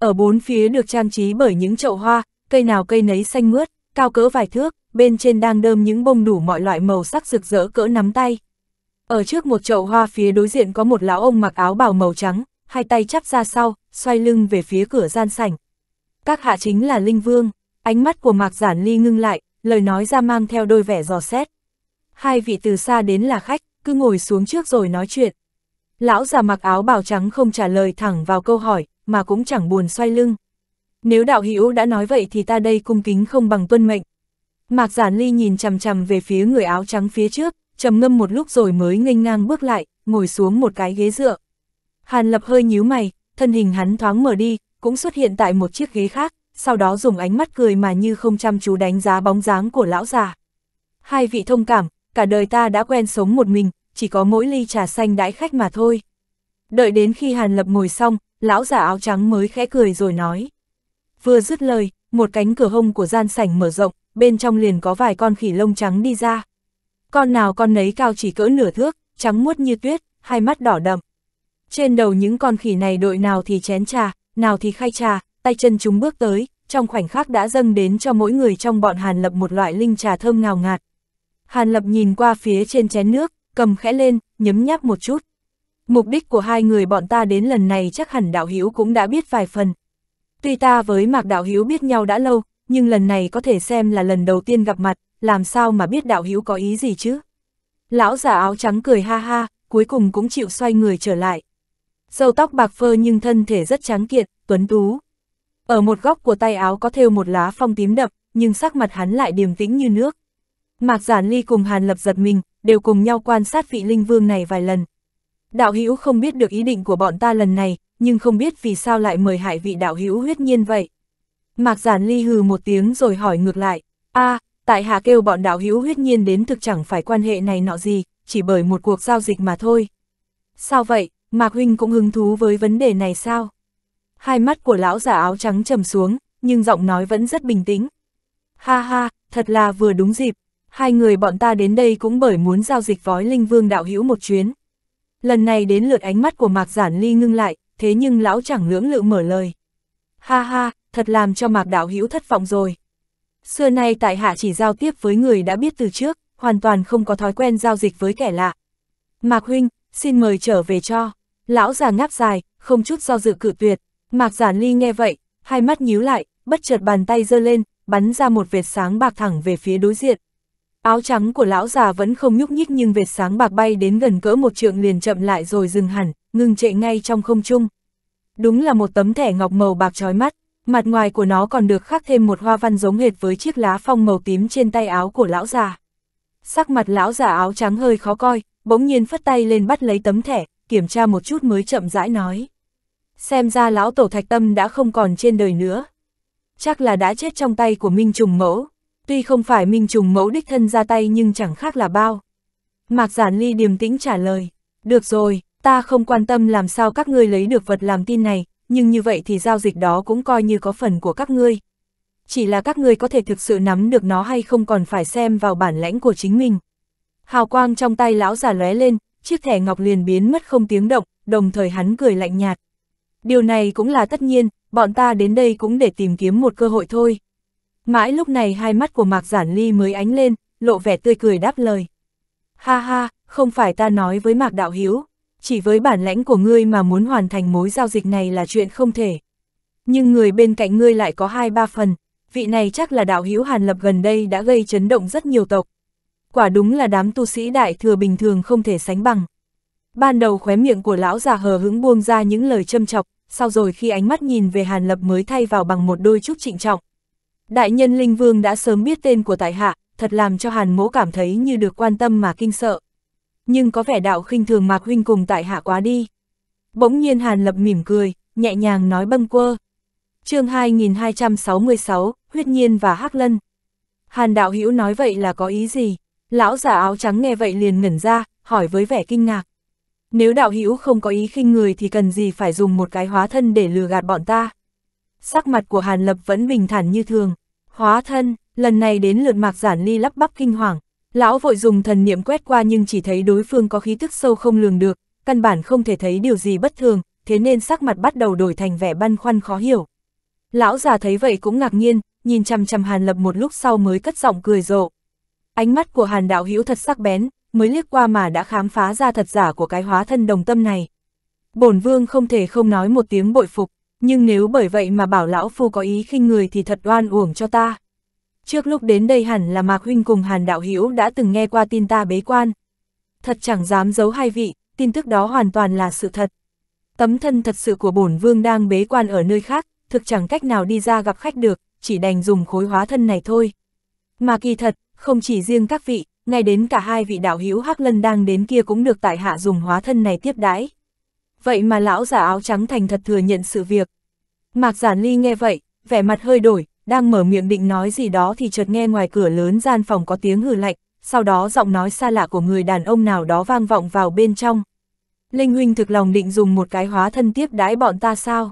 Ở bốn phía được trang trí bởi những chậu hoa, cây nào cây nấy xanh mướt, cao cỡ vài thước, bên trên đang đơm những bông đủ mọi loại màu sắc rực rỡ cỡ nắm tay. Ở trước một chậu hoa phía đối diện có một lão ông mặc áo bào màu trắng, hai tay chắp ra sau, xoay lưng về phía cửa gian sảnh. Các hạ chính là Linh Vương, ánh mắt của Mạc Giản Ly ngưng lại, lời nói ra mang theo đôi vẻ dò xét. Hai vị từ xa đến là khách, cứ ngồi xuống trước rồi nói chuyện. Lão già mặc áo bào trắng không trả lời thẳng vào câu hỏi, mà cũng chẳng buồn xoay lưng. Nếu đạo hữu đã nói vậy thì ta đây cung kính không bằng tuân mệnh. Mạc Giản Ly nhìn chằm chằm về phía người áo trắng phía trước, trầm ngâm một lúc rồi mới nghênh ngang bước lại, ngồi xuống một cái ghế dựa. Hàn Lập hơi nhíu mày, thân hình hắn thoáng mở đi, cũng xuất hiện tại một chiếc ghế khác, sau đó dùng ánh mắt cười mà như không chăm chú đánh giá bóng dáng của lão già. Hai vị thông cảm, cả đời ta đã quen sống một mình, chỉ có mỗi ly trà xanh đãi khách mà thôi. Đợi đến khi Hàn Lập ngồi xong, lão giả áo trắng mới khẽ cười rồi nói. Vừa dứt lời, một cánh cửa hông của gian sảnh mở rộng, bên trong liền có vài con khỉ lông trắng đi ra. Con nào con nấy cao chỉ cỡ nửa thước, trắng muốt như tuyết, hai mắt đỏ đậm. Trên đầu những con khỉ này đội nào thì chén trà, nào thì khay trà, tay chân chúng bước tới, trong khoảnh khắc đã dâng đến cho mỗi người trong bọn Hàn Lập một loại linh trà thơm ngào ngạt. Hàn Lập nhìn qua phía trên chén nước, cầm khẽ lên, nhấm nháp một chút, Mục đích của hai người bọn ta đến lần này chắc hẳn đạo hiếu cũng đã biết vài phần. Tuy ta với Mạc đạo hiếu biết nhau đã lâu, nhưng lần này có thể xem là lần đầu tiên gặp mặt, làm sao mà biết đạo hiếu có ý gì chứ? Lão giả áo trắng cười ha ha, cuối cùng cũng chịu xoay người trở lại. Sâu tóc bạc phơ nhưng thân thể rất trắng kiện, tuấn tú. Ở một góc của tay áo có thêu một lá phong tím đậm, nhưng sắc mặt hắn lại điềm tĩnh như nước. Mạc Giản Ly cùng Hàn Lập giật mình, đều cùng nhau quan sát vị linh vương này vài lần, Đạo hữu không biết được ý định của bọn ta lần này, nhưng không biết vì sao lại mời hại vị đạo hữu huyết nhiên vậy. Mạc Giản Ly hừ một tiếng rồi hỏi ngược lại, a à, tại hạ kêu bọn đạo hữu huyết nhiên đến thực chẳng phải quan hệ này nọ gì, chỉ bởi một cuộc giao dịch mà thôi. Sao vậy, Mạc Huynh cũng hứng thú với vấn đề này sao? Hai mắt của lão giả áo trắng trầm xuống, nhưng giọng nói vẫn rất bình tĩnh. Ha ha, thật là vừa đúng dịp, hai người bọn ta đến đây cũng bởi muốn giao dịch vói linh vương đạo hữu một chuyến lần này đến lượt ánh mắt của Mạc Giản Ly ngưng lại, thế nhưng lão chẳng lưỡng lự mở lời. Ha ha, thật làm cho Mạc Đạo Hữu thất vọng rồi. Xưa nay tại hạ chỉ giao tiếp với người đã biết từ trước, hoàn toàn không có thói quen giao dịch với kẻ lạ. Mạc Huynh, xin mời trở về cho. Lão già ngáp dài, không chút do dự cự tuyệt. Mạc Giản Ly nghe vậy, hai mắt nhíu lại, bất chợt bàn tay giơ lên, bắn ra một vệt sáng bạc thẳng về phía đối diện. Áo trắng của lão già vẫn không nhúc nhích nhưng vệt sáng bạc bay đến gần cỡ một trượng liền chậm lại rồi dừng hẳn, ngừng chạy ngay trong không trung. Đúng là một tấm thẻ ngọc màu bạc trói mắt, mặt ngoài của nó còn được khắc thêm một hoa văn giống hệt với chiếc lá phong màu tím trên tay áo của lão già. Sắc mặt lão già áo trắng hơi khó coi, bỗng nhiên phất tay lên bắt lấy tấm thẻ, kiểm tra một chút mới chậm rãi nói. Xem ra lão tổ thạch tâm đã không còn trên đời nữa. Chắc là đã chết trong tay của Minh Trùng Mẫu. Tuy không phải Minh Trùng mẫu đích thân ra tay nhưng chẳng khác là bao. Mạc Giản Ly điềm tĩnh trả lời, được rồi, ta không quan tâm làm sao các ngươi lấy được vật làm tin này, nhưng như vậy thì giao dịch đó cũng coi như có phần của các ngươi. Chỉ là các ngươi có thể thực sự nắm được nó hay không còn phải xem vào bản lãnh của chính mình. Hào quang trong tay lão giả lóe lên, chiếc thẻ ngọc liền biến mất không tiếng động, đồng thời hắn cười lạnh nhạt. Điều này cũng là tất nhiên, bọn ta đến đây cũng để tìm kiếm một cơ hội thôi. Mãi lúc này hai mắt của Mạc Giản Ly mới ánh lên, lộ vẻ tươi cười đáp lời. Ha ha, không phải ta nói với Mạc Đạo Hiếu, chỉ với bản lãnh của ngươi mà muốn hoàn thành mối giao dịch này là chuyện không thể. Nhưng người bên cạnh ngươi lại có hai ba phần, vị này chắc là đạo Hiếu Hàn Lập gần đây đã gây chấn động rất nhiều tộc. Quả đúng là đám tu sĩ đại thừa bình thường không thể sánh bằng. Ban đầu khóe miệng của lão già hờ hững buông ra những lời châm chọc, sau rồi khi ánh mắt nhìn về Hàn Lập mới thay vào bằng một đôi chút trịnh trọng, Đại nhân Linh Vương đã sớm biết tên của tại hạ, thật làm cho Hàn Mỗ cảm thấy như được quan tâm mà kinh sợ. Nhưng có vẻ đạo khinh thường Mạc huynh cùng tại hạ quá đi. Bỗng nhiên Hàn Lập mỉm cười, nhẹ nhàng nói bâng quơ. Chương 2266, Huyết Nhiên và Hắc Lân. Hàn đạo hữu nói vậy là có ý gì? Lão giả áo trắng nghe vậy liền ngẩn ra, hỏi với vẻ kinh ngạc. Nếu đạo hữu không có ý khinh người thì cần gì phải dùng một cái hóa thân để lừa gạt bọn ta? sắc mặt của Hàn Lập vẫn bình thản như thường. Hóa thân, lần này đến lượt mạc giản ly lắp bắp kinh hoàng. Lão vội dùng thần niệm quét qua nhưng chỉ thấy đối phương có khí tức sâu không lường được, căn bản không thể thấy điều gì bất thường, thế nên sắc mặt bắt đầu đổi thành vẻ băn khoăn khó hiểu. Lão già thấy vậy cũng ngạc nhiên, nhìn chằm chằm Hàn Lập một lúc sau mới cất giọng cười rộ. Ánh mắt của Hàn Đạo Hữu thật sắc bén, mới liếc qua mà đã khám phá ra thật giả của cái hóa thân đồng tâm này. Bổn vương không thể không nói một tiếng bội phục, nhưng nếu bởi vậy mà bảo lão phu có ý khinh người thì thật oan uổng cho ta. Trước lúc đến đây hẳn là Mạc Huynh cùng Hàn Đạo Hữu đã từng nghe qua tin ta bế quan. Thật chẳng dám giấu hai vị, tin tức đó hoàn toàn là sự thật. Tấm thân thật sự của bổn vương đang bế quan ở nơi khác, thực chẳng cách nào đi ra gặp khách được, chỉ đành dùng khối hóa thân này thôi. Mà kỳ thật, không chỉ riêng các vị, ngay đến cả hai vị đạo hữu Hắc Lân đang đến kia cũng được tại hạ dùng hóa thân này tiếp đãi. Vậy mà lão giả áo trắng thành thật thừa nhận sự việc, Mạc Giản Ly nghe vậy, vẻ mặt hơi đổi, đang mở miệng định nói gì đó thì chợt nghe ngoài cửa lớn gian phòng có tiếng hừ lạnh, sau đó giọng nói xa lạ của người đàn ông nào đó vang vọng vào bên trong. Linh huynh thực lòng định dùng một cái hóa thân tiếp đãi bọn ta sao?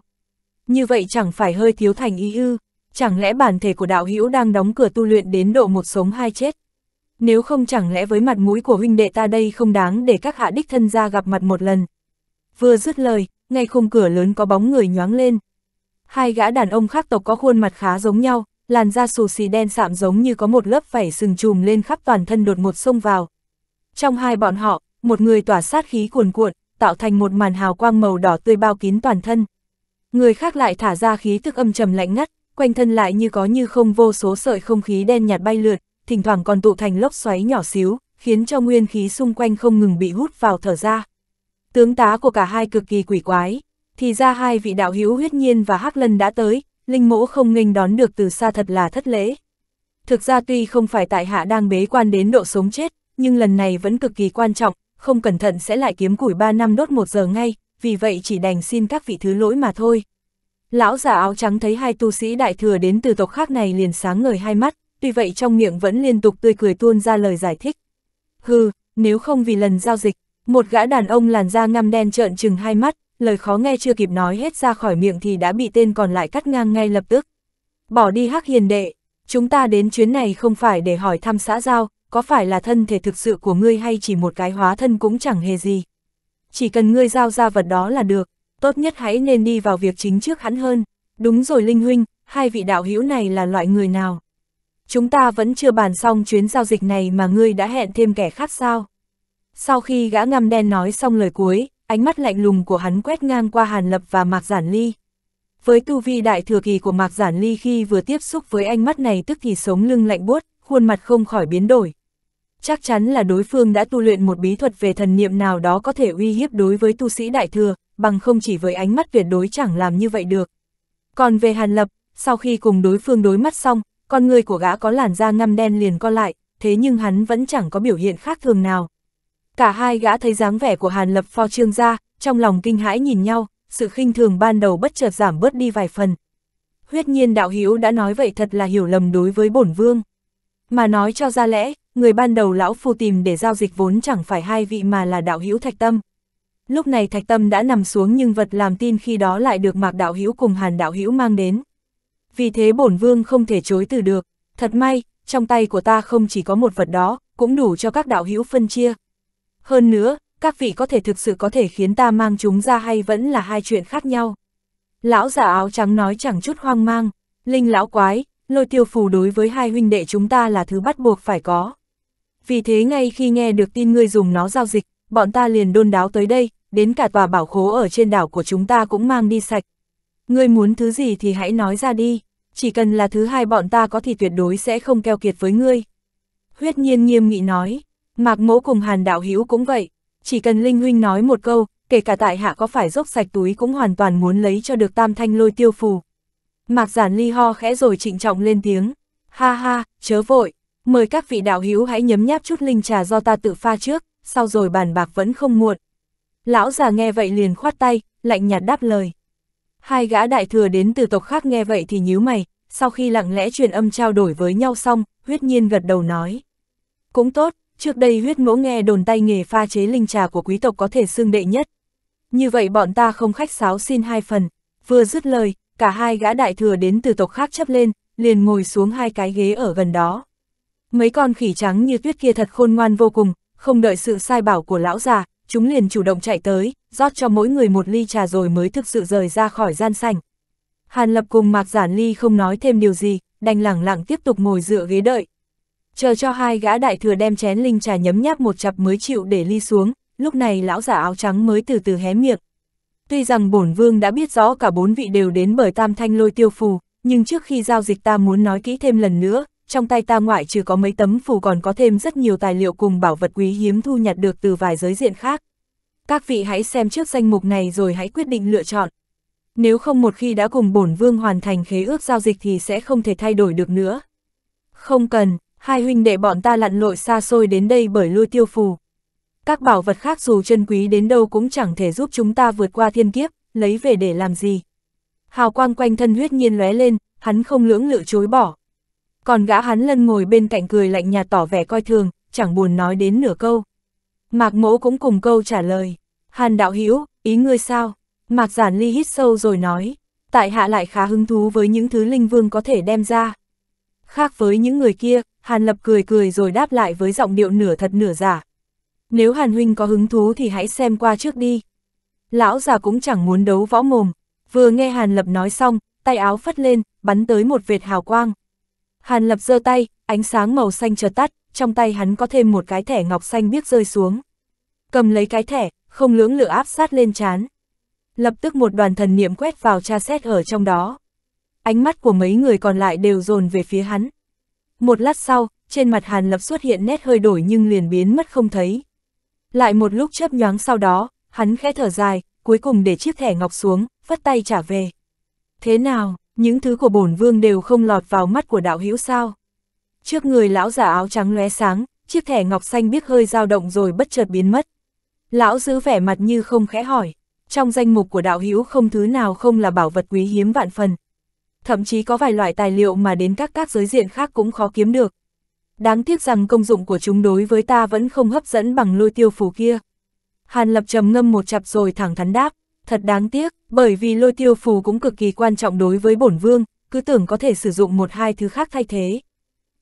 Như vậy chẳng phải hơi thiếu thành ý ư? Chẳng lẽ bản thể của đạo hữu đang đóng cửa tu luyện đến độ một sống hai chết? Nếu không chẳng lẽ với mặt mũi của huynh đệ ta đây không đáng để các hạ đích thân ra gặp mặt một lần? Vừa dứt lời, ngay khung cửa lớn có bóng người nhoáng lên, Hai gã đàn ông khác tộc có khuôn mặt khá giống nhau, làn da xù xì đen sạm giống như có một lớp vảy sừng trùm lên khắp toàn thân đột ngột xông vào. Trong hai bọn họ, một người tỏa sát khí cuồn cuộn, tạo thành một màn hào quang màu đỏ tươi bao kín toàn thân. Người khác lại thả ra khí tức âm trầm lạnh ngắt, quanh thân lại như có như không vô số sợi không khí đen nhạt bay lượn, thỉnh thoảng còn tụ thành lốc xoáy nhỏ xíu, khiến cho nguyên khí xung quanh không ngừng bị hút vào thở ra. Tướng tá của cả hai cực kỳ quỷ quái, thì ra hai vị đạo hữu huyết nhiên và hắc lân đã tới, linh mỗ không nghênh đón được từ xa thật là thất lễ. Thực ra tuy không phải tại hạ đang bế quan đến độ sống chết, nhưng lần này vẫn cực kỳ quan trọng, không cẩn thận sẽ lại kiếm củi 3 năm đốt một giờ ngay, vì vậy chỉ đành xin các vị thứ lỗi mà thôi. Lão già áo trắng thấy hai tu sĩ đại thừa đến từ tộc khác này liền sáng ngời hai mắt, tuy vậy trong miệng vẫn liên tục tươi cười tuôn ra lời giải thích. Hừ, nếu không vì lần giao dịch, một gã đàn ông làn da ngăm đen trợn trừng hai mắt, lời khó nghe chưa kịp nói hết ra khỏi miệng thì đã bị tên còn lại cắt ngang ngay lập tức. Bỏ đi hắc hiền đệ, chúng ta đến chuyến này không phải để hỏi thăm xã giao, có phải là thân thể thực sự của ngươi hay chỉ một cái hóa thân cũng chẳng hề gì. Chỉ cần ngươi giao ra vật đó là được, tốt nhất hãy nên đi vào việc chính trước hắn hơn. Đúng rồi Linh Huynh, hai vị đạo hữu này là loại người nào? Chúng ta vẫn chưa bàn xong chuyến giao dịch này mà ngươi đã hẹn thêm kẻ khác sao? Sau khi gã ngăm đen nói xong lời cuối, ánh mắt lạnh lùng của hắn quét ngang qua Hàn Lập và Mạc Giản Ly. Với tu vi đại thừa kỳ của Mạc Giản Ly khi vừa tiếp xúc với ánh mắt này tức thì sống lưng lạnh buốt, khuôn mặt không khỏi biến đổi. Chắc chắn là đối phương đã tu luyện một bí thuật về thần niệm nào đó có thể uy hiếp đối với tu sĩ đại thừa, bằng không chỉ với ánh mắt tuyệt đối chẳng làm như vậy được. Còn về Hàn Lập, sau khi cùng đối phương đối mắt xong, con người của gã có làn da ngăm đen liền co lại, thế nhưng hắn vẫn chẳng có biểu hiện khác thường nào. Cả hai gã thấy dáng vẻ của Hàn Lập Phò Trương ra, trong lòng kinh hãi nhìn nhau, sự khinh thường ban đầu bất chợt giảm bớt đi vài phần. Huyết nhiên đạo hữu đã nói vậy thật là hiểu lầm đối với bổn vương. Mà nói cho ra lẽ, người ban đầu lão phu tìm để giao dịch vốn chẳng phải hai vị mà là đạo hữu Thạch Tâm. Lúc này Thạch Tâm đã nằm xuống nhưng vật làm tin khi đó lại được Mạc đạo hữu cùng Hàn đạo hữu mang đến. Vì thế bổn vương không thể chối từ được, thật may, trong tay của ta không chỉ có một vật đó, cũng đủ cho các đạo hữu phân chia. Hơn nữa, các vị có thể thực sự có thể khiến ta mang chúng ra hay vẫn là hai chuyện khác nhau. Lão già áo trắng nói chẳng chút hoang mang, linh lão quái, lôi tiêu phù đối với hai huynh đệ chúng ta là thứ bắt buộc phải có. Vì thế ngay khi nghe được tin ngươi dùng nó giao dịch, bọn ta liền đôn đáo tới đây, đến cả tòa bảo khố ở trên đảo của chúng ta cũng mang đi sạch. Ngươi muốn thứ gì thì hãy nói ra đi, chỉ cần là thứ hai bọn ta có thì tuyệt đối sẽ không keo kiệt với ngươi. Huyết nhiên nghiêm nghị nói, Mạc mỗ cùng hàn đạo hữu cũng vậy, chỉ cần Linh Huynh nói một câu, kể cả tại hạ có phải dốc sạch túi cũng hoàn toàn muốn lấy cho được tam thanh lôi tiêu phù. Mạc giản ly ho khẽ rồi trịnh trọng lên tiếng, ha ha, chớ vội, mời các vị đạo hữu hãy nhấm nháp chút linh trà do ta tự pha trước, sau rồi bàn bạc vẫn không muộn. Lão già nghe vậy liền khoát tay, lạnh nhạt đáp lời. Hai gã đại thừa đến từ tộc khác nghe vậy thì nhíu mày, sau khi lặng lẽ truyền âm trao đổi với nhau xong, huyết nhiên gật đầu nói. Cũng tốt, Trước đây huyết ngỗ nghe đồn tay nghề pha chế linh trà của quý tộc có thể xương đệ nhất. Như vậy bọn ta không khách sáo xin hai phần. Vừa dứt lời, cả hai gã đại thừa đến từ tộc khác chấp lên, liền ngồi xuống hai cái ghế ở gần đó. Mấy con khỉ trắng như tuyết kia thật khôn ngoan vô cùng, không đợi sự sai bảo của lão già, chúng liền chủ động chạy tới, rót cho mỗi người một ly trà rồi mới thực sự rời ra khỏi gian sảnh. Hàn Lập cùng Mạc Giản Ly không nói thêm điều gì, đành lẳng lặng tiếp tục ngồi dựa ghế đợi, chờ cho hai gã đại thừa đem chén linh trà nhấm nháp một chập mới chịu để ly xuống, lúc này lão giả áo trắng mới từ từ hé miệng. Tuy rằng bổn vương đã biết rõ cả bốn vị đều đến bởi tam thanh lôi tiêu phù, nhưng trước khi giao dịch ta muốn nói kỹ thêm lần nữa, trong tay ta ngoại trừ có mấy tấm phù còn có thêm rất nhiều tài liệu cùng bảo vật quý hiếm thu nhặt được từ vài giới diện khác. Các vị hãy xem trước danh mục này rồi hãy quyết định lựa chọn. Nếu không một khi đã cùng bổn vương hoàn thành khế ước giao dịch thì sẽ không thể thay đổi được nữa. Không cần, hai huynh đệ bọn ta lặn lội xa xôi đến đây bởi lôi tiêu phù. Các bảo vật khác dù chân quý đến đâu cũng chẳng thể giúp chúng ta vượt qua thiên kiếp, lấy về để làm gì. Hào quang quanh thân huyết nhiên lóe lên, hắn không lưỡng lự chối bỏ. Còn gã hắn lân ngồi bên cạnh cười lạnh nhạt tỏ vẻ coi thường, chẳng buồn nói đến nửa câu. Mạc mỗ cũng cùng câu trả lời. Hàn đạo hữu ý ngươi sao? Mạc giản ly hít sâu rồi nói. Tại hạ lại khá hứng thú với những thứ linh vương có thể đem ra. Khác với những người kia, Hàn Lập cười cười rồi đáp lại với giọng điệu nửa thật nửa giả. Nếu Hàn Huynh có hứng thú thì hãy xem qua trước đi. Lão già cũng chẳng muốn đấu võ mồm, vừa nghe Hàn Lập nói xong, tay áo phất lên, bắn tới một vệt hào quang. Hàn Lập giơ tay, ánh sáng màu xanh chợt tắt, trong tay hắn có thêm một cái thẻ ngọc xanh biếc rơi xuống. Cầm lấy cái thẻ, không lưỡng lửa áp sát lên chán. Lập tức một đoàn thần niệm quét vào tra xét ở trong đó. Ánh mắt của mấy người còn lại đều dồn về phía hắn, một lát sau, trên mặt Hàn Lập xuất hiện nét hơi đổi nhưng liền biến mất không thấy. Lại một lúc chớp nhoáng sau đó, hắn khẽ thở dài, cuối cùng để chiếc thẻ ngọc xuống, phất tay trả về. Thế nào, những thứ của bổn vương đều không lọt vào mắt của đạo hữu sao? Trước người lão giả áo trắng lóe sáng, chiếc thẻ ngọc xanh biếc hơi dao động rồi bất chợt biến mất. Lão giữ vẻ mặt như không khẽ hỏi, trong danh mục của đạo hữu không thứ nào không là bảo vật quý hiếm vạn phần, thậm chí có vài loại tài liệu mà đến các các giới diện khác cũng khó kiếm được. Đáng tiếc rằng công dụng của chúng đối với ta vẫn không hấp dẫn bằng lôi tiêu phù kia. Hàn Lập trầm ngâm một chặp rồi thẳng thắn đáp, thật đáng tiếc, bởi vì lôi tiêu phù cũng cực kỳ quan trọng đối với bổn vương, cứ tưởng có thể sử dụng một hai thứ khác thay thế.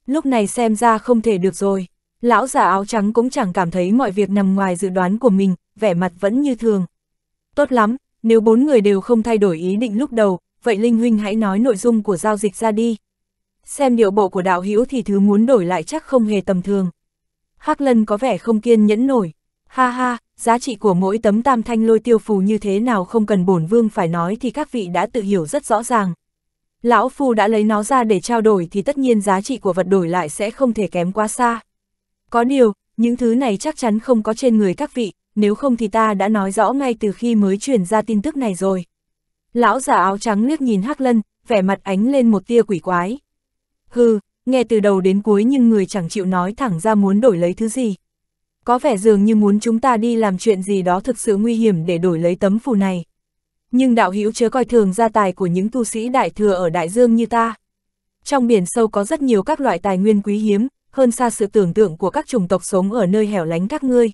Lúc này xem ra không thể được rồi, lão già áo trắng cũng chẳng cảm thấy mọi việc nằm ngoài dự đoán của mình, vẻ mặt vẫn như thường. Tốt lắm, nếu bốn người đều không thay đổi ý định lúc đầu, vậy Linh Huynh hãy nói nội dung của giao dịch ra đi. Xem điệu bộ của đạo hữu thì thứ muốn đổi lại chắc không hề tầm thường. Hắc Lân có vẻ không kiên nhẫn nổi. Ha ha, giá trị của mỗi tấm tam thanh lôi tiêu phù như thế nào không cần bổn vương phải nói thì các vị đã tự hiểu rất rõ ràng. Lão Phu đã lấy nó ra để trao đổi thì tất nhiên giá trị của vật đổi lại sẽ không thể kém quá xa. Có điều, những thứ này chắc chắn không có trên người các vị, nếu không thì ta đã nói rõ ngay từ khi mới truyền ra tin tức này rồi. Lão già áo trắng liếc nhìn Hắc Lân, vẻ mặt ánh lên một tia quỷ quái. Hừ, nghe từ đầu đến cuối nhưng người chẳng chịu nói thẳng ra muốn đổi lấy thứ gì. Có vẻ dường như muốn chúng ta đi làm chuyện gì đó thực sự nguy hiểm để đổi lấy tấm phù này. Nhưng đạo hữu chớ coi thường gia tài của những tu sĩ đại thừa ở đại dương như ta. Trong biển sâu có rất nhiều các loại tài nguyên quý hiếm, hơn xa sự tưởng tượng của các chủng tộc sống ở nơi hẻo lánh các ngươi.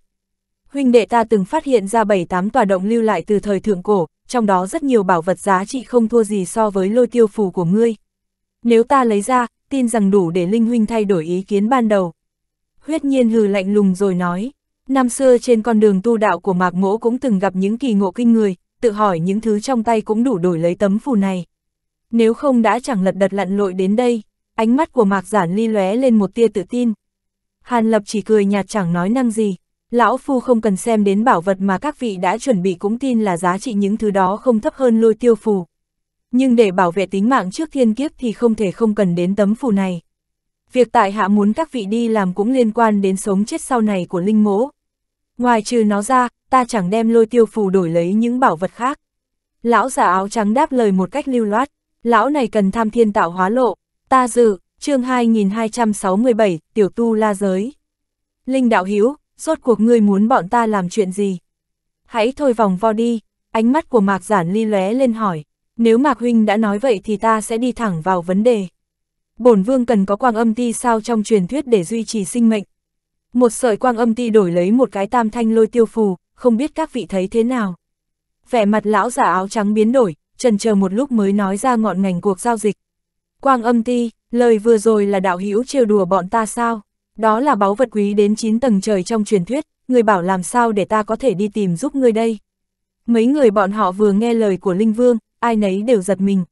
Huynh đệ ta từng phát hiện ra bảy tám tòa động lưu lại từ thời thượng cổ, trong đó rất nhiều bảo vật giá trị không thua gì so với lôi tiêu phù của ngươi. Nếu ta lấy ra, tin rằng đủ để Linh Huynh thay đổi ý kiến ban đầu. Huyết nhiên hừ lạnh lùng rồi nói, năm xưa trên con đường tu đạo của Mạc Mỗ cũng từng gặp những kỳ ngộ kinh người, tự hỏi những thứ trong tay cũng đủ đổi lấy tấm phù này. Nếu không đã chẳng lật đật lặn lội đến đây, ánh mắt của Mạc Giản ly lóe lên một tia tự tin. Hàn Lập chỉ cười nhạt chẳng nói năng gì, Lão Phu không cần xem đến bảo vật mà các vị đã chuẩn bị cũng tin là giá trị những thứ đó không thấp hơn lôi tiêu phù. Nhưng để bảo vệ tính mạng trước thiên kiếp thì không thể không cần đến tấm phù này. Việc tại hạ muốn các vị đi làm cũng liên quan đến sống chết sau này của Linh Mỗ. Ngoài trừ nó ra, ta chẳng đem lôi tiêu phù đổi lấy những bảo vật khác. Lão giả áo trắng đáp lời một cách lưu loát, lão này cần tham thiên tạo hóa lộ, ta dự, chương 2267, tiểu tu la giới. Linh đạo hiếu rốt cuộc ngươi muốn bọn ta làm chuyện gì? Hãy thôi vòng vo đi, ánh mắt của Mạc Giản Ly lóe lên hỏi, nếu Mạc Huynh đã nói vậy thì ta sẽ đi thẳng vào vấn đề. Bổn vương cần có quang âm ti sao trong truyền thuyết để duy trì sinh mệnh. Một sợi quang âm ti đổi lấy một cái tam thanh lôi tiêu phù, không biết các vị thấy thế nào. Vẻ mặt lão giả áo trắng biến đổi, trần chờ một lúc mới nói ra ngọn ngành cuộc giao dịch. Quang âm ti, lời vừa rồi là đạo hữu trêu đùa bọn ta sao? Đó là báu vật quý đến 9 tầng trời trong truyền thuyết, người bảo làm sao để ta có thể đi tìm giúp ngươi đây. Mấy người bọn họ vừa nghe lời của Linh Vương, ai nấy đều giật mình.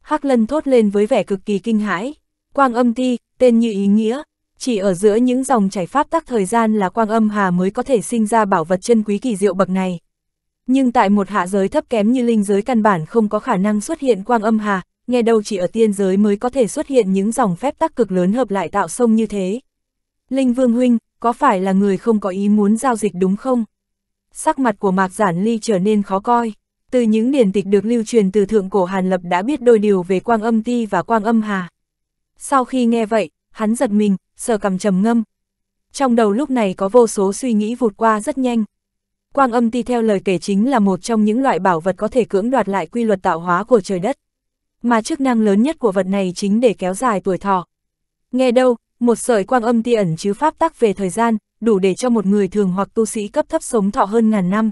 Hắc Lân thốt lên với vẻ cực kỳ kinh hãi. Quang âm ti, tên như ý nghĩa, chỉ ở giữa những dòng chảy pháp tắc thời gian là quang âm hà mới có thể sinh ra bảo vật chân quý kỳ diệu bậc này. Nhưng tại một hạ giới thấp kém như linh giới căn bản không có khả năng xuất hiện quang âm hà, nghe đâu chỉ ở tiên giới mới có thể xuất hiện những dòng phép tắc cực lớn hợp lại tạo sông như thế. Linh Vương Huynh, có phải là người không có ý muốn giao dịch đúng không? Sắc mặt của Mạc Giản Ly trở nên khó coi. Từ những điển tịch được lưu truyền từ thượng cổ Hàn Lập đã biết đôi điều về quang âm ti và quang âm hà. Sau khi nghe vậy, hắn giật mình, sờ cầm trầm ngâm. Trong đầu lúc này có vô số suy nghĩ vụt qua rất nhanh. Quang âm ti theo lời kể chính là một trong những loại bảo vật có thể cưỡng đoạt lại quy luật tạo hóa của trời đất. Mà chức năng lớn nhất của vật này chính để kéo dài tuổi thọ. Nghe đâu, một sợi quang âm ti ẩn chứ pháp tắc về thời gian, đủ để cho một người thường hoặc tu sĩ cấp thấp sống thọ hơn ngàn năm.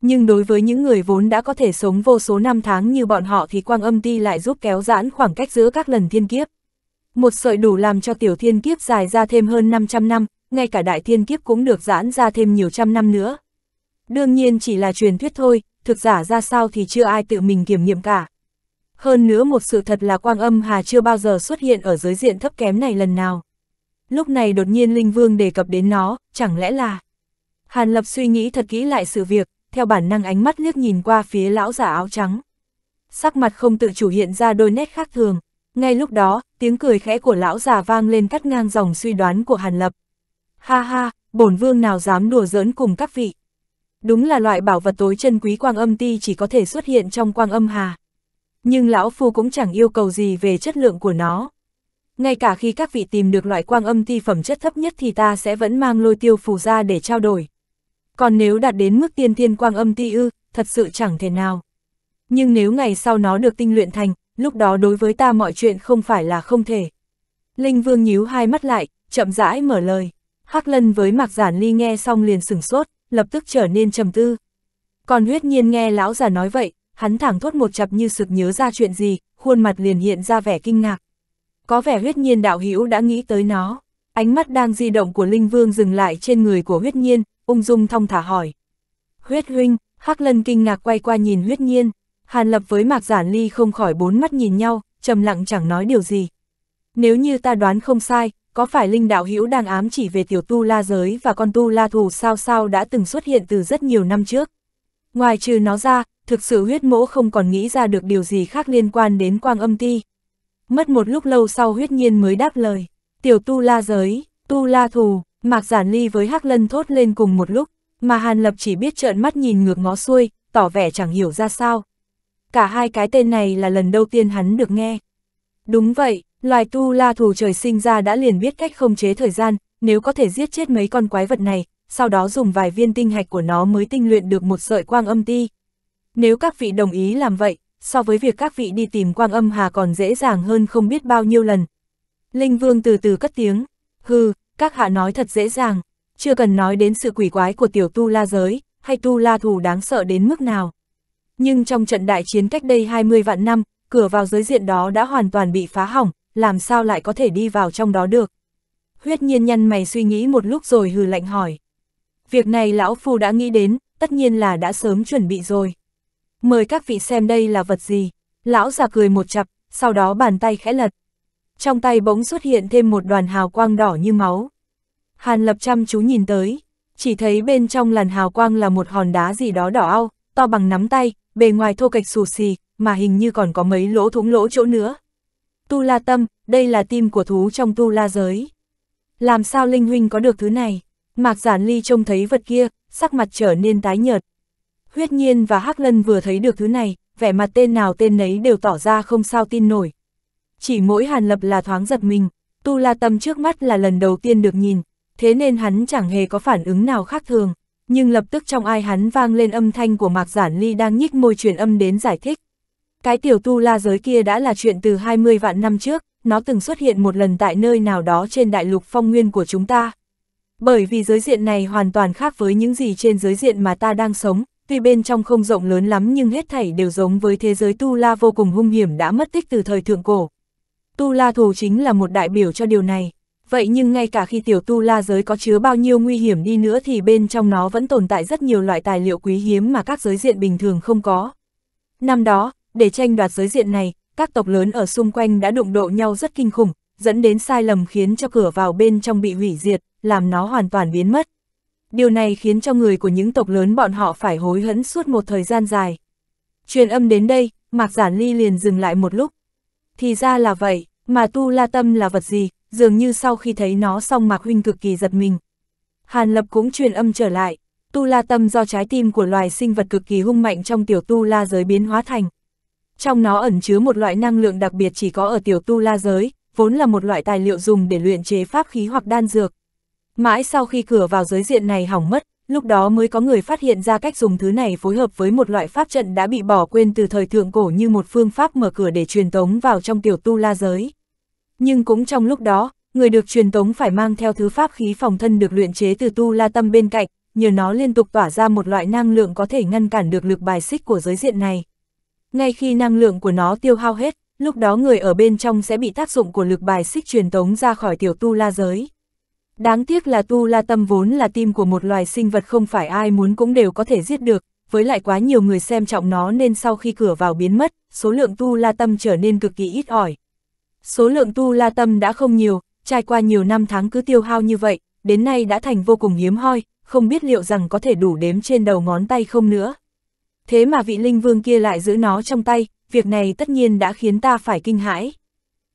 Nhưng đối với những người vốn đã có thể sống vô số năm tháng như bọn họ thì quang âm ti lại giúp kéo giãn khoảng cách giữa các lần thiên kiếp. Một sợi đủ làm cho tiểu thiên kiếp dài ra thêm hơn 500 năm, ngay cả đại thiên kiếp cũng được giãn ra thêm nhiều trăm năm nữa. Đương nhiên chỉ là truyền thuyết thôi, thực giả ra sao thì chưa ai tự mình kiểm nghiệm cả. Hơn nữa một sự thật là quang âm hà chưa bao giờ xuất hiện ở giới diện thấp kém này lần nào lúc này đột nhiên Linh Vương đề cập đến nó, chẳng lẽ là... Hàn Lập suy nghĩ thật kỹ lại sự việc, theo bản năng ánh mắt liếc nhìn qua phía lão giả áo trắng. Sắc mặt không tự chủ hiện ra đôi nét khác thường, ngay lúc đó, tiếng cười khẽ của lão già vang lên cắt ngang dòng suy đoán của Hàn Lập. Ha ha, bổn vương nào dám đùa giỡn cùng các vị. Đúng là loại bảo vật tối chân quý quang âm ti chỉ có thể xuất hiện trong quang âm hà. Nhưng lão phu cũng chẳng yêu cầu gì về chất lượng của nó ngay cả khi các vị tìm được loại quang âm thi phẩm chất thấp nhất thì ta sẽ vẫn mang lôi tiêu phù ra để trao đổi. Còn nếu đạt đến mức tiên thiên quang âm ti ư, thật sự chẳng thể nào. Nhưng nếu ngày sau nó được tinh luyện thành, lúc đó đối với ta mọi chuyện không phải là không thể. Linh Vương nhíu hai mắt lại, chậm rãi mở lời. Hắc Lân với Mạc Giản Ly nghe xong liền sửng sốt, lập tức trở nên trầm tư. Còn huyết nhiên nghe lão già nói vậy, hắn thẳng thốt một chập như sực nhớ ra chuyện gì, khuôn mặt liền hiện ra vẻ kinh ngạc. Có vẻ huyết nhiên đạo hữu đã nghĩ tới nó. Ánh mắt đang di động của Linh Vương dừng lại trên người của huyết nhiên, ung dung thong thả hỏi. Huyết huynh, Hắc Lân kinh ngạc quay qua nhìn huyết nhiên. Hàn Lập với Mạc Giản Ly không khỏi bốn mắt nhìn nhau, trầm lặng chẳng nói điều gì. Nếu như ta đoán không sai, có phải Linh Đạo Hữu đang ám chỉ về tiểu tu la giới và con tu la thù sao sao đã từng xuất hiện từ rất nhiều năm trước? Ngoài trừ nó ra, thực sự huyết mỗ không còn nghĩ ra được điều gì khác liên quan đến quang âm ti mất một lúc lâu sau huyết nhiên mới đáp lời, tiểu tu la giới, tu la thù, mạc giản ly với hắc lân thốt lên cùng một lúc, mà Hàn Lập chỉ biết trợn mắt nhìn ngược ngó xuôi, tỏ vẻ chẳng hiểu ra sao. Cả hai cái tên này là lần đầu tiên hắn được nghe. Đúng vậy, loài tu la thù trời sinh ra đã liền biết cách không chế thời gian, nếu có thể giết chết mấy con quái vật này, sau đó dùng vài viên tinh hạch của nó mới tinh luyện được một sợi quang âm ti. Nếu các vị đồng ý làm vậy, so với việc các vị đi tìm quang âm hà còn dễ dàng hơn không biết bao nhiêu lần. Linh Vương từ từ cất tiếng, hừ, các hạ nói thật dễ dàng, chưa cần nói đến sự quỷ quái của tiểu tu la giới, hay tu la thù đáng sợ đến mức nào. Nhưng trong trận đại chiến cách đây 20 vạn năm, cửa vào giới diện đó đã hoàn toàn bị phá hỏng, làm sao lại có thể đi vào trong đó được. Huyết nhiên nhăn mày suy nghĩ một lúc rồi hừ lạnh hỏi. Việc này lão phu đã nghĩ đến, tất nhiên là đã sớm chuẩn bị rồi mời các vị xem đây là vật gì. Lão già cười một chập, sau đó bàn tay khẽ lật. Trong tay bỗng xuất hiện thêm một đoàn hào quang đỏ như máu. Hàn lập chăm chú nhìn tới, chỉ thấy bên trong làn hào quang là một hòn đá gì đó đỏ ao, to bằng nắm tay, bề ngoài thô kệch xù xì, mà hình như còn có mấy lỗ thủng lỗ chỗ nữa. Tu La Tâm, đây là tim của thú trong Tu La giới. Làm sao Linh Huynh có được thứ này? Mạc Giản Ly trông thấy vật kia, sắc mặt trở nên tái nhợt. Huyết nhiên và Hắc Lân vừa thấy được thứ này, vẻ mặt tên nào tên nấy đều tỏ ra không sao tin nổi. Chỉ mỗi Hàn Lập là thoáng giật mình, Tu La Tâm trước mắt là lần đầu tiên được nhìn, thế nên hắn chẳng hề có phản ứng nào khác thường, nhưng lập tức trong ai hắn vang lên âm thanh của Mạc Giản Ly đang nhích môi truyền âm đến giải thích. Cái tiểu Tu La giới kia đã là chuyện từ 20 vạn năm trước, nó từng xuất hiện một lần tại nơi nào đó trên đại lục phong nguyên của chúng ta. Bởi vì giới diện này hoàn toàn khác với những gì trên giới diện mà ta đang sống, tuy bên trong không rộng lớn lắm nhưng hết thảy đều giống với thế giới Tu La vô cùng hung hiểm đã mất tích từ thời thượng cổ. Tu La thù chính là một đại biểu cho điều này. Vậy nhưng ngay cả khi tiểu Tu La giới có chứa bao nhiêu nguy hiểm đi nữa thì bên trong nó vẫn tồn tại rất nhiều loại tài liệu quý hiếm mà các giới diện bình thường không có. Năm đó, để tranh đoạt giới diện này, các tộc lớn ở xung quanh đã đụng độ nhau rất kinh khủng, dẫn đến sai lầm khiến cho cửa vào bên trong bị hủy diệt, làm nó hoàn toàn biến mất điều này khiến cho người của những tộc lớn bọn họ phải hối hẫn suốt một thời gian dài. Truyền âm đến đây, Mạc Giản Ly liền dừng lại một lúc. Thì ra là vậy, mà tu la tâm là vật gì, dường như sau khi thấy nó xong Mạc Huynh cực kỳ giật mình. Hàn Lập cũng truyền âm trở lại, tu la tâm do trái tim của loài sinh vật cực kỳ hung mạnh trong tiểu tu la giới biến hóa thành. Trong nó ẩn chứa một loại năng lượng đặc biệt chỉ có ở tiểu tu la giới, vốn là một loại tài liệu dùng để luyện chế pháp khí hoặc đan dược. Mãi sau khi cửa vào giới diện này hỏng mất, lúc đó mới có người phát hiện ra cách dùng thứ này phối hợp với một loại pháp trận đã bị bỏ quên từ thời thượng cổ như một phương pháp mở cửa để truyền tống vào trong tiểu tu la giới. Nhưng cũng trong lúc đó, người được truyền tống phải mang theo thứ pháp khí phòng thân được luyện chế từ tu la tâm bên cạnh, nhờ nó liên tục tỏa ra một loại năng lượng có thể ngăn cản được lực bài xích của giới diện này. Ngay khi năng lượng của nó tiêu hao hết, lúc đó người ở bên trong sẽ bị tác dụng của lực bài xích truyền tống ra khỏi tiểu tu la giới. Đáng tiếc là tu la tâm vốn là tim của một loài sinh vật không phải ai muốn cũng đều có thể giết được, với lại quá nhiều người xem trọng nó nên sau khi cửa vào biến mất, số lượng tu la tâm trở nên cực kỳ ít ỏi. Số lượng tu la tâm đã không nhiều, trải qua nhiều năm tháng cứ tiêu hao như vậy, đến nay đã thành vô cùng hiếm hoi, không biết liệu rằng có thể đủ đếm trên đầu ngón tay không nữa. Thế mà vị linh vương kia lại giữ nó trong tay, việc này tất nhiên đã khiến ta phải kinh hãi.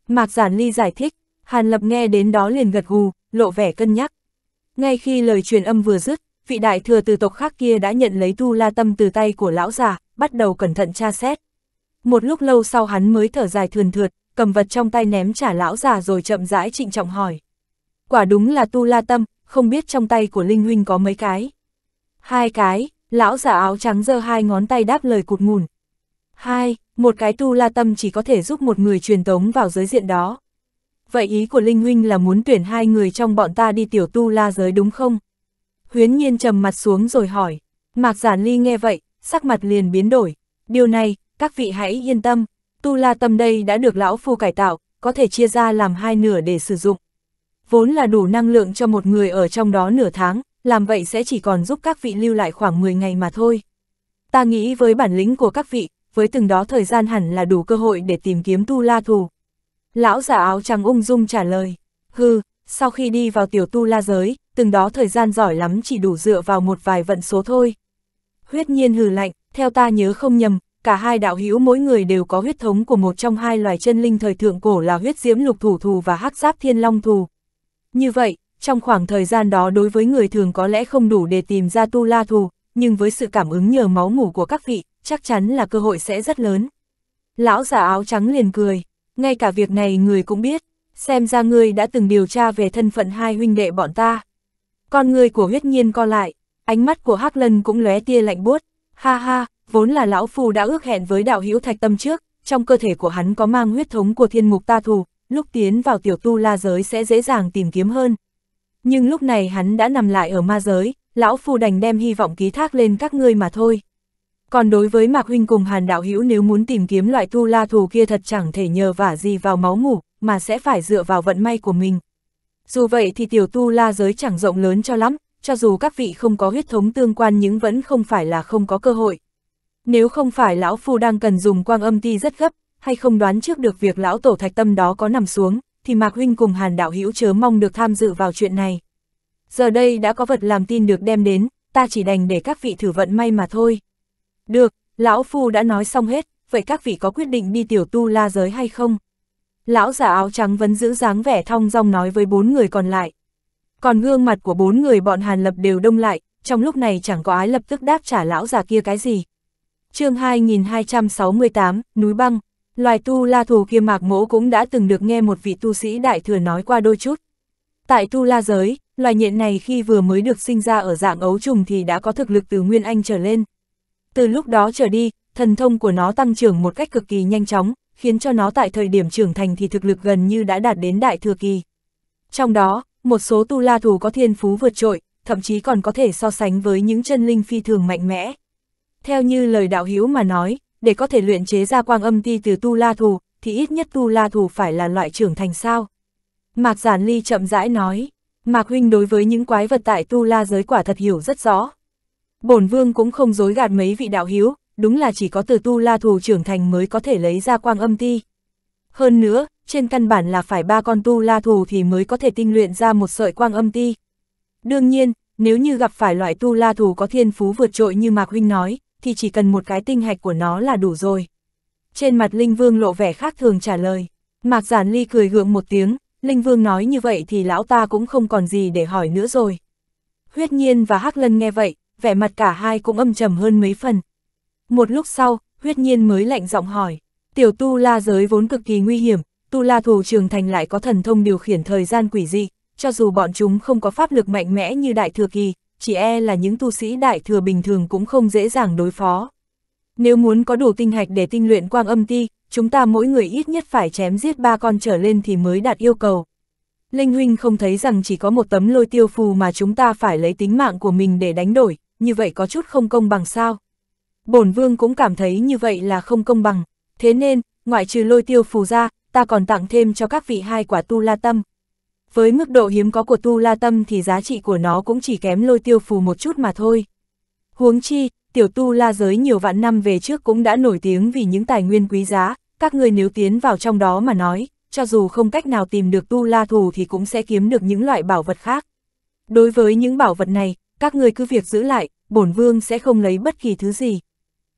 Mạc Giản Ly giải thích, Hàn Lập nghe đến đó liền gật gù, lộ vẻ cân nhắc. Ngay khi lời truyền âm vừa dứt, vị đại thừa từ tộc khác kia đã nhận lấy Tu La Tâm từ tay của lão già, bắt đầu cẩn thận tra xét. Một lúc lâu sau hắn mới thở dài thườn thượt, cầm vật trong tay ném trả lão già rồi chậm rãi trịnh trọng hỏi. Quả đúng là Tu La Tâm, không biết trong tay của Linh Huynh có mấy cái. Hai cái, lão già áo trắng giơ hai ngón tay đáp lời cụt ngùn. Hai, một cái Tu La Tâm chỉ có thể giúp một người truyền tống vào giới diện đó vậy ý của Linh Huynh là muốn tuyển hai người trong bọn ta đi tiểu tu la giới đúng không? Huyến nhiên trầm mặt xuống rồi hỏi, Mạc Giản Ly nghe vậy, sắc mặt liền biến đổi, điều này, các vị hãy yên tâm, tu la tâm đây đã được lão phu cải tạo, có thể chia ra làm hai nửa để sử dụng. Vốn là đủ năng lượng cho một người ở trong đó nửa tháng, làm vậy sẽ chỉ còn giúp các vị lưu lại khoảng 10 ngày mà thôi. Ta nghĩ với bản lĩnh của các vị, với từng đó thời gian hẳn là đủ cơ hội để tìm kiếm tu la thù, Lão giả áo trắng ung dung trả lời, hư, sau khi đi vào tiểu tu la giới, từng đó thời gian giỏi lắm chỉ đủ dựa vào một vài vận số thôi. Huyết nhiên hừ lạnh, theo ta nhớ không nhầm, cả hai đạo hữu mỗi người đều có huyết thống của một trong hai loài chân linh thời thượng cổ là huyết diễm lục thủ thù và hắc giáp thiên long thù. Như vậy, trong khoảng thời gian đó đối với người thường có lẽ không đủ để tìm ra tu la thù, nhưng với sự cảm ứng nhờ máu ngủ của các vị, chắc chắn là cơ hội sẽ rất lớn. Lão giả áo trắng liền cười, ngay cả việc này người cũng biết, xem ra ngươi đã từng điều tra về thân phận hai huynh đệ bọn ta. Con người của huyết nhiên co lại, ánh mắt của Hắc Lân cũng lóe tia lạnh buốt, ha ha, vốn là lão phu đã ước hẹn với đạo hữu Thạch Tâm trước, trong cơ thể của hắn có mang huyết thống của thiên ngục ta thù, lúc tiến vào tiểu tu la giới sẽ dễ dàng tìm kiếm hơn. Nhưng lúc này hắn đã nằm lại ở ma giới, lão phu đành đem hy vọng ký thác lên các ngươi mà thôi. Còn đối với Mạc Huynh cùng Hàn Đạo Hữu nếu muốn tìm kiếm loại tu la thù kia thật chẳng thể nhờ vả gì vào máu ngủ, mà sẽ phải dựa vào vận may của mình. Dù vậy thì tiểu tu la giới chẳng rộng lớn cho lắm, cho dù các vị không có huyết thống tương quan nhưng vẫn không phải là không có cơ hội. Nếu không phải lão phu đang cần dùng quang âm ti rất gấp, hay không đoán trước được việc lão tổ thạch tâm đó có nằm xuống, thì Mạc Huynh cùng Hàn Đạo Hữu chớ mong được tham dự vào chuyện này. Giờ đây đã có vật làm tin được đem đến, ta chỉ đành để các vị thử vận may mà thôi. Được, lão phu đã nói xong hết, vậy các vị có quyết định đi tiểu tu la giới hay không? Lão giả áo trắng vẫn giữ dáng vẻ thong dong nói với bốn người còn lại. Còn gương mặt của bốn người bọn Hàn Lập đều đông lại, trong lúc này chẳng có ai lập tức đáp trả lão già kia cái gì. chương 2268, Núi Băng, loài tu la thù kia mạc mỗ cũng đã từng được nghe một vị tu sĩ đại thừa nói qua đôi chút. Tại tu la giới, loài nhện này khi vừa mới được sinh ra ở dạng ấu trùng thì đã có thực lực từ Nguyên Anh trở lên. Từ lúc đó trở đi, thần thông của nó tăng trưởng một cách cực kỳ nhanh chóng, khiến cho nó tại thời điểm trưởng thành thì thực lực gần như đã đạt đến đại thừa kỳ. Trong đó, một số tu la thủ có thiên phú vượt trội, thậm chí còn có thể so sánh với những chân linh phi thường mạnh mẽ. Theo như lời đạo hữu mà nói, để có thể luyện chế ra quang âm ti từ tu la thù, thì ít nhất tu la thù phải là loại trưởng thành sao. Mạc Giản Ly chậm rãi nói, Mạc Huynh đối với những quái vật tại tu la giới quả thật hiểu rất rõ bổn vương cũng không dối gạt mấy vị đạo hiếu, đúng là chỉ có từ tu la thù trưởng thành mới có thể lấy ra quang âm ti. Hơn nữa, trên căn bản là phải ba con tu la thù thì mới có thể tinh luyện ra một sợi quang âm ti. Đương nhiên, nếu như gặp phải loại tu la thù có thiên phú vượt trội như Mạc Huynh nói, thì chỉ cần một cái tinh hạch của nó là đủ rồi. Trên mặt Linh Vương lộ vẻ khác thường trả lời. Mạc Giản Ly cười gượng một tiếng, Linh Vương nói như vậy thì lão ta cũng không còn gì để hỏi nữa rồi. Huyết Nhiên và Hắc Lân nghe vậy, vẻ mặt cả hai cũng âm trầm hơn mấy phần. Một lúc sau, huyết nhiên mới lạnh giọng hỏi, tiểu tu la giới vốn cực kỳ nguy hiểm, tu la thù trường thành lại có thần thông điều khiển thời gian quỷ dị, cho dù bọn chúng không có pháp lực mạnh mẽ như đại thừa kỳ, chỉ e là những tu sĩ đại thừa bình thường cũng không dễ dàng đối phó. Nếu muốn có đủ tinh hạch để tinh luyện quang âm ti, chúng ta mỗi người ít nhất phải chém giết ba con trở lên thì mới đạt yêu cầu. Linh Huynh không thấy rằng chỉ có một tấm lôi tiêu phù mà chúng ta phải lấy tính mạng của mình để đánh đổi, như vậy có chút không công bằng sao? Bổn vương cũng cảm thấy như vậy là không công bằng, thế nên, ngoại trừ lôi tiêu phù ra, ta còn tặng thêm cho các vị hai quả tu la tâm. Với mức độ hiếm có của tu la tâm thì giá trị của nó cũng chỉ kém lôi tiêu phù một chút mà thôi. Huống chi, tiểu tu la giới nhiều vạn năm về trước cũng đã nổi tiếng vì những tài nguyên quý giá, các người nếu tiến vào trong đó mà nói, cho dù không cách nào tìm được tu la thù thì cũng sẽ kiếm được những loại bảo vật khác. Đối với những bảo vật này, các người cứ việc giữ lại, bổn vương sẽ không lấy bất kỳ thứ gì.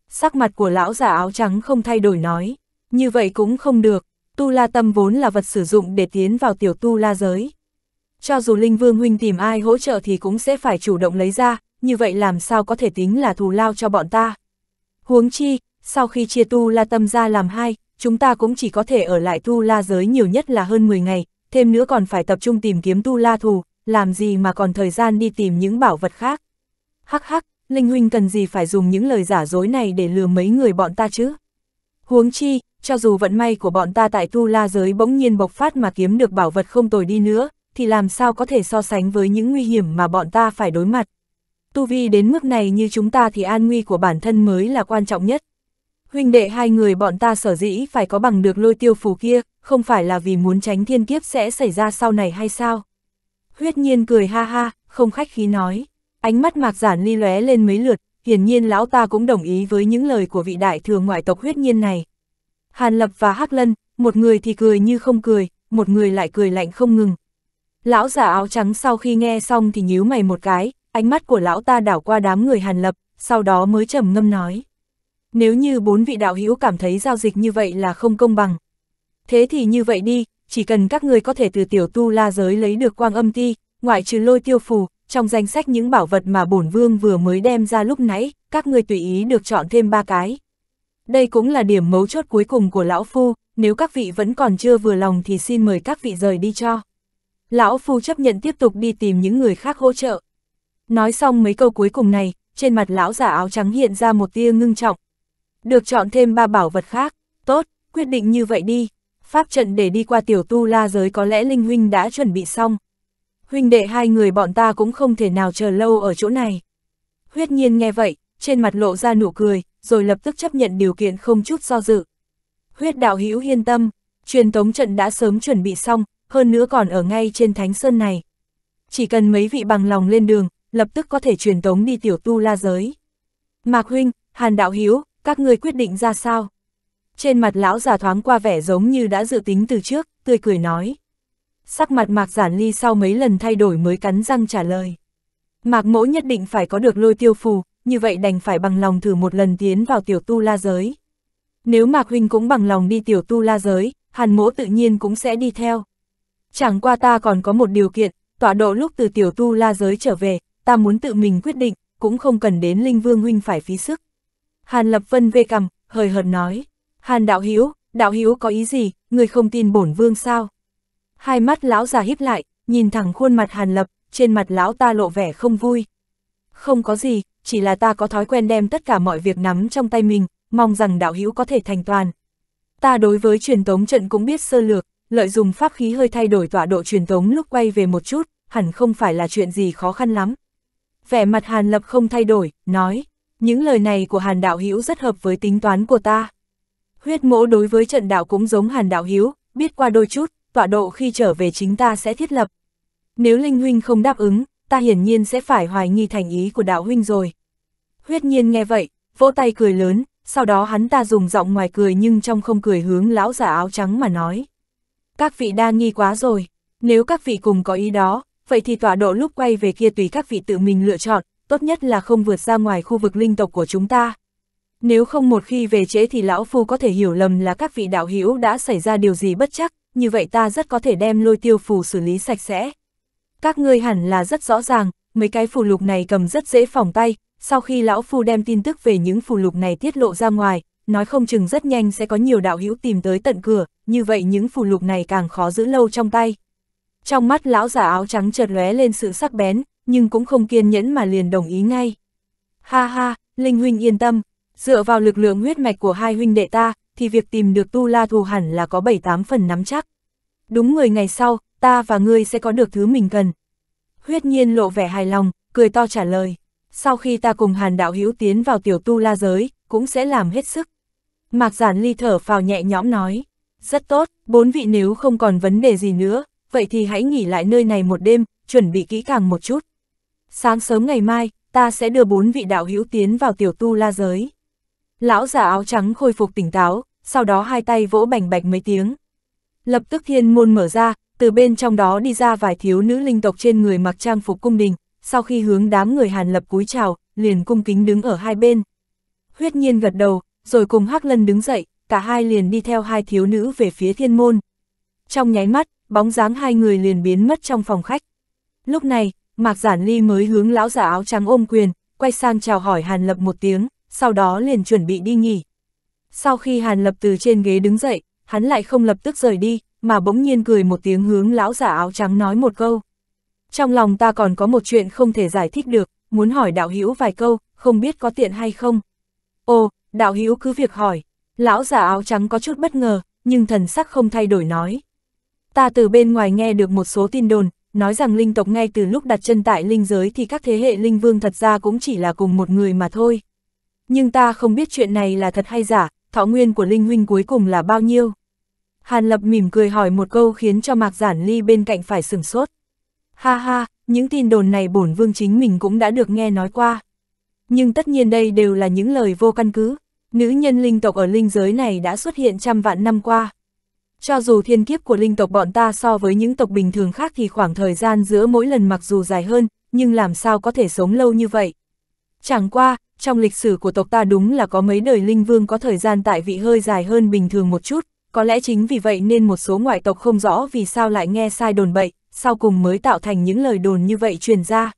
Sắc mặt của lão già áo trắng không thay đổi nói, như vậy cũng không được, tu la tâm vốn là vật sử dụng để tiến vào tiểu tu la giới. Cho dù Linh Vương Huynh tìm ai hỗ trợ thì cũng sẽ phải chủ động lấy ra, như vậy làm sao có thể tính là thù lao cho bọn ta. Huống chi, sau khi chia tu la tâm ra làm hai, chúng ta cũng chỉ có thể ở lại tu la giới nhiều nhất là hơn 10 ngày, thêm nữa còn phải tập trung tìm kiếm tu la thù, làm gì mà còn thời gian đi tìm những bảo vật khác. Hắc hắc, Linh Huynh cần gì phải dùng những lời giả dối này để lừa mấy người bọn ta chứ? Huống chi, cho dù vận may của bọn ta tại tu la giới bỗng nhiên bộc phát mà kiếm được bảo vật không tồi đi nữa, thì làm sao có thể so sánh với những nguy hiểm mà bọn ta phải đối mặt. Tu vi đến mức này như chúng ta thì an nguy của bản thân mới là quan trọng nhất. Huynh đệ hai người bọn ta sở dĩ phải có bằng được lôi tiêu phù kia, không phải là vì muốn tránh thiên kiếp sẽ xảy ra sau này hay sao? Huyết nhiên cười ha ha, không khách khí nói. Ánh mắt mạc giản ly lóe lên mấy lượt, hiển nhiên lão ta cũng đồng ý với những lời của vị đại thừa ngoại tộc huyết nhiên này. Hàn Lập và Hắc Lân, một người thì cười như không cười, một người lại cười lạnh không ngừng. Lão giả áo trắng sau khi nghe xong thì nhíu mày một cái, ánh mắt của lão ta đảo qua đám người Hàn Lập, sau đó mới trầm ngâm nói. Nếu như bốn vị đạo hữu cảm thấy giao dịch như vậy là không công bằng. Thế thì như vậy đi, chỉ cần các người có thể từ tiểu tu la giới lấy được quang âm ti, ngoại trừ lôi tiêu phù, trong danh sách những bảo vật mà bổn vương vừa mới đem ra lúc nãy, các người tùy ý được chọn thêm ba cái. Đây cũng là điểm mấu chốt cuối cùng của lão phu, nếu các vị vẫn còn chưa vừa lòng thì xin mời các vị rời đi cho. Lão phu chấp nhận tiếp tục đi tìm những người khác hỗ trợ. Nói xong mấy câu cuối cùng này, trên mặt lão giả áo trắng hiện ra một tia ngưng trọng. Được chọn thêm ba bảo vật khác, tốt, quyết định như vậy đi, pháp trận để đi qua tiểu tu la giới có lẽ Linh Huynh đã chuẩn bị xong. Huynh đệ hai người bọn ta cũng không thể nào chờ lâu ở chỗ này. Huyết nhiên nghe vậy, trên mặt lộ ra nụ cười, rồi lập tức chấp nhận điều kiện không chút do dự. Huyết đạo hữu yên tâm, truyền tống trận đã sớm chuẩn bị xong, hơn nữa còn ở ngay trên thánh sơn này. Chỉ cần mấy vị bằng lòng lên đường, lập tức có thể truyền tống đi tiểu tu la giới. Mạc huynh, Hàn đạo hữu, các người quyết định ra sao? trên mặt lão già thoáng qua vẻ giống như đã dự tính từ trước, tươi cười nói. Sắc mặt Mạc Giản Ly sau mấy lần thay đổi mới cắn răng trả lời. Mạc mỗ nhất định phải có được lôi tiêu phù, như vậy đành phải bằng lòng thử một lần tiến vào tiểu tu la giới. Nếu Mạc Huynh cũng bằng lòng đi tiểu tu la giới, hàn mỗ tự nhiên cũng sẽ đi theo. Chẳng qua ta còn có một điều kiện, tọa độ lúc từ tiểu tu la giới trở về, ta muốn tự mình quyết định, cũng không cần đến Linh Vương Huynh phải phí sức. Hàn Lập Vân về cầm, hời hợt nói. Hàn đạo Hiếu, đạo Hiếu có ý gì, người không tin bổn vương sao? Hai mắt lão già híp lại, nhìn thẳng khuôn mặt hàn lập, trên mặt lão ta lộ vẻ không vui. Không có gì, chỉ là ta có thói quen đem tất cả mọi việc nắm trong tay mình, mong rằng đạo Hiếu có thể thành toàn. Ta đối với truyền tống trận cũng biết sơ lược, lợi dụng pháp khí hơi thay đổi tọa độ truyền tống lúc quay về một chút, hẳn không phải là chuyện gì khó khăn lắm. Vẻ mặt Hàn Lập không thay đổi, nói, những lời này của Hàn Đạo Hiếu rất hợp với tính toán của ta huyết mỗ đối với trận đạo cũng giống hàn đạo hiếu, biết qua đôi chút, tọa độ khi trở về chính ta sẽ thiết lập. Nếu Linh Huynh không đáp ứng, ta hiển nhiên sẽ phải hoài nghi thành ý của đạo Huynh rồi. Huyết nhiên nghe vậy, vỗ tay cười lớn, sau đó hắn ta dùng giọng ngoài cười nhưng trong không cười hướng lão giả áo trắng mà nói. Các vị đa nghi quá rồi, nếu các vị cùng có ý đó, vậy thì tọa độ lúc quay về kia tùy các vị tự mình lựa chọn, tốt nhất là không vượt ra ngoài khu vực linh tộc của chúng ta. Nếu không một khi về trễ thì lão phu có thể hiểu lầm là các vị đạo hữu đã xảy ra điều gì bất chắc, như vậy ta rất có thể đem lôi tiêu phù xử lý sạch sẽ. Các ngươi hẳn là rất rõ ràng, mấy cái phù lục này cầm rất dễ phòng tay, sau khi lão phu đem tin tức về những phù lục này tiết lộ ra ngoài, nói không chừng rất nhanh sẽ có nhiều đạo hữu tìm tới tận cửa, như vậy những phù lục này càng khó giữ lâu trong tay. Trong mắt lão giả áo trắng chợt lóe lên sự sắc bén, nhưng cũng không kiên nhẫn mà liền đồng ý ngay. Ha ha, Linh Huynh yên tâm, dựa vào lực lượng huyết mạch của hai huynh đệ ta, thì việc tìm được tu la thù hẳn là có 7-8 phần nắm chắc. Đúng 10 ngày sau, ta và ngươi sẽ có được thứ mình cần. Huyết nhiên lộ vẻ hài lòng, cười to trả lời. Sau khi ta cùng hàn đạo hữu tiến vào tiểu tu la giới, cũng sẽ làm hết sức. Mạc giản ly thở phào nhẹ nhõm nói. Rất tốt, bốn vị nếu không còn vấn đề gì nữa, vậy thì hãy nghỉ lại nơi này một đêm, chuẩn bị kỹ càng một chút. Sáng sớm ngày mai, ta sẽ đưa bốn vị đạo hữu tiến vào tiểu tu la giới. Lão giả áo trắng khôi phục tỉnh táo, sau đó hai tay vỗ bành bạch mấy tiếng. Lập tức thiên môn mở ra, từ bên trong đó đi ra vài thiếu nữ linh tộc trên người mặc trang phục cung đình, sau khi hướng đám người Hàn Lập cúi chào, liền cung kính đứng ở hai bên. Huyết nhiên gật đầu, rồi cùng Hắc Lân đứng dậy, cả hai liền đi theo hai thiếu nữ về phía thiên môn. Trong nháy mắt, bóng dáng hai người liền biến mất trong phòng khách. Lúc này, Mạc Giản Ly mới hướng lão giả áo trắng ôm quyền, quay sang chào hỏi Hàn Lập một tiếng, sau đó liền chuẩn bị đi nghỉ. Sau khi Hàn Lập từ trên ghế đứng dậy, hắn lại không lập tức rời đi, mà bỗng nhiên cười một tiếng hướng lão giả áo trắng nói một câu. Trong lòng ta còn có một chuyện không thể giải thích được, muốn hỏi đạo hữu vài câu, không biết có tiện hay không. Ồ, đạo hữu cứ việc hỏi, lão giả áo trắng có chút bất ngờ, nhưng thần sắc không thay đổi nói. Ta từ bên ngoài nghe được một số tin đồn, nói rằng linh tộc ngay từ lúc đặt chân tại linh giới thì các thế hệ linh vương thật ra cũng chỉ là cùng một người mà thôi nhưng ta không biết chuyện này là thật hay giả, thọ nguyên của Linh Huynh cuối cùng là bao nhiêu. Hàn Lập mỉm cười hỏi một câu khiến cho Mạc Giản Ly bên cạnh phải sửng sốt. Ha ha, những tin đồn này bổn vương chính mình cũng đã được nghe nói qua. Nhưng tất nhiên đây đều là những lời vô căn cứ, nữ nhân linh tộc ở linh giới này đã xuất hiện trăm vạn năm qua. Cho dù thiên kiếp của linh tộc bọn ta so với những tộc bình thường khác thì khoảng thời gian giữa mỗi lần mặc dù dài hơn, nhưng làm sao có thể sống lâu như vậy. Chẳng qua, trong lịch sử của tộc ta đúng là có mấy đời linh vương có thời gian tại vị hơi dài hơn bình thường một chút, có lẽ chính vì vậy nên một số ngoại tộc không rõ vì sao lại nghe sai đồn bậy, sau cùng mới tạo thành những lời đồn như vậy truyền ra.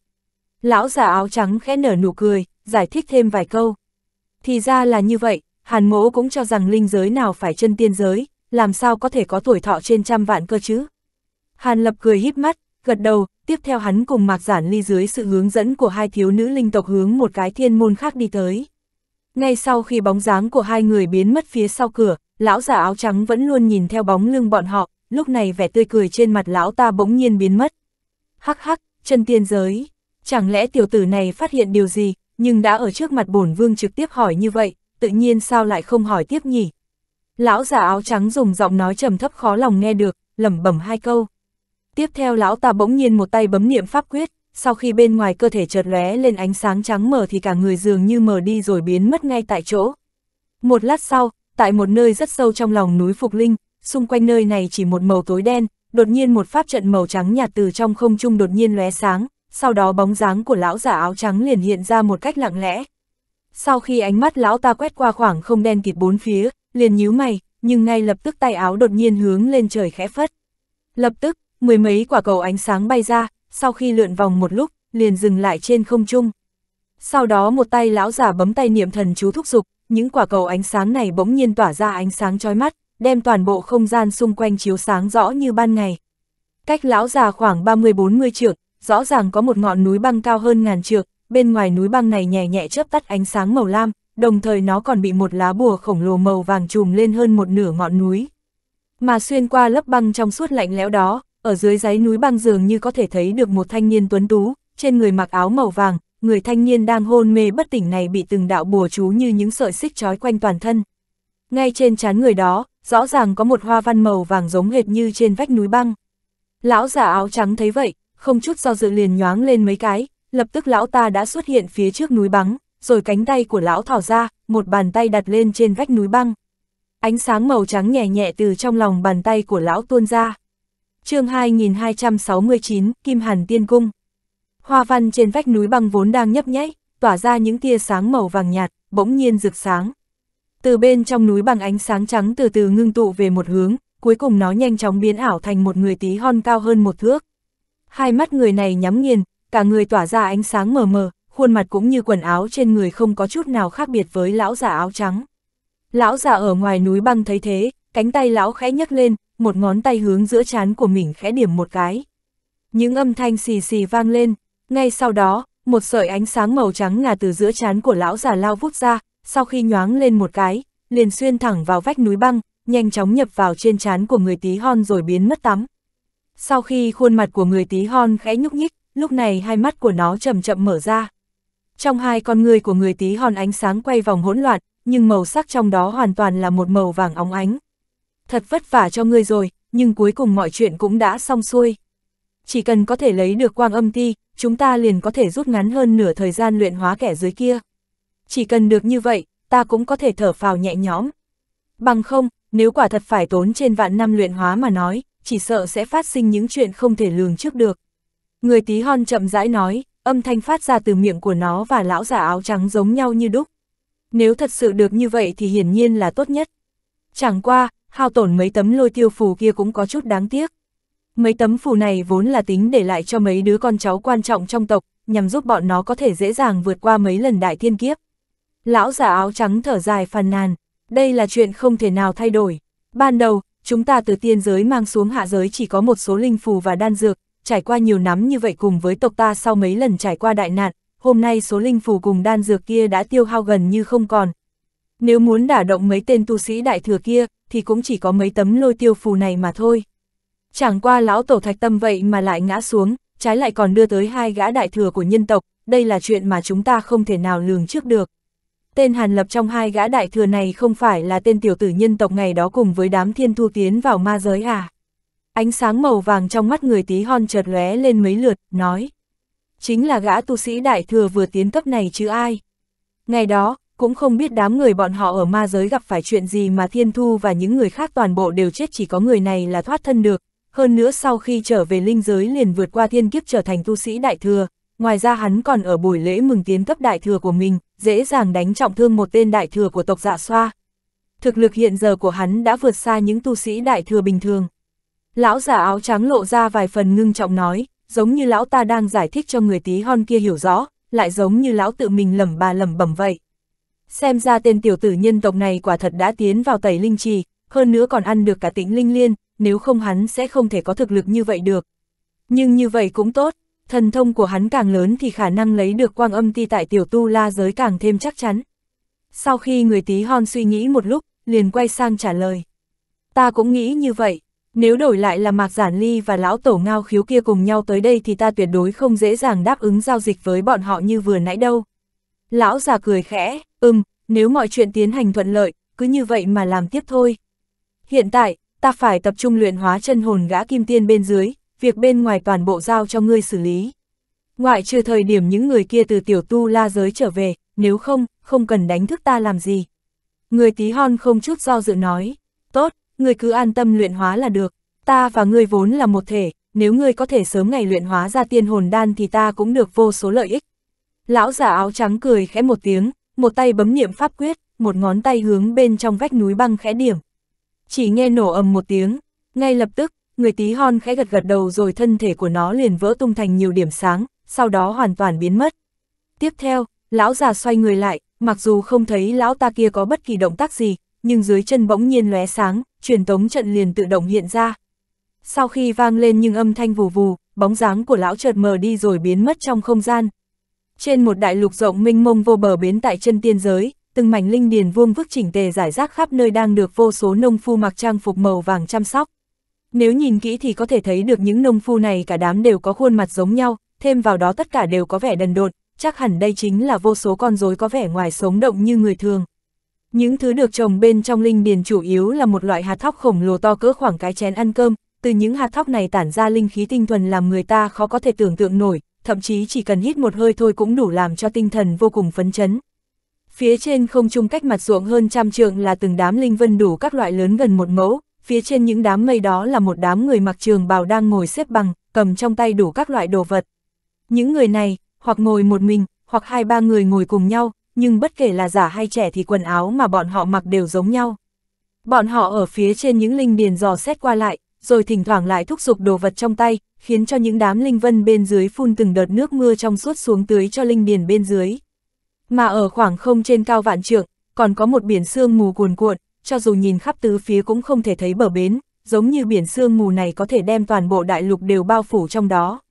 Lão giả áo trắng khẽ nở nụ cười, giải thích thêm vài câu. Thì ra là như vậy, Hàn Mỗ cũng cho rằng linh giới nào phải chân tiên giới, làm sao có thể có tuổi thọ trên trăm vạn cơ chứ. Hàn Lập cười híp mắt, gật đầu, tiếp theo hắn cùng Mạc Giản Ly dưới sự hướng dẫn của hai thiếu nữ linh tộc hướng một cái thiên môn khác đi tới. Ngay sau khi bóng dáng của hai người biến mất phía sau cửa, lão giả áo trắng vẫn luôn nhìn theo bóng lưng bọn họ, lúc này vẻ tươi cười trên mặt lão ta bỗng nhiên biến mất. Hắc hắc, chân tiên giới, chẳng lẽ tiểu tử này phát hiện điều gì, nhưng đã ở trước mặt bổn vương trực tiếp hỏi như vậy, tự nhiên sao lại không hỏi tiếp nhỉ? Lão giả áo trắng dùng giọng nói trầm thấp khó lòng nghe được, lẩm bẩm hai câu. Tiếp theo lão ta bỗng nhiên một tay bấm niệm pháp quyết, sau khi bên ngoài cơ thể chợt lóe lên ánh sáng trắng mờ thì cả người dường như mờ đi rồi biến mất ngay tại chỗ. Một lát sau, tại một nơi rất sâu trong lòng núi Phục Linh, xung quanh nơi này chỉ một màu tối đen, đột nhiên một pháp trận màu trắng nhạt từ trong không trung đột nhiên lóe sáng, sau đó bóng dáng của lão giả áo trắng liền hiện ra một cách lặng lẽ. Sau khi ánh mắt lão ta quét qua khoảng không đen kịt bốn phía, liền nhíu mày, nhưng ngay lập tức tay áo đột nhiên hướng lên trời khẽ phất. Lập tức, mười mấy quả cầu ánh sáng bay ra, sau khi lượn vòng một lúc, liền dừng lại trên không trung. Sau đó một tay lão giả bấm tay niệm thần chú thúc dục, những quả cầu ánh sáng này bỗng nhiên tỏa ra ánh sáng chói mắt, đem toàn bộ không gian xung quanh chiếu sáng rõ như ban ngày. Cách lão già khoảng 30-40 trượng, rõ ràng có một ngọn núi băng cao hơn ngàn trượng, bên ngoài núi băng này nhẹ nhẹ chớp tắt ánh sáng màu lam, đồng thời nó còn bị một lá bùa khổng lồ màu vàng trùm lên hơn một nửa ngọn núi. Mà xuyên qua lớp băng trong suốt lạnh lẽo đó, ở dưới dãy núi băng dường như có thể thấy được một thanh niên tuấn tú, trên người mặc áo màu vàng, người thanh niên đang hôn mê bất tỉnh này bị từng đạo bùa chú như những sợi xích trói quanh toàn thân. Ngay trên trán người đó, rõ ràng có một hoa văn màu vàng giống hệt như trên vách núi băng. Lão giả áo trắng thấy vậy, không chút do dự liền nhoáng lên mấy cái, lập tức lão ta đã xuất hiện phía trước núi băng, rồi cánh tay của lão thỏ ra, một bàn tay đặt lên trên vách núi băng. Ánh sáng màu trắng nhẹ nhẹ từ trong lòng bàn tay của lão tuôn ra chương 2269, Kim Hàn Tiên Cung. Hoa văn trên vách núi băng vốn đang nhấp nháy, tỏa ra những tia sáng màu vàng nhạt, bỗng nhiên rực sáng. Từ bên trong núi bằng ánh sáng trắng từ từ ngưng tụ về một hướng, cuối cùng nó nhanh chóng biến ảo thành một người tí hon cao hơn một thước. Hai mắt người này nhắm nghiền, cả người tỏa ra ánh sáng mờ mờ, khuôn mặt cũng như quần áo trên người không có chút nào khác biệt với lão già áo trắng. Lão già ở ngoài núi băng thấy thế, cánh tay lão khẽ nhấc lên, một ngón tay hướng giữa chán của mình khẽ điểm một cái. Những âm thanh xì xì vang lên, ngay sau đó, một sợi ánh sáng màu trắng ngà từ giữa chán của lão già lao vút ra, sau khi nhoáng lên một cái, liền xuyên thẳng vào vách núi băng, nhanh chóng nhập vào trên chán của người tí hon rồi biến mất tắm. Sau khi khuôn mặt của người tí hon khẽ nhúc nhích, lúc này hai mắt của nó chậm chậm mở ra. Trong hai con người của người tí hon ánh sáng quay vòng hỗn loạn, nhưng màu sắc trong đó hoàn toàn là một màu vàng óng ánh thật vất vả cho ngươi rồi, nhưng cuối cùng mọi chuyện cũng đã xong xuôi. Chỉ cần có thể lấy được quang âm ti, chúng ta liền có thể rút ngắn hơn nửa thời gian luyện hóa kẻ dưới kia. Chỉ cần được như vậy, ta cũng có thể thở phào nhẹ nhõm. Bằng không, nếu quả thật phải tốn trên vạn năm luyện hóa mà nói, chỉ sợ sẽ phát sinh những chuyện không thể lường trước được. Người tí hon chậm rãi nói, âm thanh phát ra từ miệng của nó và lão giả áo trắng giống nhau như đúc. Nếu thật sự được như vậy thì hiển nhiên là tốt nhất. Chẳng qua, hao tổn mấy tấm lôi tiêu phù kia cũng có chút đáng tiếc. Mấy tấm phù này vốn là tính để lại cho mấy đứa con cháu quan trọng trong tộc, nhằm giúp bọn nó có thể dễ dàng vượt qua mấy lần đại thiên kiếp. Lão già áo trắng thở dài phàn nàn, đây là chuyện không thể nào thay đổi. Ban đầu, chúng ta từ tiên giới mang xuống hạ giới chỉ có một số linh phù và đan dược, trải qua nhiều năm như vậy cùng với tộc ta sau mấy lần trải qua đại nạn, hôm nay số linh phù cùng đan dược kia đã tiêu hao gần như không còn, nếu muốn đả động mấy tên tu sĩ đại thừa kia, thì cũng chỉ có mấy tấm lôi tiêu phù này mà thôi. Chẳng qua lão tổ thạch tâm vậy mà lại ngã xuống, trái lại còn đưa tới hai gã đại thừa của nhân tộc, đây là chuyện mà chúng ta không thể nào lường trước được. Tên Hàn Lập trong hai gã đại thừa này không phải là tên tiểu tử nhân tộc ngày đó cùng với đám thiên thu tiến vào ma giới à? Ánh sáng màu vàng trong mắt người tí hon chợt lóe lên mấy lượt, nói. Chính là gã tu sĩ đại thừa vừa tiến cấp này chứ ai. Ngày đó, cũng không biết đám người bọn họ ở ma giới gặp phải chuyện gì mà Thiên Thu và những người khác toàn bộ đều chết chỉ có người này là thoát thân được, hơn nữa sau khi trở về linh giới liền vượt qua thiên kiếp trở thành tu sĩ đại thừa, ngoài ra hắn còn ở buổi lễ mừng tiến cấp đại thừa của mình, dễ dàng đánh trọng thương một tên đại thừa của tộc dạ xoa. Thực lực hiện giờ của hắn đã vượt xa những tu sĩ đại thừa bình thường. Lão giả áo trắng lộ ra vài phần ngưng trọng nói, giống như lão ta đang giải thích cho người tí hon kia hiểu rõ, lại giống như lão tự mình lẩm bà lẩm bẩm vậy xem ra tên tiểu tử nhân tộc này quả thật đã tiến vào tẩy linh trì, hơn nữa còn ăn được cả tĩnh linh liên, nếu không hắn sẽ không thể có thực lực như vậy được. Nhưng như vậy cũng tốt, thần thông của hắn càng lớn thì khả năng lấy được quang âm ti tại tiểu tu la giới càng thêm chắc chắn. Sau khi người tí hon suy nghĩ một lúc, liền quay sang trả lời. Ta cũng nghĩ như vậy, nếu đổi lại là Mạc Giản Ly và lão tổ ngao khiếu kia cùng nhau tới đây thì ta tuyệt đối không dễ dàng đáp ứng giao dịch với bọn họ như vừa nãy đâu. Lão già cười khẽ, ừm, nếu mọi chuyện tiến hành thuận lợi, cứ như vậy mà làm tiếp thôi. Hiện tại, ta phải tập trung luyện hóa chân hồn gã kim tiên bên dưới, việc bên ngoài toàn bộ giao cho ngươi xử lý. Ngoại trừ thời điểm những người kia từ tiểu tu la giới trở về, nếu không, không cần đánh thức ta làm gì. Người tí hon không chút do dự nói, tốt, ngươi cứ an tâm luyện hóa là được, ta và ngươi vốn là một thể, nếu ngươi có thể sớm ngày luyện hóa ra tiên hồn đan thì ta cũng được vô số lợi ích. Lão già áo trắng cười khẽ một tiếng, một tay bấm niệm pháp quyết, một ngón tay hướng bên trong vách núi băng khẽ điểm. Chỉ nghe nổ ầm một tiếng, ngay lập tức, người tí hon khẽ gật gật đầu rồi thân thể của nó liền vỡ tung thành nhiều điểm sáng, sau đó hoàn toàn biến mất. Tiếp theo, lão già xoay người lại, mặc dù không thấy lão ta kia có bất kỳ động tác gì, nhưng dưới chân bỗng nhiên lóe sáng, truyền tống trận liền tự động hiện ra. Sau khi vang lên những âm thanh vù vù, bóng dáng của lão chợt mờ đi rồi biến mất trong không gian, trên một đại lục rộng minh mông vô bờ bến tại chân tiên giới, từng mảnh linh điền vuông vức chỉnh tề giải rác khắp nơi đang được vô số nông phu mặc trang phục màu vàng chăm sóc. Nếu nhìn kỹ thì có thể thấy được những nông phu này cả đám đều có khuôn mặt giống nhau, thêm vào đó tất cả đều có vẻ đần độn, chắc hẳn đây chính là vô số con rối có vẻ ngoài sống động như người thường. Những thứ được trồng bên trong linh điền chủ yếu là một loại hạt thóc khổng lồ to cỡ khoảng cái chén ăn cơm, từ những hạt thóc này tản ra linh khí tinh thuần làm người ta khó có thể tưởng tượng nổi, thậm chí chỉ cần hít một hơi thôi cũng đủ làm cho tinh thần vô cùng phấn chấn. Phía trên không trung cách mặt ruộng hơn trăm trường là từng đám linh vân đủ các loại lớn gần một mẫu, phía trên những đám mây đó là một đám người mặc trường bào đang ngồi xếp bằng, cầm trong tay đủ các loại đồ vật. Những người này, hoặc ngồi một mình, hoặc hai ba người ngồi cùng nhau, nhưng bất kể là giả hay trẻ thì quần áo mà bọn họ mặc đều giống nhau. Bọn họ ở phía trên những linh điền dò xét qua lại, rồi thỉnh thoảng lại thúc giục đồ vật trong tay, khiến cho những đám linh vân bên dưới phun từng đợt nước mưa trong suốt xuống tưới cho linh điền bên dưới. Mà ở khoảng không trên cao vạn trượng, còn có một biển sương mù cuồn cuộn, cho dù nhìn khắp tứ phía cũng không thể thấy bờ bến, giống như biển sương mù này có thể đem toàn bộ đại lục đều bao phủ trong đó.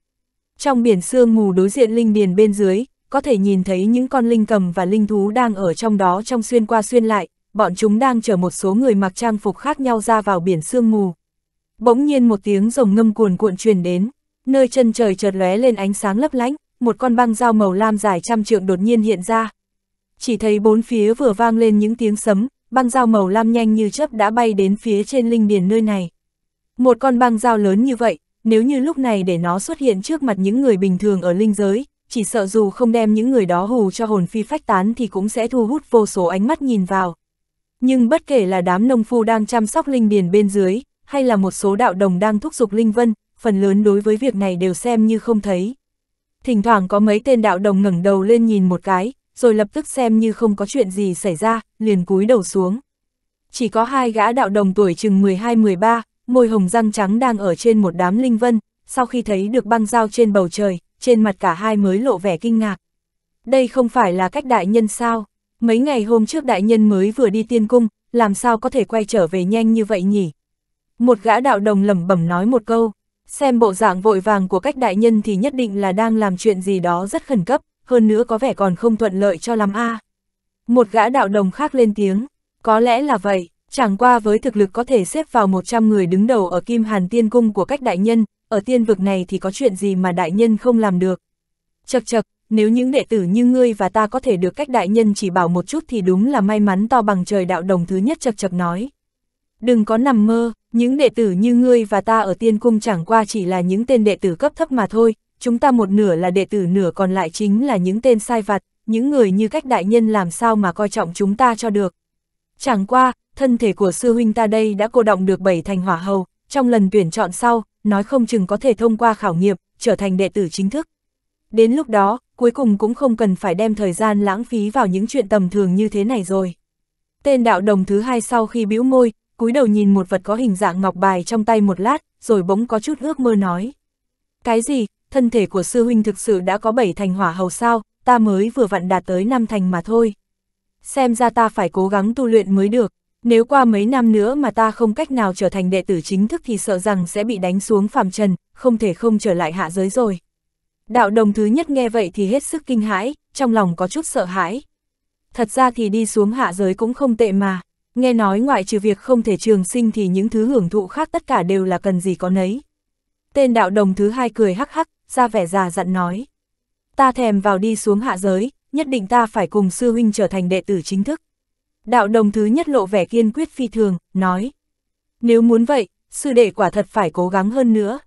Trong biển sương mù đối diện linh điền bên dưới, có thể nhìn thấy những con linh cầm và linh thú đang ở trong đó trong xuyên qua xuyên lại, bọn chúng đang chở một số người mặc trang phục khác nhau ra vào biển sương mù. Bỗng nhiên một tiếng rồng ngâm cuồn cuộn truyền đến, nơi chân trời chợt lóe lên ánh sáng lấp lánh, một con băng dao màu lam dài trăm trượng đột nhiên hiện ra. Chỉ thấy bốn phía vừa vang lên những tiếng sấm, băng dao màu lam nhanh như chớp đã bay đến phía trên linh điền nơi này. Một con băng dao lớn như vậy, nếu như lúc này để nó xuất hiện trước mặt những người bình thường ở linh giới, chỉ sợ dù không đem những người đó hù cho hồn phi phách tán thì cũng sẽ thu hút vô số ánh mắt nhìn vào. Nhưng bất kể là đám nông phu đang chăm sóc linh điền bên dưới, hay là một số đạo đồng đang thúc giục Linh Vân, phần lớn đối với việc này đều xem như không thấy. Thỉnh thoảng có mấy tên đạo đồng ngẩng đầu lên nhìn một cái, rồi lập tức xem như không có chuyện gì xảy ra, liền cúi đầu xuống. Chỉ có hai gã đạo đồng tuổi chừng 12-13, môi hồng răng trắng đang ở trên một đám Linh Vân, sau khi thấy được băng dao trên bầu trời, trên mặt cả hai mới lộ vẻ kinh ngạc. Đây không phải là cách đại nhân sao? Mấy ngày hôm trước đại nhân mới vừa đi tiên cung, làm sao có thể quay trở về nhanh như vậy nhỉ? Một gã đạo đồng lẩm bẩm nói một câu, xem bộ dạng vội vàng của cách đại nhân thì nhất định là đang làm chuyện gì đó rất khẩn cấp, hơn nữa có vẻ còn không thuận lợi cho lắm a. Một gã đạo đồng khác lên tiếng, có lẽ là vậy, chẳng qua với thực lực có thể xếp vào 100 người đứng đầu ở Kim Hàn Tiên Cung của cách đại nhân, ở tiên vực này thì có chuyện gì mà đại nhân không làm được. Chật chật, nếu những đệ tử như ngươi và ta có thể được cách đại nhân chỉ bảo một chút thì đúng là may mắn to bằng trời đạo đồng thứ nhất chật chật nói. Đừng có nằm mơ, những đệ tử như ngươi và ta ở tiên cung chẳng qua chỉ là những tên đệ tử cấp thấp mà thôi, chúng ta một nửa là đệ tử nửa còn lại chính là những tên sai vặt, những người như cách đại nhân làm sao mà coi trọng chúng ta cho được. Chẳng qua, thân thể của sư huynh ta đây đã cô động được bảy thành hỏa hầu, trong lần tuyển chọn sau, nói không chừng có thể thông qua khảo nghiệm, trở thành đệ tử chính thức. Đến lúc đó, cuối cùng cũng không cần phải đem thời gian lãng phí vào những chuyện tầm thường như thế này rồi. Tên đạo đồng thứ hai sau khi bĩu môi, cúi đầu nhìn một vật có hình dạng ngọc bài trong tay một lát, rồi bỗng có chút ước mơ nói. Cái gì, thân thể của sư huynh thực sự đã có bảy thành hỏa hầu sao, ta mới vừa vặn đạt tới năm thành mà thôi. Xem ra ta phải cố gắng tu luyện mới được, nếu qua mấy năm nữa mà ta không cách nào trở thành đệ tử chính thức thì sợ rằng sẽ bị đánh xuống phàm trần, không thể không trở lại hạ giới rồi. Đạo đồng thứ nhất nghe vậy thì hết sức kinh hãi, trong lòng có chút sợ hãi. Thật ra thì đi xuống hạ giới cũng không tệ mà, Nghe nói ngoại trừ việc không thể trường sinh thì những thứ hưởng thụ khác tất cả đều là cần gì có nấy. Tên đạo đồng thứ hai cười hắc hắc, ra vẻ già dặn nói. Ta thèm vào đi xuống hạ giới, nhất định ta phải cùng sư huynh trở thành đệ tử chính thức. Đạo đồng thứ nhất lộ vẻ kiên quyết phi thường, nói. Nếu muốn vậy, sư đệ quả thật phải cố gắng hơn nữa.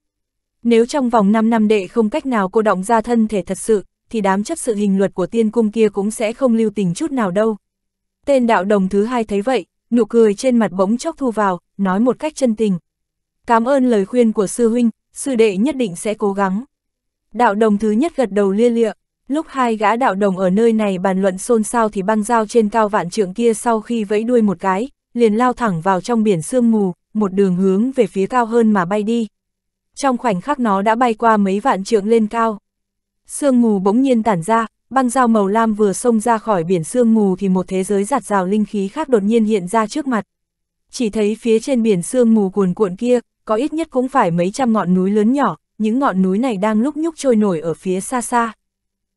Nếu trong vòng 5 năm đệ không cách nào cô động ra thân thể thật sự, thì đám chấp sự hình luật của tiên cung kia cũng sẽ không lưu tình chút nào đâu. Tên đạo đồng thứ hai thấy vậy, nụ cười trên mặt bỗng chốc thu vào, nói một cách chân tình. Cảm ơn lời khuyên của sư huynh, sư đệ nhất định sẽ cố gắng. Đạo đồng thứ nhất gật đầu lia lịa, lúc hai gã đạo đồng ở nơi này bàn luận xôn xao thì băng dao trên cao vạn trượng kia sau khi vẫy đuôi một cái, liền lao thẳng vào trong biển sương mù, một đường hướng về phía cao hơn mà bay đi. Trong khoảnh khắc nó đã bay qua mấy vạn trượng lên cao. Sương mù bỗng nhiên tản ra, băng dao màu lam vừa xông ra khỏi biển sương mù thì một thế giới giạt rào linh khí khác đột nhiên hiện ra trước mặt. Chỉ thấy phía trên biển sương mù cuồn cuộn kia, có ít nhất cũng phải mấy trăm ngọn núi lớn nhỏ, những ngọn núi này đang lúc nhúc trôi nổi ở phía xa xa.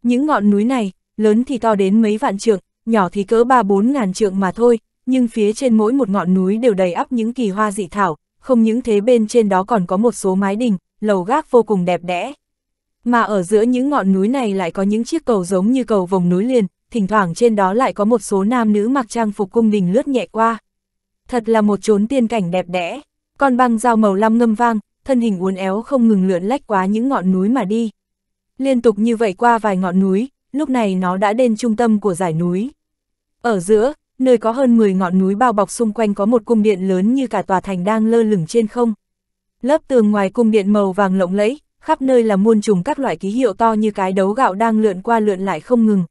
Những ngọn núi này, lớn thì to đến mấy vạn trượng, nhỏ thì cỡ ba bốn ngàn trượng mà thôi, nhưng phía trên mỗi một ngọn núi đều đầy ắp những kỳ hoa dị thảo, không những thế bên trên đó còn có một số mái đình, lầu gác vô cùng đẹp đẽ. Mà ở giữa những ngọn núi này lại có những chiếc cầu giống như cầu vòng núi liền, thỉnh thoảng trên đó lại có một số nam nữ mặc trang phục cung đình lướt nhẹ qua. Thật là một chốn tiên cảnh đẹp đẽ. Con băng dao màu lam ngâm vang, thân hình uốn éo không ngừng lượn lách quá những ngọn núi mà đi. Liên tục như vậy qua vài ngọn núi, lúc này nó đã đến trung tâm của dải núi. Ở giữa, nơi có hơn 10 ngọn núi bao bọc xung quanh có một cung điện lớn như cả tòa thành đang lơ lửng trên không. Lớp tường ngoài cung điện màu vàng lộng lẫy, khắp nơi là muôn trùng các loại ký hiệu to như cái đấu gạo đang lượn qua lượn lại không ngừng.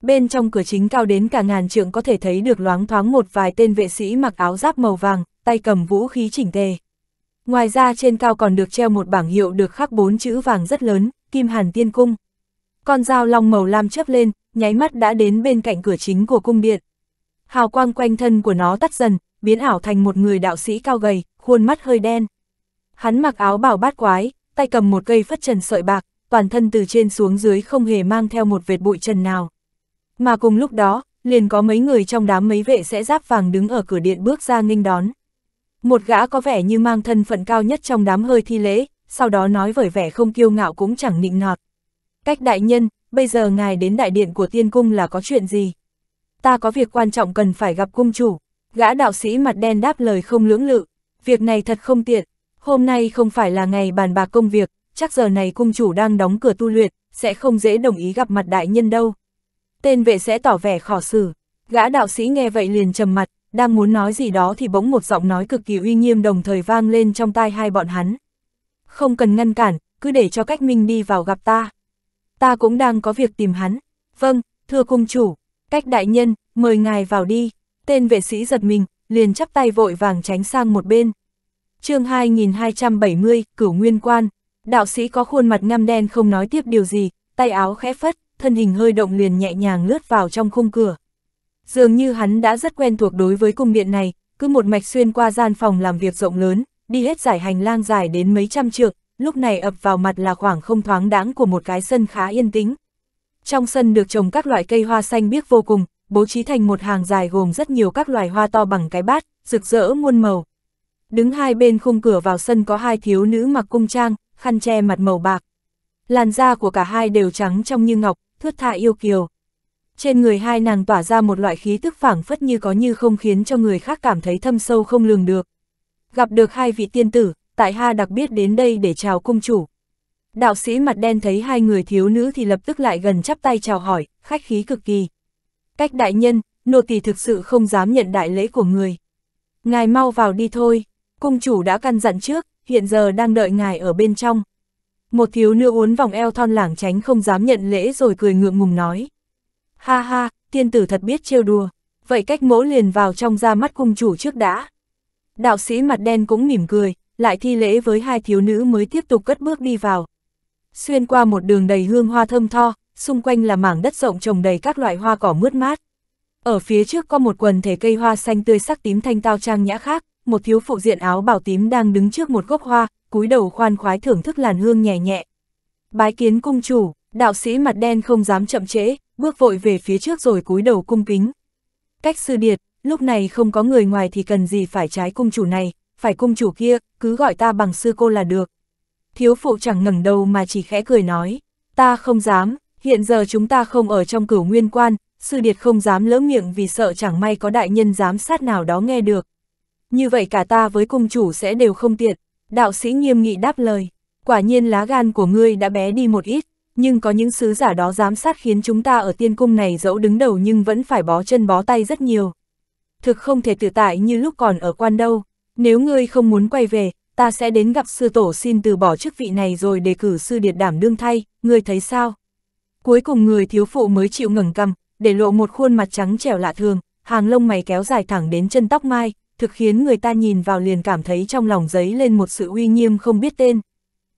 Bên trong cửa chính cao đến cả ngàn trượng có thể thấy được loáng thoáng một vài tên vệ sĩ mặc áo giáp màu vàng, tay cầm vũ khí chỉnh tề. Ngoài ra trên cao còn được treo một bảng hiệu được khắc bốn chữ vàng rất lớn, Kim Hàn Tiên Cung. Con dao long màu lam chớp lên, nháy mắt đã đến bên cạnh cửa chính của cung điện. Hào quang quanh thân của nó tắt dần, biến ảo thành một người đạo sĩ cao gầy, khuôn mắt hơi đen. Hắn mặc áo bào bát quái, tay cầm một cây phất trần sợi bạc, toàn thân từ trên xuống dưới không hề mang theo một vệt bụi trần nào. Mà cùng lúc đó, liền có mấy người trong đám mấy vệ sẽ giáp vàng đứng ở cửa điện bước ra nghênh đón. Một gã có vẻ như mang thân phận cao nhất trong đám hơi thi lễ, sau đó nói với vẻ không kiêu ngạo cũng chẳng nịnh nọt. Cách đại nhân, bây giờ ngài đến đại điện của tiên cung là có chuyện gì? Ta có việc quan trọng cần phải gặp cung chủ. Gã đạo sĩ mặt đen đáp lời không lưỡng lự. Việc này thật không tiện, Hôm nay không phải là ngày bàn bạc công việc, chắc giờ này cung chủ đang đóng cửa tu luyện, sẽ không dễ đồng ý gặp mặt đại nhân đâu. Tên vệ sẽ tỏ vẻ khó xử. Gã đạo sĩ nghe vậy liền trầm mặt, đang muốn nói gì đó thì bỗng một giọng nói cực kỳ uy nghiêm đồng thời vang lên trong tai hai bọn hắn. Không cần ngăn cản, cứ để cho cách minh đi vào gặp ta. Ta cũng đang có việc tìm hắn. Vâng, thưa cung chủ, cách đại nhân, mời ngài vào đi. Tên vệ sĩ giật mình, liền chắp tay vội vàng tránh sang một bên chương 2270, cửu nguyên quan, đạo sĩ có khuôn mặt ngăm đen không nói tiếp điều gì, tay áo khẽ phất, thân hình hơi động liền nhẹ nhàng lướt vào trong khung cửa. Dường như hắn đã rất quen thuộc đối với cung điện này, cứ một mạch xuyên qua gian phòng làm việc rộng lớn, đi hết giải hành lang dài đến mấy trăm trượng, lúc này ập vào mặt là khoảng không thoáng đáng của một cái sân khá yên tĩnh. Trong sân được trồng các loại cây hoa xanh biếc vô cùng, bố trí thành một hàng dài gồm rất nhiều các loài hoa to bằng cái bát, rực rỡ muôn màu, đứng hai bên khung cửa vào sân có hai thiếu nữ mặc cung trang, khăn che mặt màu bạc. Làn da của cả hai đều trắng trong như ngọc, thướt tha yêu kiều. Trên người hai nàng tỏa ra một loại khí tức phảng phất như có như không khiến cho người khác cảm thấy thâm sâu không lường được. Gặp được hai vị tiên tử, tại ha đặc biệt đến đây để chào cung chủ. Đạo sĩ mặt đen thấy hai người thiếu nữ thì lập tức lại gần chắp tay chào hỏi, khách khí cực kỳ. Cách đại nhân, nô tỳ thực sự không dám nhận đại lễ của người. Ngài mau vào đi thôi. Cung chủ đã căn dặn trước, hiện giờ đang đợi ngài ở bên trong. Một thiếu nữ uốn vòng eo thon lảng tránh không dám nhận lễ rồi cười ngượng ngùng nói. Ha ha, tiên tử thật biết trêu đùa, vậy cách mỗ liền vào trong ra mắt cung chủ trước đã. Đạo sĩ mặt đen cũng mỉm cười, lại thi lễ với hai thiếu nữ mới tiếp tục cất bước đi vào. Xuyên qua một đường đầy hương hoa thơm tho, xung quanh là mảng đất rộng trồng đầy các loại hoa cỏ mướt mát. Ở phía trước có một quần thể cây hoa xanh tươi sắc tím thanh tao trang nhã khác, một thiếu phụ diện áo bảo tím đang đứng trước một gốc hoa, cúi đầu khoan khoái thưởng thức làn hương nhẹ nhẹ. Bái kiến cung chủ, đạo sĩ mặt đen không dám chậm trễ, bước vội về phía trước rồi cúi đầu cung kính. Cách sư điệt, lúc này không có người ngoài thì cần gì phải trái cung chủ này, phải cung chủ kia, cứ gọi ta bằng sư cô là được. Thiếu phụ chẳng ngẩng đầu mà chỉ khẽ cười nói, ta không dám, hiện giờ chúng ta không ở trong cửu nguyên quan, sư điệt không dám lỡ miệng vì sợ chẳng may có đại nhân giám sát nào đó nghe được như vậy cả ta với cung chủ sẽ đều không tiện. Đạo sĩ nghiêm nghị đáp lời, quả nhiên lá gan của ngươi đã bé đi một ít, nhưng có những sứ giả đó giám sát khiến chúng ta ở tiên cung này dẫu đứng đầu nhưng vẫn phải bó chân bó tay rất nhiều. Thực không thể tự tại như lúc còn ở quan đâu, nếu ngươi không muốn quay về, ta sẽ đến gặp sư tổ xin từ bỏ chức vị này rồi đề cử sư điệt đảm đương thay, ngươi thấy sao? Cuối cùng người thiếu phụ mới chịu ngẩng cằm, để lộ một khuôn mặt trắng trẻo lạ thường, hàng lông mày kéo dài thẳng đến chân tóc mai, thực khiến người ta nhìn vào liền cảm thấy trong lòng giấy lên một sự uy nghiêm không biết tên.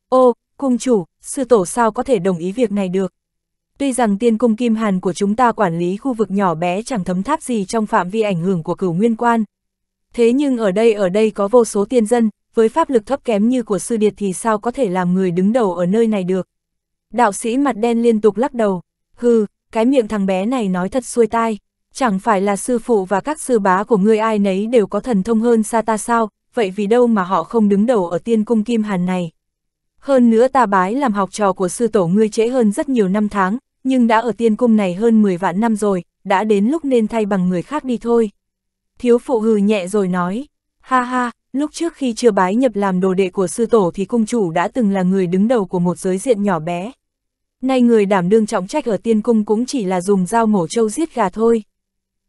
Ô, cung chủ, sư tổ sao có thể đồng ý việc này được? Tuy rằng tiên cung Kim Hàn của chúng ta quản lý khu vực nhỏ bé chẳng thấm tháp gì trong phạm vi ảnh hưởng của cửu nguyên quan. Thế nhưng ở đây ở đây có vô số tiên dân, với pháp lực thấp kém như của sư điệt thì sao có thể làm người đứng đầu ở nơi này được. Đạo sĩ mặt đen liên tục lắc đầu, hừ, cái miệng thằng bé này nói thật xuôi tai. Chẳng phải là sư phụ và các sư bá của ngươi ai nấy đều có thần thông hơn xa ta sao, vậy vì đâu mà họ không đứng đầu ở tiên cung Kim Hàn này. Hơn nữa ta bái làm học trò của sư tổ ngươi trễ hơn rất nhiều năm tháng, nhưng đã ở tiên cung này hơn 10 vạn năm rồi, đã đến lúc nên thay bằng người khác đi thôi. Thiếu phụ hừ nhẹ rồi nói, ha ha, lúc trước khi chưa bái nhập làm đồ đệ của sư tổ thì cung chủ đã từng là người đứng đầu của một giới diện nhỏ bé. Nay người đảm đương trọng trách ở tiên cung cũng chỉ là dùng dao mổ trâu giết gà thôi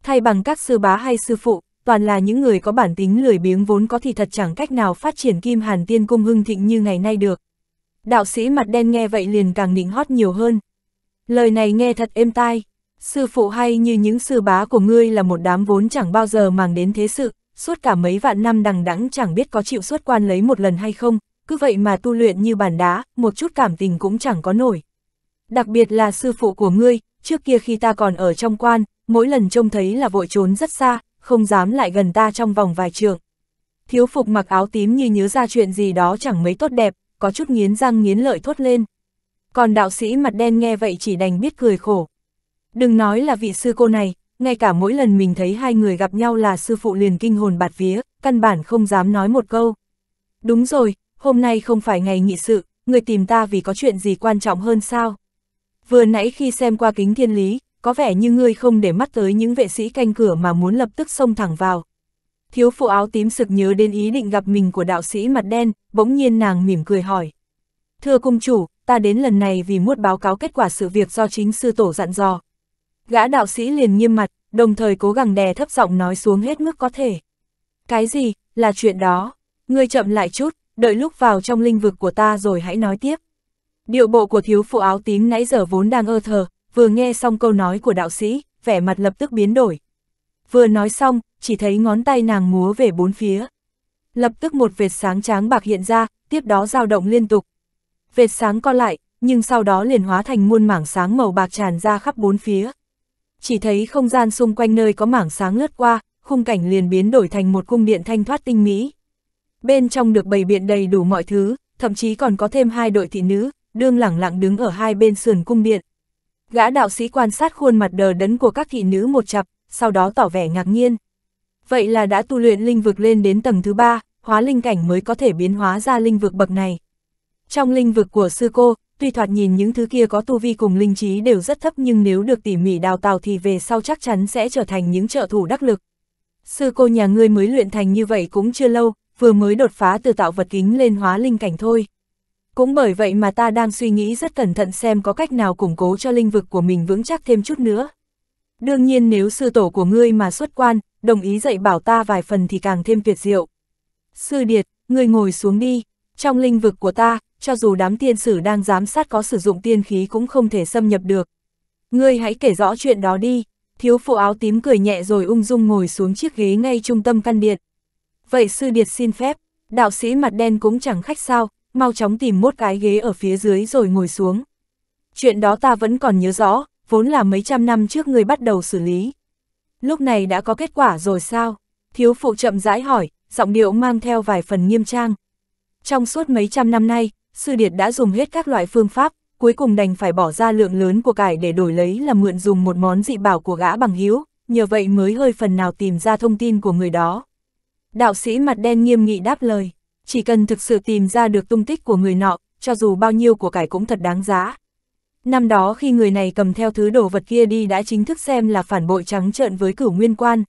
thay bằng các sư bá hay sư phụ, toàn là những người có bản tính lười biếng vốn có thì thật chẳng cách nào phát triển kim hàn tiên cung hưng thịnh như ngày nay được. Đạo sĩ mặt đen nghe vậy liền càng nịnh hót nhiều hơn. Lời này nghe thật êm tai, sư phụ hay như những sư bá của ngươi là một đám vốn chẳng bao giờ màng đến thế sự, suốt cả mấy vạn năm đằng đẵng chẳng biết có chịu xuất quan lấy một lần hay không, cứ vậy mà tu luyện như bàn đá, một chút cảm tình cũng chẳng có nổi. Đặc biệt là sư phụ của ngươi, trước kia khi ta còn ở trong quan, mỗi lần trông thấy là vội trốn rất xa, không dám lại gần ta trong vòng vài trường. Thiếu phục mặc áo tím như nhớ ra chuyện gì đó chẳng mấy tốt đẹp, có chút nghiến răng nghiến lợi thốt lên. Còn đạo sĩ mặt đen nghe vậy chỉ đành biết cười khổ. Đừng nói là vị sư cô này, ngay cả mỗi lần mình thấy hai người gặp nhau là sư phụ liền kinh hồn bạt vía, căn bản không dám nói một câu. Đúng rồi, hôm nay không phải ngày nghị sự, người tìm ta vì có chuyện gì quan trọng hơn sao? Vừa nãy khi xem qua kính thiên lý, có vẻ như ngươi không để mắt tới những vệ sĩ canh cửa mà muốn lập tức xông thẳng vào. Thiếu phụ áo tím sực nhớ đến ý định gặp mình của đạo sĩ mặt đen, bỗng nhiên nàng mỉm cười hỏi. Thưa cung chủ, ta đến lần này vì muốn báo cáo kết quả sự việc do chính sư tổ dặn dò. Gã đạo sĩ liền nghiêm mặt, đồng thời cố gắng đè thấp giọng nói xuống hết mức có thể. Cái gì, là chuyện đó, ngươi chậm lại chút, đợi lúc vào trong lĩnh vực của ta rồi hãy nói tiếp. Điệu bộ của thiếu phụ áo tím nãy giờ vốn đang ơ thờ, vừa nghe xong câu nói của đạo sĩ, vẻ mặt lập tức biến đổi. Vừa nói xong, chỉ thấy ngón tay nàng múa về bốn phía. Lập tức một vệt sáng tráng bạc hiện ra, tiếp đó dao động liên tục. Vệt sáng co lại, nhưng sau đó liền hóa thành muôn mảng sáng màu bạc tràn ra khắp bốn phía. Chỉ thấy không gian xung quanh nơi có mảng sáng lướt qua, khung cảnh liền biến đổi thành một cung điện thanh thoát tinh mỹ. Bên trong được bày biện đầy đủ mọi thứ, thậm chí còn có thêm hai đội thị nữ, đương lẳng lặng đứng ở hai bên sườn cung điện, Gã đạo sĩ quan sát khuôn mặt đờ đẫn của các thị nữ một chập, sau đó tỏ vẻ ngạc nhiên. Vậy là đã tu luyện linh vực lên đến tầng thứ ba, hóa linh cảnh mới có thể biến hóa ra linh vực bậc này. Trong linh vực của sư cô, tuy thoạt nhìn những thứ kia có tu vi cùng linh trí đều rất thấp nhưng nếu được tỉ mỉ đào tạo thì về sau chắc chắn sẽ trở thành những trợ thủ đắc lực. Sư cô nhà ngươi mới luyện thành như vậy cũng chưa lâu, vừa mới đột phá từ tạo vật kính lên hóa linh cảnh thôi. Cũng bởi vậy mà ta đang suy nghĩ rất cẩn thận xem có cách nào củng cố cho linh vực của mình vững chắc thêm chút nữa. Đương nhiên nếu sư tổ của ngươi mà xuất quan, đồng ý dạy bảo ta vài phần thì càng thêm tuyệt diệu. Sư Điệt, ngươi ngồi xuống đi, trong linh vực của ta, cho dù đám tiên sử đang giám sát có sử dụng tiên khí cũng không thể xâm nhập được. Ngươi hãy kể rõ chuyện đó đi, thiếu phụ áo tím cười nhẹ rồi ung dung ngồi xuống chiếc ghế ngay trung tâm căn điện. Vậy sư Điệt xin phép, đạo sĩ mặt đen cũng chẳng khách sao, mau chóng tìm một cái ghế ở phía dưới rồi ngồi xuống. Chuyện đó ta vẫn còn nhớ rõ, vốn là mấy trăm năm trước người bắt đầu xử lý. Lúc này đã có kết quả rồi sao? Thiếu phụ chậm rãi hỏi, giọng điệu mang theo vài phần nghiêm trang. Trong suốt mấy trăm năm nay, sư điệt đã dùng hết các loại phương pháp, cuối cùng đành phải bỏ ra lượng lớn của cải để đổi lấy là mượn dùng một món dị bảo của gã bằng hiếu, nhờ vậy mới hơi phần nào tìm ra thông tin của người đó. Đạo sĩ mặt đen nghiêm nghị đáp lời chỉ cần thực sự tìm ra được tung tích của người nọ, cho dù bao nhiêu của cải cũng thật đáng giá. Năm đó khi người này cầm theo thứ đồ vật kia đi đã chính thức xem là phản bội trắng trợn với cửu nguyên quan.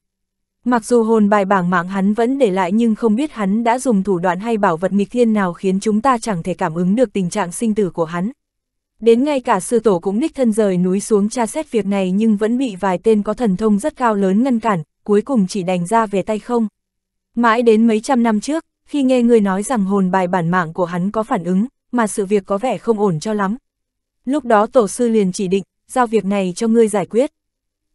Mặc dù hồn bài bảng mạng hắn vẫn để lại nhưng không biết hắn đã dùng thủ đoạn hay bảo vật nghịch thiên nào khiến chúng ta chẳng thể cảm ứng được tình trạng sinh tử của hắn. Đến ngay cả sư tổ cũng đích thân rời núi xuống tra xét việc này nhưng vẫn bị vài tên có thần thông rất cao lớn ngăn cản, cuối cùng chỉ đành ra về tay không. Mãi đến mấy trăm năm trước, khi nghe người nói rằng hồn bài bản mạng của hắn có phản ứng, mà sự việc có vẻ không ổn cho lắm. Lúc đó tổ sư liền chỉ định, giao việc này cho ngươi giải quyết.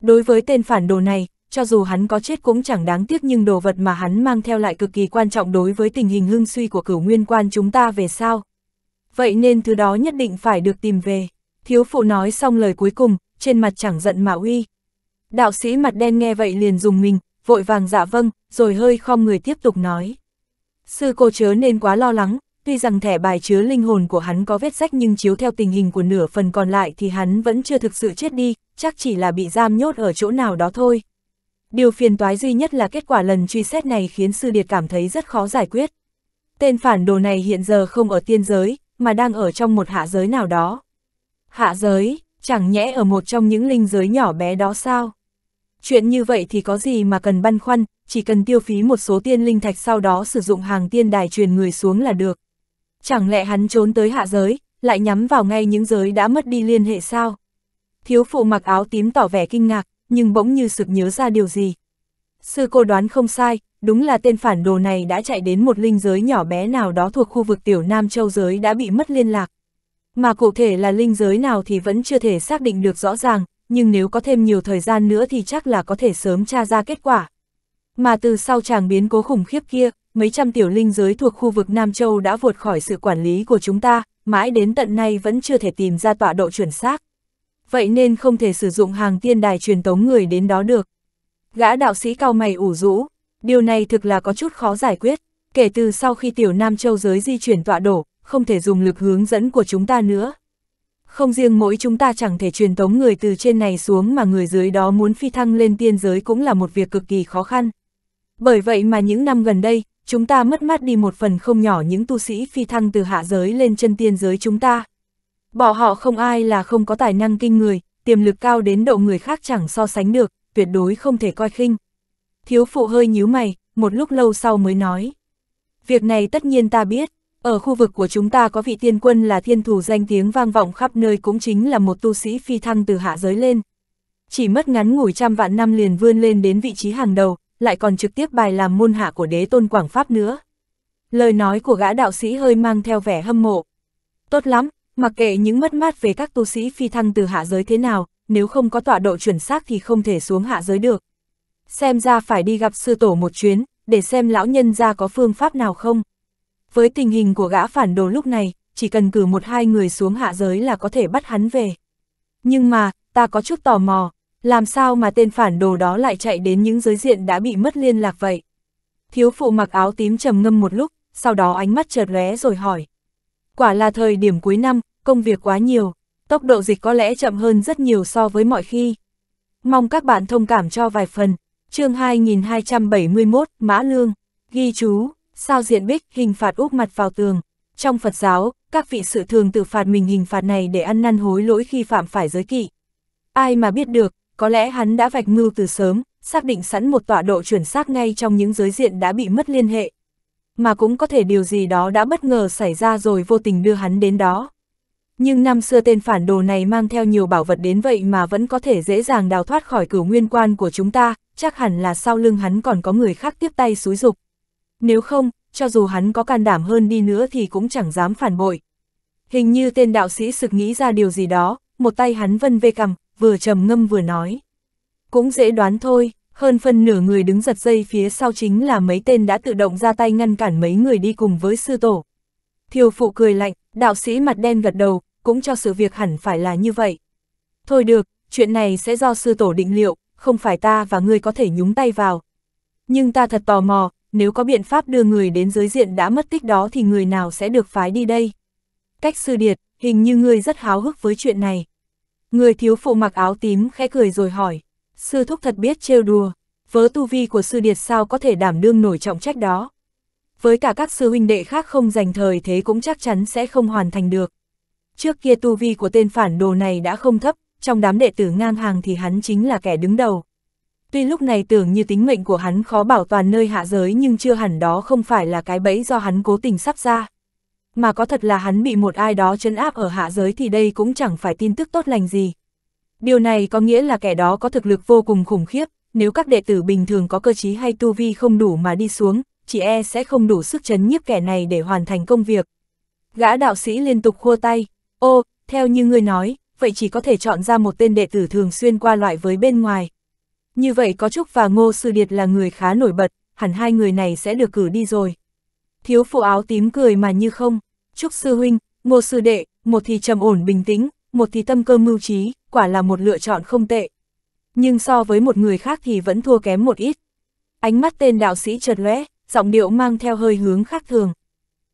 Đối với tên phản đồ này, cho dù hắn có chết cũng chẳng đáng tiếc nhưng đồ vật mà hắn mang theo lại cực kỳ quan trọng đối với tình hình hưng suy của cửu nguyên quan chúng ta về sao? Vậy nên thứ đó nhất định phải được tìm về. Thiếu phụ nói xong lời cuối cùng, trên mặt chẳng giận mà uy. Đạo sĩ mặt đen nghe vậy liền dùng mình, vội vàng dạ vâng, rồi hơi khom người tiếp tục nói. Sư cô chớ nên quá lo lắng, tuy rằng thẻ bài chứa linh hồn của hắn có vết rách nhưng chiếu theo tình hình của nửa phần còn lại thì hắn vẫn chưa thực sự chết đi, chắc chỉ là bị giam nhốt ở chỗ nào đó thôi. Điều phiền toái duy nhất là kết quả lần truy xét này khiến sư điệt cảm thấy rất khó giải quyết. Tên phản đồ này hiện giờ không ở tiên giới, mà đang ở trong một hạ giới nào đó. Hạ giới, chẳng nhẽ ở một trong những linh giới nhỏ bé đó sao? Chuyện như vậy thì có gì mà cần băn khoăn, chỉ cần tiêu phí một số tiên linh thạch sau đó sử dụng hàng tiên đài truyền người xuống là được. Chẳng lẽ hắn trốn tới hạ giới, lại nhắm vào ngay những giới đã mất đi liên hệ sao? Thiếu phụ mặc áo tím tỏ vẻ kinh ngạc, nhưng bỗng như sực nhớ ra điều gì. Sư cô đoán không sai, đúng là tên phản đồ này đã chạy đến một linh giới nhỏ bé nào đó thuộc khu vực tiểu Nam Châu giới đã bị mất liên lạc. Mà cụ thể là linh giới nào thì vẫn chưa thể xác định được rõ ràng, nhưng nếu có thêm nhiều thời gian nữa thì chắc là có thể sớm tra ra kết quả, mà từ sau chàng biến cố khủng khiếp kia, mấy trăm tiểu linh giới thuộc khu vực Nam Châu đã vượt khỏi sự quản lý của chúng ta, mãi đến tận nay vẫn chưa thể tìm ra tọa độ chuẩn xác. Vậy nên không thể sử dụng hàng tiên đài truyền tống người đến đó được. Gã đạo sĩ cao mày ủ rũ, điều này thực là có chút khó giải quyết, kể từ sau khi tiểu Nam Châu giới di chuyển tọa độ, không thể dùng lực hướng dẫn của chúng ta nữa. Không riêng mỗi chúng ta chẳng thể truyền tống người từ trên này xuống mà người dưới đó muốn phi thăng lên tiên giới cũng là một việc cực kỳ khó khăn. Bởi vậy mà những năm gần đây, chúng ta mất mát đi một phần không nhỏ những tu sĩ phi thăng từ hạ giới lên chân tiên giới chúng ta. Bỏ họ không ai là không có tài năng kinh người, tiềm lực cao đến độ người khác chẳng so sánh được, tuyệt đối không thể coi khinh. Thiếu phụ hơi nhíu mày, một lúc lâu sau mới nói. Việc này tất nhiên ta biết, ở khu vực của chúng ta có vị tiên quân là thiên thủ danh tiếng vang vọng khắp nơi cũng chính là một tu sĩ phi thăng từ hạ giới lên. Chỉ mất ngắn ngủi trăm vạn năm liền vươn lên đến vị trí hàng đầu, lại còn trực tiếp bài làm môn hạ của đế tôn Quảng Pháp nữa. Lời nói của gã đạo sĩ hơi mang theo vẻ hâm mộ. Tốt lắm, mặc kệ những mất mát về các tu sĩ phi thăng từ hạ giới thế nào, nếu không có tọa độ chuẩn xác thì không thể xuống hạ giới được. Xem ra phải đi gặp sư tổ một chuyến, để xem lão nhân ra có phương pháp nào không. Với tình hình của gã phản đồ lúc này, chỉ cần cử một hai người xuống hạ giới là có thể bắt hắn về. Nhưng mà, ta có chút tò mò, làm sao mà tên phản đồ đó lại chạy đến những giới diện đã bị mất liên lạc vậy? Thiếu phụ mặc áo tím trầm ngâm một lúc, sau đó ánh mắt chợt lóe rồi hỏi. Quả là thời điểm cuối năm, công việc quá nhiều, tốc độ dịch có lẽ chậm hơn rất nhiều so với mọi khi. Mong các bạn thông cảm cho vài phần. chương 2271, Mã Lương, ghi chú, sao diện bích hình phạt úp mặt vào tường. Trong Phật giáo, các vị sự thường tự phạt mình hình phạt này để ăn năn hối lỗi khi phạm phải giới kỵ. Ai mà biết được, có lẽ hắn đã vạch mưu từ sớm, xác định sẵn một tọa độ chuẩn xác ngay trong những giới diện đã bị mất liên hệ. Mà cũng có thể điều gì đó đã bất ngờ xảy ra rồi vô tình đưa hắn đến đó. Nhưng năm xưa tên phản đồ này mang theo nhiều bảo vật đến vậy mà vẫn có thể dễ dàng đào thoát khỏi cửu nguyên quan của chúng ta, chắc hẳn là sau lưng hắn còn có người khác tiếp tay xúi dục. Nếu không, cho dù hắn có can đảm hơn đi nữa thì cũng chẳng dám phản bội. Hình như tên đạo sĩ sực nghĩ ra điều gì đó, một tay hắn vân vê cầm, vừa trầm ngâm vừa nói. Cũng dễ đoán thôi, hơn phần nửa người đứng giật dây phía sau chính là mấy tên đã tự động ra tay ngăn cản mấy người đi cùng với sư tổ. Thiều phụ cười lạnh, đạo sĩ mặt đen gật đầu, cũng cho sự việc hẳn phải là như vậy. Thôi được, chuyện này sẽ do sư tổ định liệu, không phải ta và ngươi có thể nhúng tay vào. Nhưng ta thật tò mò, nếu có biện pháp đưa người đến giới diện đã mất tích đó thì người nào sẽ được phái đi đây? Cách sư điệt, hình như ngươi rất háo hức với chuyện này. Người thiếu phụ mặc áo tím khẽ cười rồi hỏi, sư thúc thật biết trêu đùa, vớ tu vi của sư điệt sao có thể đảm đương nổi trọng trách đó. Với cả các sư huynh đệ khác không dành thời thế cũng chắc chắn sẽ không hoàn thành được. Trước kia tu vi của tên phản đồ này đã không thấp, trong đám đệ tử ngang hàng thì hắn chính là kẻ đứng đầu. Tuy lúc này tưởng như tính mệnh của hắn khó bảo toàn nơi hạ giới nhưng chưa hẳn đó không phải là cái bẫy do hắn cố tình sắp ra mà có thật là hắn bị một ai đó chấn áp ở hạ giới thì đây cũng chẳng phải tin tức tốt lành gì. Điều này có nghĩa là kẻ đó có thực lực vô cùng khủng khiếp, nếu các đệ tử bình thường có cơ chí hay tu vi không đủ mà đi xuống, chị e sẽ không đủ sức chấn nhiếp kẻ này để hoàn thành công việc. Gã đạo sĩ liên tục khua tay, ô, theo như ngươi nói, vậy chỉ có thể chọn ra một tên đệ tử thường xuyên qua loại với bên ngoài. Như vậy có Trúc và Ngô Sư Điệt là người khá nổi bật, hẳn hai người này sẽ được cử đi rồi thiếu phụ áo tím cười mà như không. chúc sư huynh, ngô sư đệ, một thì trầm ổn bình tĩnh, một thì tâm cơ mưu trí, quả là một lựa chọn không tệ. Nhưng so với một người khác thì vẫn thua kém một ít. Ánh mắt tên đạo sĩ chợt lóe, giọng điệu mang theo hơi hướng khác thường.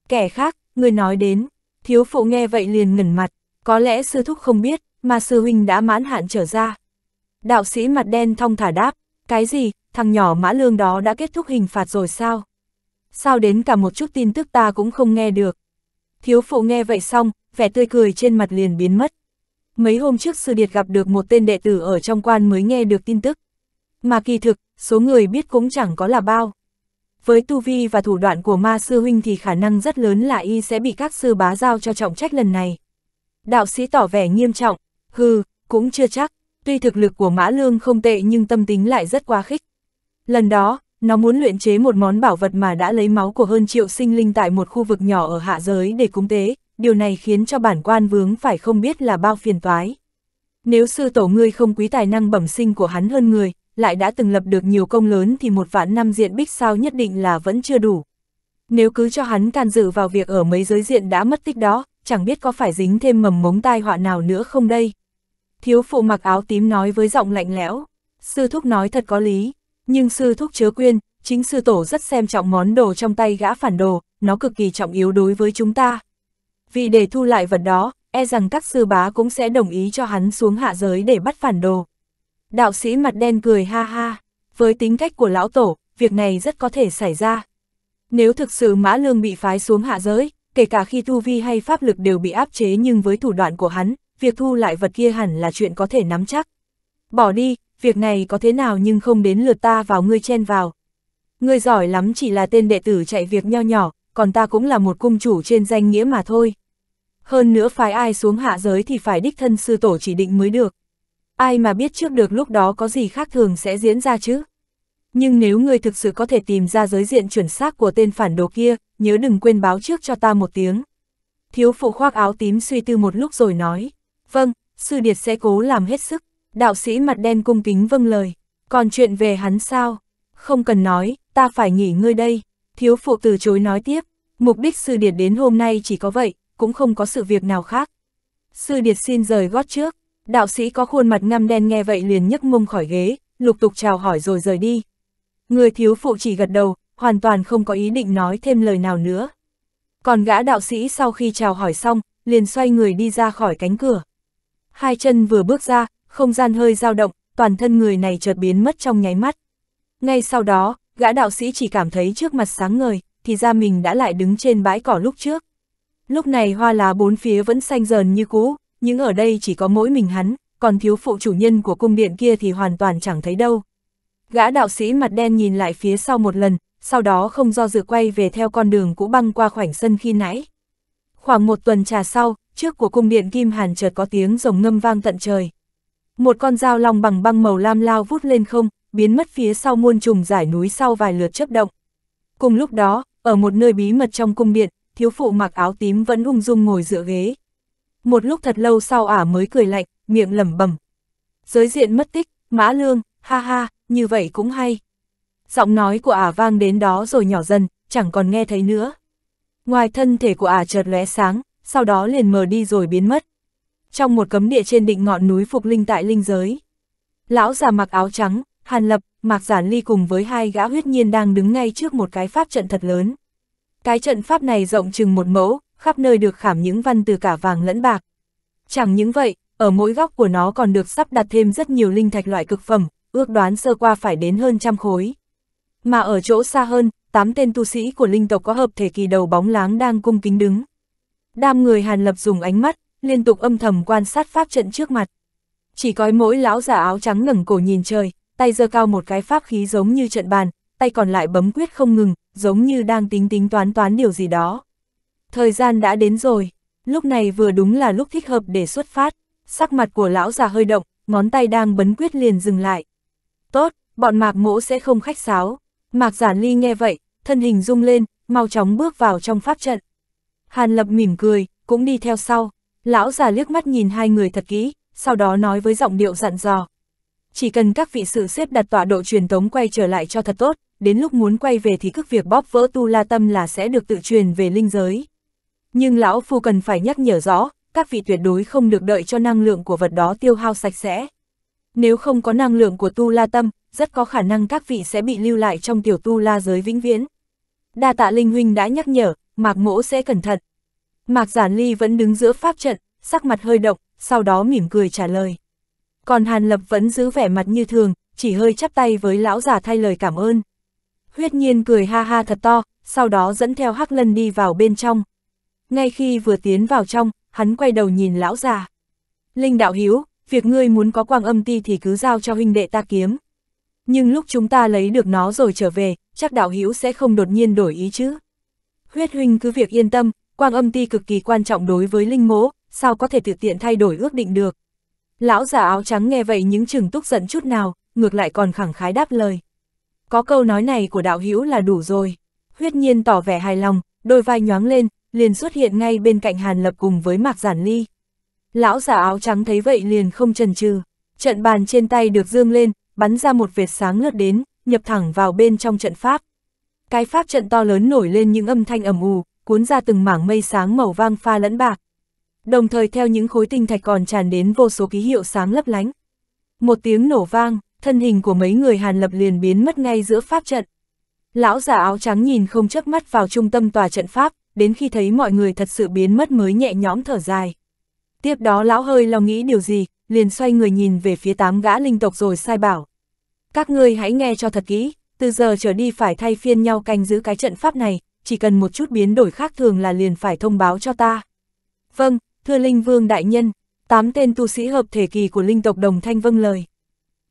Kẻ khác, người nói đến, thiếu phụ nghe vậy liền ngẩn mặt, có lẽ sư thúc không biết, mà sư huynh đã mãn hạn trở ra. Đạo sĩ mặt đen thong thả đáp, cái gì, thằng nhỏ mã lương đó đã kết thúc hình phạt rồi sao? sao đến cả một chút tin tức ta cũng không nghe được. Thiếu phụ nghe vậy xong, vẻ tươi cười trên mặt liền biến mất. Mấy hôm trước sư điệt gặp được một tên đệ tử ở trong quan mới nghe được tin tức. Mà kỳ thực, số người biết cũng chẳng có là bao. Với tu vi và thủ đoạn của ma sư huynh thì khả năng rất lớn là y sẽ bị các sư bá giao cho trọng trách lần này. Đạo sĩ tỏ vẻ nghiêm trọng, hừ, cũng chưa chắc, tuy thực lực của Mã Lương không tệ nhưng tâm tính lại rất quá khích. Lần đó, nó muốn luyện chế một món bảo vật mà đã lấy máu của hơn triệu sinh linh tại một khu vực nhỏ ở hạ giới để cúng tế, điều này khiến cho bản quan vướng phải không biết là bao phiền toái. Nếu sư tổ ngươi không quý tài năng bẩm sinh của hắn hơn người, lại đã từng lập được nhiều công lớn thì một vạn năm diện bích sao nhất định là vẫn chưa đủ. Nếu cứ cho hắn can dự vào việc ở mấy giới diện đã mất tích đó, chẳng biết có phải dính thêm mầm mống tai họa nào nữa không đây. Thiếu phụ mặc áo tím nói với giọng lạnh lẽo, sư thúc nói thật có lý, nhưng sư thúc chớ quyên, chính sư tổ rất xem trọng món đồ trong tay gã phản đồ, nó cực kỳ trọng yếu đối với chúng ta. Vì để thu lại vật đó, e rằng các sư bá cũng sẽ đồng ý cho hắn xuống hạ giới để bắt phản đồ. Đạo sĩ mặt đen cười ha ha, với tính cách của lão tổ, việc này rất có thể xảy ra. Nếu thực sự mã lương bị phái xuống hạ giới, kể cả khi tu vi hay pháp lực đều bị áp chế nhưng với thủ đoạn của hắn, việc thu lại vật kia hẳn là chuyện có thể nắm chắc. Bỏ đi, việc này có thế nào nhưng không đến lượt ta vào ngươi chen vào. Ngươi giỏi lắm chỉ là tên đệ tử chạy việc nho nhỏ, còn ta cũng là một cung chủ trên danh nghĩa mà thôi. Hơn nữa phái ai xuống hạ giới thì phải đích thân sư tổ chỉ định mới được. Ai mà biết trước được lúc đó có gì khác thường sẽ diễn ra chứ. Nhưng nếu ngươi thực sự có thể tìm ra giới diện chuẩn xác của tên phản đồ kia, nhớ đừng quên báo trước cho ta một tiếng. Thiếu phụ khoác áo tím suy tư một lúc rồi nói, vâng, sư điệt sẽ cố làm hết sức. Đạo sĩ mặt đen cung kính vâng lời, còn chuyện về hắn sao? Không cần nói, ta phải nghỉ ngơi đây. Thiếu phụ từ chối nói tiếp, mục đích sư điệt đến hôm nay chỉ có vậy, cũng không có sự việc nào khác. Sư điệt xin rời gót trước, đạo sĩ có khuôn mặt ngăm đen nghe vậy liền nhấc mông khỏi ghế, lục tục chào hỏi rồi rời đi. Người thiếu phụ chỉ gật đầu, hoàn toàn không có ý định nói thêm lời nào nữa. Còn gã đạo sĩ sau khi chào hỏi xong, liền xoay người đi ra khỏi cánh cửa. Hai chân vừa bước ra, không gian hơi dao động, toàn thân người này chợt biến mất trong nháy mắt. Ngay sau đó, gã đạo sĩ chỉ cảm thấy trước mặt sáng ngời, thì ra mình đã lại đứng trên bãi cỏ lúc trước. Lúc này hoa lá bốn phía vẫn xanh dờn như cũ, nhưng ở đây chỉ có mỗi mình hắn, còn thiếu phụ chủ nhân của cung điện kia thì hoàn toàn chẳng thấy đâu. Gã đạo sĩ mặt đen nhìn lại phía sau một lần, sau đó không do dự quay về theo con đường cũ băng qua khoảnh sân khi nãy. Khoảng một tuần trà sau, trước của cung điện Kim Hàn chợt có tiếng rồng ngâm vang tận trời. Một con dao long bằng băng màu lam lao vút lên không, biến mất phía sau muôn trùng giải núi sau vài lượt chấp động. Cùng lúc đó, ở một nơi bí mật trong cung điện, thiếu phụ mặc áo tím vẫn ung dung ngồi dựa ghế. Một lúc thật lâu sau ả mới cười lạnh, miệng lẩm bẩm. Giới diện mất tích, mã lương, ha ha, như vậy cũng hay. Giọng nói của ả vang đến đó rồi nhỏ dần, chẳng còn nghe thấy nữa. Ngoài thân thể của ả chợt lóe sáng, sau đó liền mờ đi rồi biến mất trong một cấm địa trên đỉnh ngọn núi Phục Linh tại Linh Giới. Lão già mặc áo trắng, Hàn Lập, mặc Giản Ly cùng với hai gã huyết nhiên đang đứng ngay trước một cái pháp trận thật lớn. Cái trận pháp này rộng chừng một mẫu, khắp nơi được khảm những văn từ cả vàng lẫn bạc. Chẳng những vậy, ở mỗi góc của nó còn được sắp đặt thêm rất nhiều linh thạch loại cực phẩm, ước đoán sơ qua phải đến hơn trăm khối. Mà ở chỗ xa hơn, tám tên tu sĩ của linh tộc có hợp thể kỳ đầu bóng láng đang cung kính đứng. Đam người Hàn Lập dùng ánh mắt, liên tục âm thầm quan sát pháp trận trước mặt. Chỉ có mỗi lão giả áo trắng ngẩng cổ nhìn trời, tay giơ cao một cái pháp khí giống như trận bàn, tay còn lại bấm quyết không ngừng, giống như đang tính tính toán toán điều gì đó. Thời gian đã đến rồi, lúc này vừa đúng là lúc thích hợp để xuất phát, sắc mặt của lão già hơi động, ngón tay đang bấn quyết liền dừng lại. Tốt, bọn mạc mỗ sẽ không khách sáo. Mạc giản ly nghe vậy, thân hình rung lên, mau chóng bước vào trong pháp trận. Hàn lập mỉm cười, cũng đi theo sau. Lão già liếc mắt nhìn hai người thật kỹ, sau đó nói với giọng điệu dặn dò. Chỉ cần các vị sự xếp đặt tọa độ truyền tống quay trở lại cho thật tốt, đến lúc muốn quay về thì cước việc bóp vỡ tu la tâm là sẽ được tự truyền về linh giới. Nhưng lão phu cần phải nhắc nhở rõ, các vị tuyệt đối không được đợi cho năng lượng của vật đó tiêu hao sạch sẽ. Nếu không có năng lượng của tu la tâm, rất có khả năng các vị sẽ bị lưu lại trong tiểu tu la giới vĩnh viễn. Đa tạ linh huynh đã nhắc nhở, mạc mỗ sẽ cẩn thận. Mạc Giản Ly vẫn đứng giữa pháp trận, sắc mặt hơi động, sau đó mỉm cười trả lời. Còn Hàn Lập vẫn giữ vẻ mặt như thường, chỉ hơi chắp tay với lão già thay lời cảm ơn. Huyết nhiên cười ha ha thật to, sau đó dẫn theo Hắc Lân đi vào bên trong. Ngay khi vừa tiến vào trong, hắn quay đầu nhìn lão già. Linh đạo hiếu, việc ngươi muốn có quang âm ti thì cứ giao cho huynh đệ ta kiếm. Nhưng lúc chúng ta lấy được nó rồi trở về, chắc đạo hiếu sẽ không đột nhiên đổi ý chứ. Huyết huynh cứ việc yên tâm, quang âm ti cực kỳ quan trọng đối với linh mỗ, sao có thể tự tiện thay đổi ước định được. Lão già áo trắng nghe vậy những chừng túc giận chút nào, ngược lại còn khẳng khái đáp lời. Có câu nói này của đạo hữu là đủ rồi. Huyết nhiên tỏ vẻ hài lòng, đôi vai nhoáng lên, liền xuất hiện ngay bên cạnh Hàn Lập cùng với Mạc Giản Ly. Lão già áo trắng thấy vậy liền không chần chừ, trận bàn trên tay được dương lên, bắn ra một vệt sáng lướt đến, nhập thẳng vào bên trong trận pháp. Cái pháp trận to lớn nổi lên những âm thanh ầm ù, cuốn ra từng mảng mây sáng màu vang pha lẫn bạc. Đồng thời theo những khối tinh thạch còn tràn đến vô số ký hiệu sáng lấp lánh. Một tiếng nổ vang, thân hình của mấy người Hàn Lập liền biến mất ngay giữa pháp trận. Lão già áo trắng nhìn không chớp mắt vào trung tâm tòa trận pháp, đến khi thấy mọi người thật sự biến mất mới nhẹ nhõm thở dài. Tiếp đó lão hơi lo nghĩ điều gì, liền xoay người nhìn về phía tám gã linh tộc rồi sai bảo. Các ngươi hãy nghe cho thật kỹ, từ giờ trở đi phải thay phiên nhau canh giữ cái trận pháp này, chỉ cần một chút biến đổi khác thường là liền phải thông báo cho ta. Vâng, thưa Linh Vương Đại Nhân, tám tên tu sĩ hợp thể kỳ của linh tộc đồng thanh vâng lời.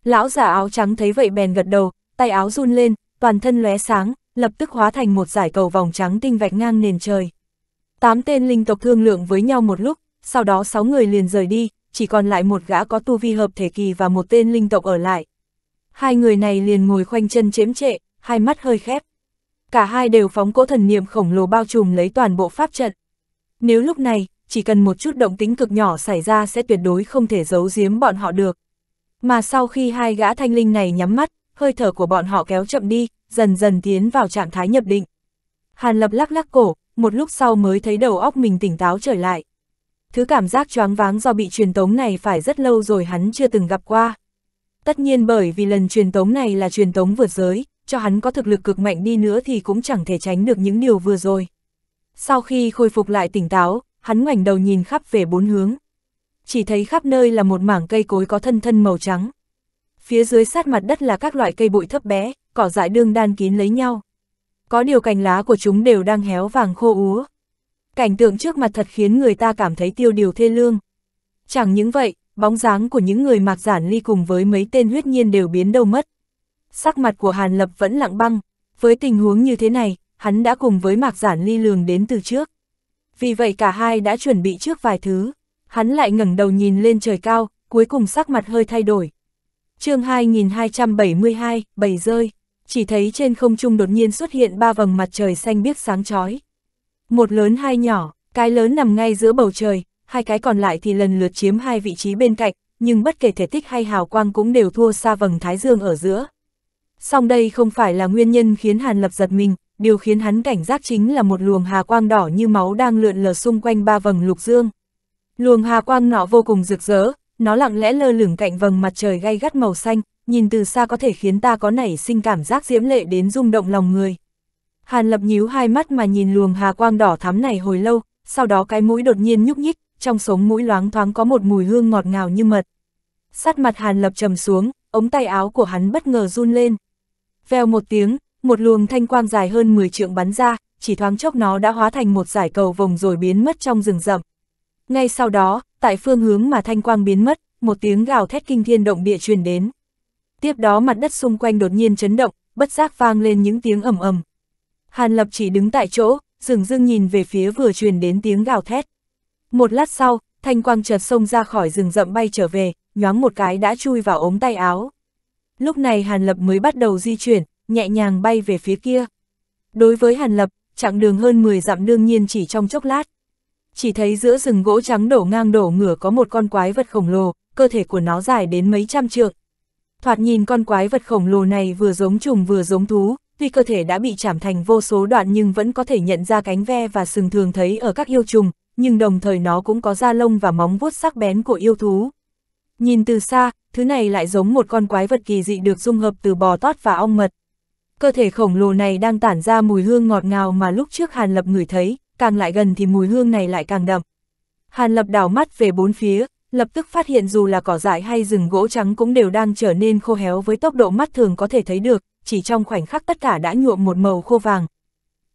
Lão giả áo trắng thấy vậy bèn gật đầu, tay áo run lên, toàn thân lóe sáng, lập tức hóa thành một giải cầu vòng trắng tinh vạch ngang nền trời. Tám tên linh tộc thương lượng với nhau một lúc, sau đó sáu người liền rời đi, chỉ còn lại một gã có tu vi hợp thể kỳ và một tên linh tộc ở lại. Hai người này liền ngồi khoanh chân chếm trệ, hai mắt hơi khép cả hai đều phóng cỗ thần niệm khổng lồ bao trùm lấy toàn bộ pháp trận. Nếu lúc này, chỉ cần một chút động tính cực nhỏ xảy ra sẽ tuyệt đối không thể giấu giếm bọn họ được. Mà sau khi hai gã thanh linh này nhắm mắt, hơi thở của bọn họ kéo chậm đi, dần dần tiến vào trạng thái nhập định. Hàn lập lắc lắc cổ, một lúc sau mới thấy đầu óc mình tỉnh táo trở lại. Thứ cảm giác choáng váng do bị truyền tống này phải rất lâu rồi hắn chưa từng gặp qua. Tất nhiên bởi vì lần truyền tống này là truyền tống vượt giới, cho hắn có thực lực cực mạnh đi nữa thì cũng chẳng thể tránh được những điều vừa rồi. Sau khi khôi phục lại tỉnh táo, hắn ngoảnh đầu nhìn khắp về bốn hướng. Chỉ thấy khắp nơi là một mảng cây cối có thân thân màu trắng. Phía dưới sát mặt đất là các loại cây bụi thấp bé, cỏ dại đương đan kín lấy nhau. Có điều cành lá của chúng đều đang héo vàng khô úa. Cảnh tượng trước mặt thật khiến người ta cảm thấy tiêu điều thê lương. Chẳng những vậy, bóng dáng của những người mạc giản ly cùng với mấy tên huyết nhiên đều biến đâu mất sắc mặt của Hàn Lập vẫn lặng băng. Với tình huống như thế này, hắn đã cùng với Mạc Giản Ly lường đến từ trước. Vì vậy cả hai đã chuẩn bị trước vài thứ. Hắn lại ngẩng đầu nhìn lên trời cao, cuối cùng sắc mặt hơi thay đổi. chương 2272, bảy rơi, chỉ thấy trên không trung đột nhiên xuất hiện ba vầng mặt trời xanh biếc sáng chói Một lớn hai nhỏ, cái lớn nằm ngay giữa bầu trời, hai cái còn lại thì lần lượt chiếm hai vị trí bên cạnh, nhưng bất kể thể tích hay hào quang cũng đều thua xa vầng thái dương ở giữa. Song đây không phải là nguyên nhân khiến Hàn Lập giật mình, điều khiến hắn cảnh giác chính là một luồng hà quang đỏ như máu đang lượn lờ xung quanh ba vầng lục dương. Luồng hà quang nọ vô cùng rực rỡ, nó lặng lẽ lơ lửng cạnh vầng mặt trời gay gắt màu xanh, nhìn từ xa có thể khiến ta có nảy sinh cảm giác diễm lệ đến rung động lòng người. Hàn Lập nhíu hai mắt mà nhìn luồng hà quang đỏ thắm này hồi lâu, sau đó cái mũi đột nhiên nhúc nhích, trong sống mũi loáng thoáng có một mùi hương ngọt ngào như mật. Sát mặt Hàn Lập trầm xuống, ống tay áo của hắn bất ngờ run lên. Vèo một tiếng, một luồng thanh quang dài hơn 10 trượng bắn ra, chỉ thoáng chốc nó đã hóa thành một giải cầu vồng rồi biến mất trong rừng rậm. Ngay sau đó, tại phương hướng mà thanh quang biến mất, một tiếng gào thét kinh thiên động địa truyền đến. Tiếp đó mặt đất xung quanh đột nhiên chấn động, bất giác vang lên những tiếng ầm ầm. Hàn Lập chỉ đứng tại chỗ, dừng dưng nhìn về phía vừa truyền đến tiếng gào thét. Một lát sau, thanh quang chợt xông ra khỏi rừng rậm bay trở về, nhoáng một cái đã chui vào ống tay áo lúc này Hàn Lập mới bắt đầu di chuyển, nhẹ nhàng bay về phía kia. Đối với Hàn Lập, chặng đường hơn 10 dặm đương nhiên chỉ trong chốc lát. Chỉ thấy giữa rừng gỗ trắng đổ ngang đổ ngửa có một con quái vật khổng lồ, cơ thể của nó dài đến mấy trăm trượng. Thoạt nhìn con quái vật khổng lồ này vừa giống trùng vừa giống thú, tuy cơ thể đã bị chảm thành vô số đoạn nhưng vẫn có thể nhận ra cánh ve và sừng thường thấy ở các yêu trùng, nhưng đồng thời nó cũng có da lông và móng vuốt sắc bén của yêu thú. Nhìn từ xa, thứ này lại giống một con quái vật kỳ dị được dung hợp từ bò tót và ong mật. Cơ thể khổng lồ này đang tản ra mùi hương ngọt ngào mà lúc trước Hàn Lập ngửi thấy, càng lại gần thì mùi hương này lại càng đậm. Hàn Lập đảo mắt về bốn phía, lập tức phát hiện dù là cỏ dại hay rừng gỗ trắng cũng đều đang trở nên khô héo với tốc độ mắt thường có thể thấy được, chỉ trong khoảnh khắc tất cả đã nhuộm một màu khô vàng.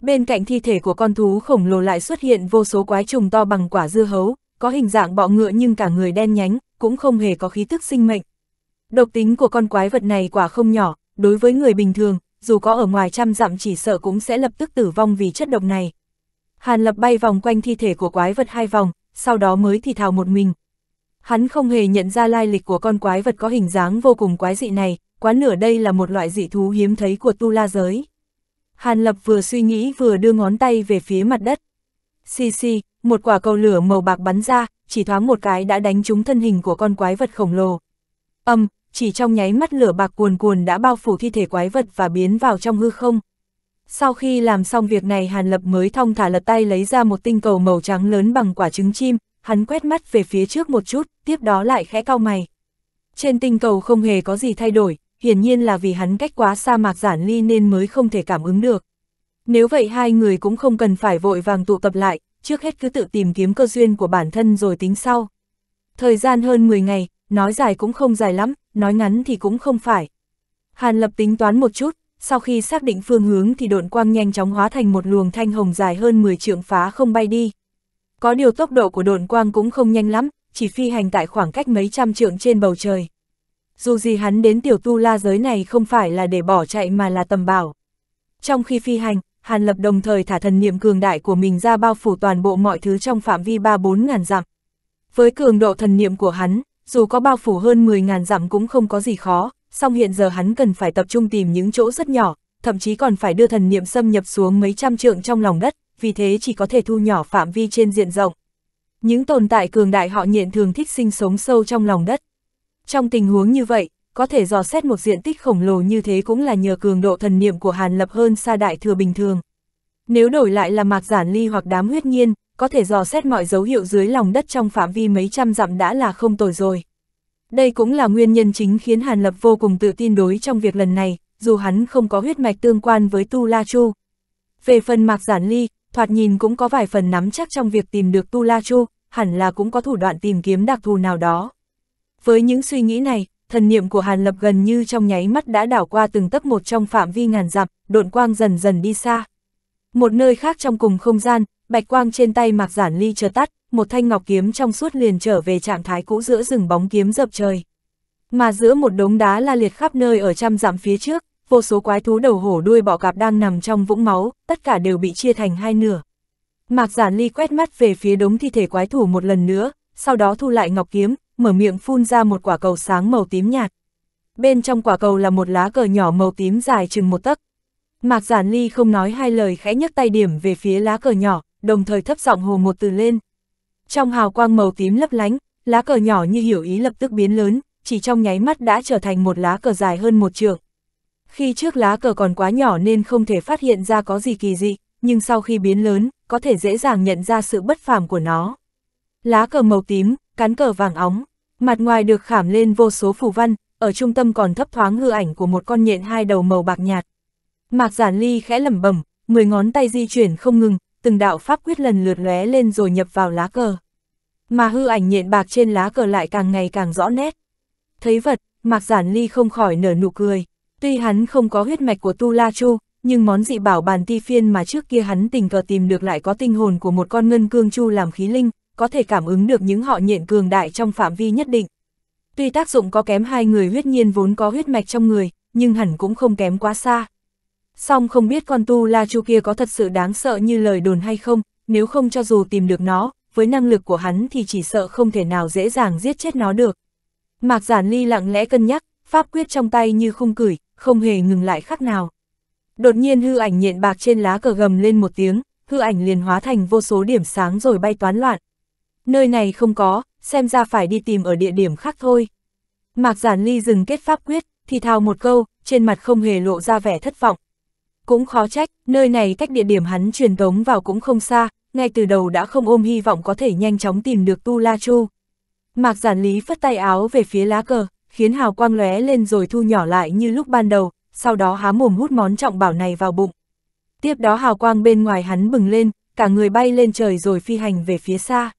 Bên cạnh thi thể của con thú khổng lồ lại xuất hiện vô số quái trùng to bằng quả dưa hấu, có hình dạng bọ ngựa nhưng cả người đen nhánh, cũng không hề có khí tức sinh mệnh. Độc tính của con quái vật này quả không nhỏ, đối với người bình thường, dù có ở ngoài trăm dặm chỉ sợ cũng sẽ lập tức tử vong vì chất độc này. Hàn Lập bay vòng quanh thi thể của quái vật hai vòng, sau đó mới thì thào một mình. Hắn không hề nhận ra lai lịch của con quái vật có hình dáng vô cùng quái dị này, quá nửa đây là một loại dị thú hiếm thấy của tu la giới. Hàn Lập vừa suy nghĩ vừa đưa ngón tay về phía mặt đất. Xì xì, một quả cầu lửa màu bạc bắn ra, chỉ thoáng một cái đã đánh trúng thân hình của con quái vật khổng lồ. Âm, um, chỉ trong nháy mắt lửa bạc cuồn cuồn đã bao phủ thi thể quái vật và biến vào trong hư không. Sau khi làm xong việc này Hàn Lập mới thong thả lật tay lấy ra một tinh cầu màu trắng lớn bằng quả trứng chim, hắn quét mắt về phía trước một chút, tiếp đó lại khẽ cau mày. Trên tinh cầu không hề có gì thay đổi, hiển nhiên là vì hắn cách quá sa mạc giản ly nên mới không thể cảm ứng được. Nếu vậy hai người cũng không cần phải vội vàng tụ tập lại, trước hết cứ tự tìm kiếm cơ duyên của bản thân rồi tính sau. Thời gian hơn 10 ngày, nói dài cũng không dài lắm, nói ngắn thì cũng không phải. Hàn Lập tính toán một chút, sau khi xác định phương hướng thì độn quang nhanh chóng hóa thành một luồng thanh hồng dài hơn 10 trượng phá không bay đi. Có điều tốc độ của độn quang cũng không nhanh lắm, chỉ phi hành tại khoảng cách mấy trăm trượng trên bầu trời. Dù gì hắn đến tiểu tu la giới này không phải là để bỏ chạy mà là tầm bảo. Trong khi phi hành, Hàn Lập đồng thời thả thần niệm cường đại của mình ra bao phủ toàn bộ mọi thứ trong phạm vi 3-4 ngàn dặm. Với cường độ thần niệm của hắn, dù có bao phủ hơn 10 ngàn dặm cũng không có gì khó, song hiện giờ hắn cần phải tập trung tìm những chỗ rất nhỏ, thậm chí còn phải đưa thần niệm xâm nhập xuống mấy trăm trượng trong lòng đất, vì thế chỉ có thể thu nhỏ phạm vi trên diện rộng. Những tồn tại cường đại họ nhện thường thích sinh sống sâu trong lòng đất. Trong tình huống như vậy, có thể dò xét một diện tích khổng lồ như thế cũng là nhờ cường độ thần niệm của Hàn Lập hơn xa đại thừa bình thường. Nếu đổi lại là mạc giản ly hoặc đám huyết nhiên, có thể dò xét mọi dấu hiệu dưới lòng đất trong phạm vi mấy trăm dặm đã là không tồi rồi. Đây cũng là nguyên nhân chính khiến Hàn Lập vô cùng tự tin đối trong việc lần này, dù hắn không có huyết mạch tương quan với Tu La Chu. Về phần mạc giản ly, thoạt nhìn cũng có vài phần nắm chắc trong việc tìm được Tu La Chu, hẳn là cũng có thủ đoạn tìm kiếm đặc thù nào đó. Với những suy nghĩ này, thần niệm của Hàn Lập gần như trong nháy mắt đã đảo qua từng tấc một trong phạm vi ngàn dặm, độn quang dần dần đi xa. Một nơi khác trong cùng không gian, bạch quang trên tay Mạc Giản Ly chờ tắt, một thanh ngọc kiếm trong suốt liền trở về trạng thái cũ giữa rừng bóng kiếm dập trời. Mà giữa một đống đá la liệt khắp nơi ở trăm dặm phía trước, vô số quái thú đầu hổ đuôi bọ cạp đang nằm trong vũng máu, tất cả đều bị chia thành hai nửa. Mạc Giản Ly quét mắt về phía đống thi thể quái thủ một lần nữa, sau đó thu lại ngọc kiếm, mở miệng phun ra một quả cầu sáng màu tím nhạt. Bên trong quả cầu là một lá cờ nhỏ màu tím dài chừng một tấc. Mạc Giản Ly không nói hai lời khẽ nhấc tay điểm về phía lá cờ nhỏ, đồng thời thấp giọng hồ một từ lên. Trong hào quang màu tím lấp lánh, lá cờ nhỏ như hiểu ý lập tức biến lớn, chỉ trong nháy mắt đã trở thành một lá cờ dài hơn một trượng. Khi trước lá cờ còn quá nhỏ nên không thể phát hiện ra có gì kỳ dị, nhưng sau khi biến lớn, có thể dễ dàng nhận ra sự bất phàm của nó. Lá cờ màu tím, cán cờ vàng óng, mặt ngoài được khảm lên vô số phù văn, ở trung tâm còn thấp thoáng hư ảnh của một con nhện hai đầu màu bạc nhạt. Mạc Giản Ly khẽ lẩm bẩm, mười ngón tay di chuyển không ngừng, từng đạo pháp quyết lần lượt lóe lên rồi nhập vào lá cờ. Mà hư ảnh nhện bạc trên lá cờ lại càng ngày càng rõ nét. Thấy vật, Mạc Giản Ly không khỏi nở nụ cười. Tuy hắn không có huyết mạch của Tu La Chu, nhưng món dị bảo bàn ti phiên mà trước kia hắn tình cờ tìm được lại có tinh hồn của một con ngân cương chu làm khí linh, có thể cảm ứng được những họ nhện cường đại trong phạm vi nhất định. Tuy tác dụng có kém hai người huyết nhiên vốn có huyết mạch trong người, nhưng hẳn cũng không kém quá xa. Song không biết con tu la chu kia có thật sự đáng sợ như lời đồn hay không, nếu không cho dù tìm được nó, với năng lực của hắn thì chỉ sợ không thể nào dễ dàng giết chết nó được. Mạc Giản Ly lặng lẽ cân nhắc, pháp quyết trong tay như khung cửi, không hề ngừng lại khắc nào. Đột nhiên hư ảnh nhện bạc trên lá cờ gầm lên một tiếng, hư ảnh liền hóa thành vô số điểm sáng rồi bay toán loạn, nơi này không có, xem ra phải đi tìm ở địa điểm khác thôi. Mạc Giản Ly dừng kết pháp quyết, thì thào một câu, trên mặt không hề lộ ra vẻ thất vọng. Cũng khó trách, nơi này cách địa điểm hắn truyền tống vào cũng không xa, ngay từ đầu đã không ôm hy vọng có thể nhanh chóng tìm được Tu La Chu. Mạc Giản Lý phất tay áo về phía lá cờ, khiến hào quang lóe lên rồi thu nhỏ lại như lúc ban đầu, sau đó há mồm hút món trọng bảo này vào bụng. Tiếp đó hào quang bên ngoài hắn bừng lên, cả người bay lên trời rồi phi hành về phía xa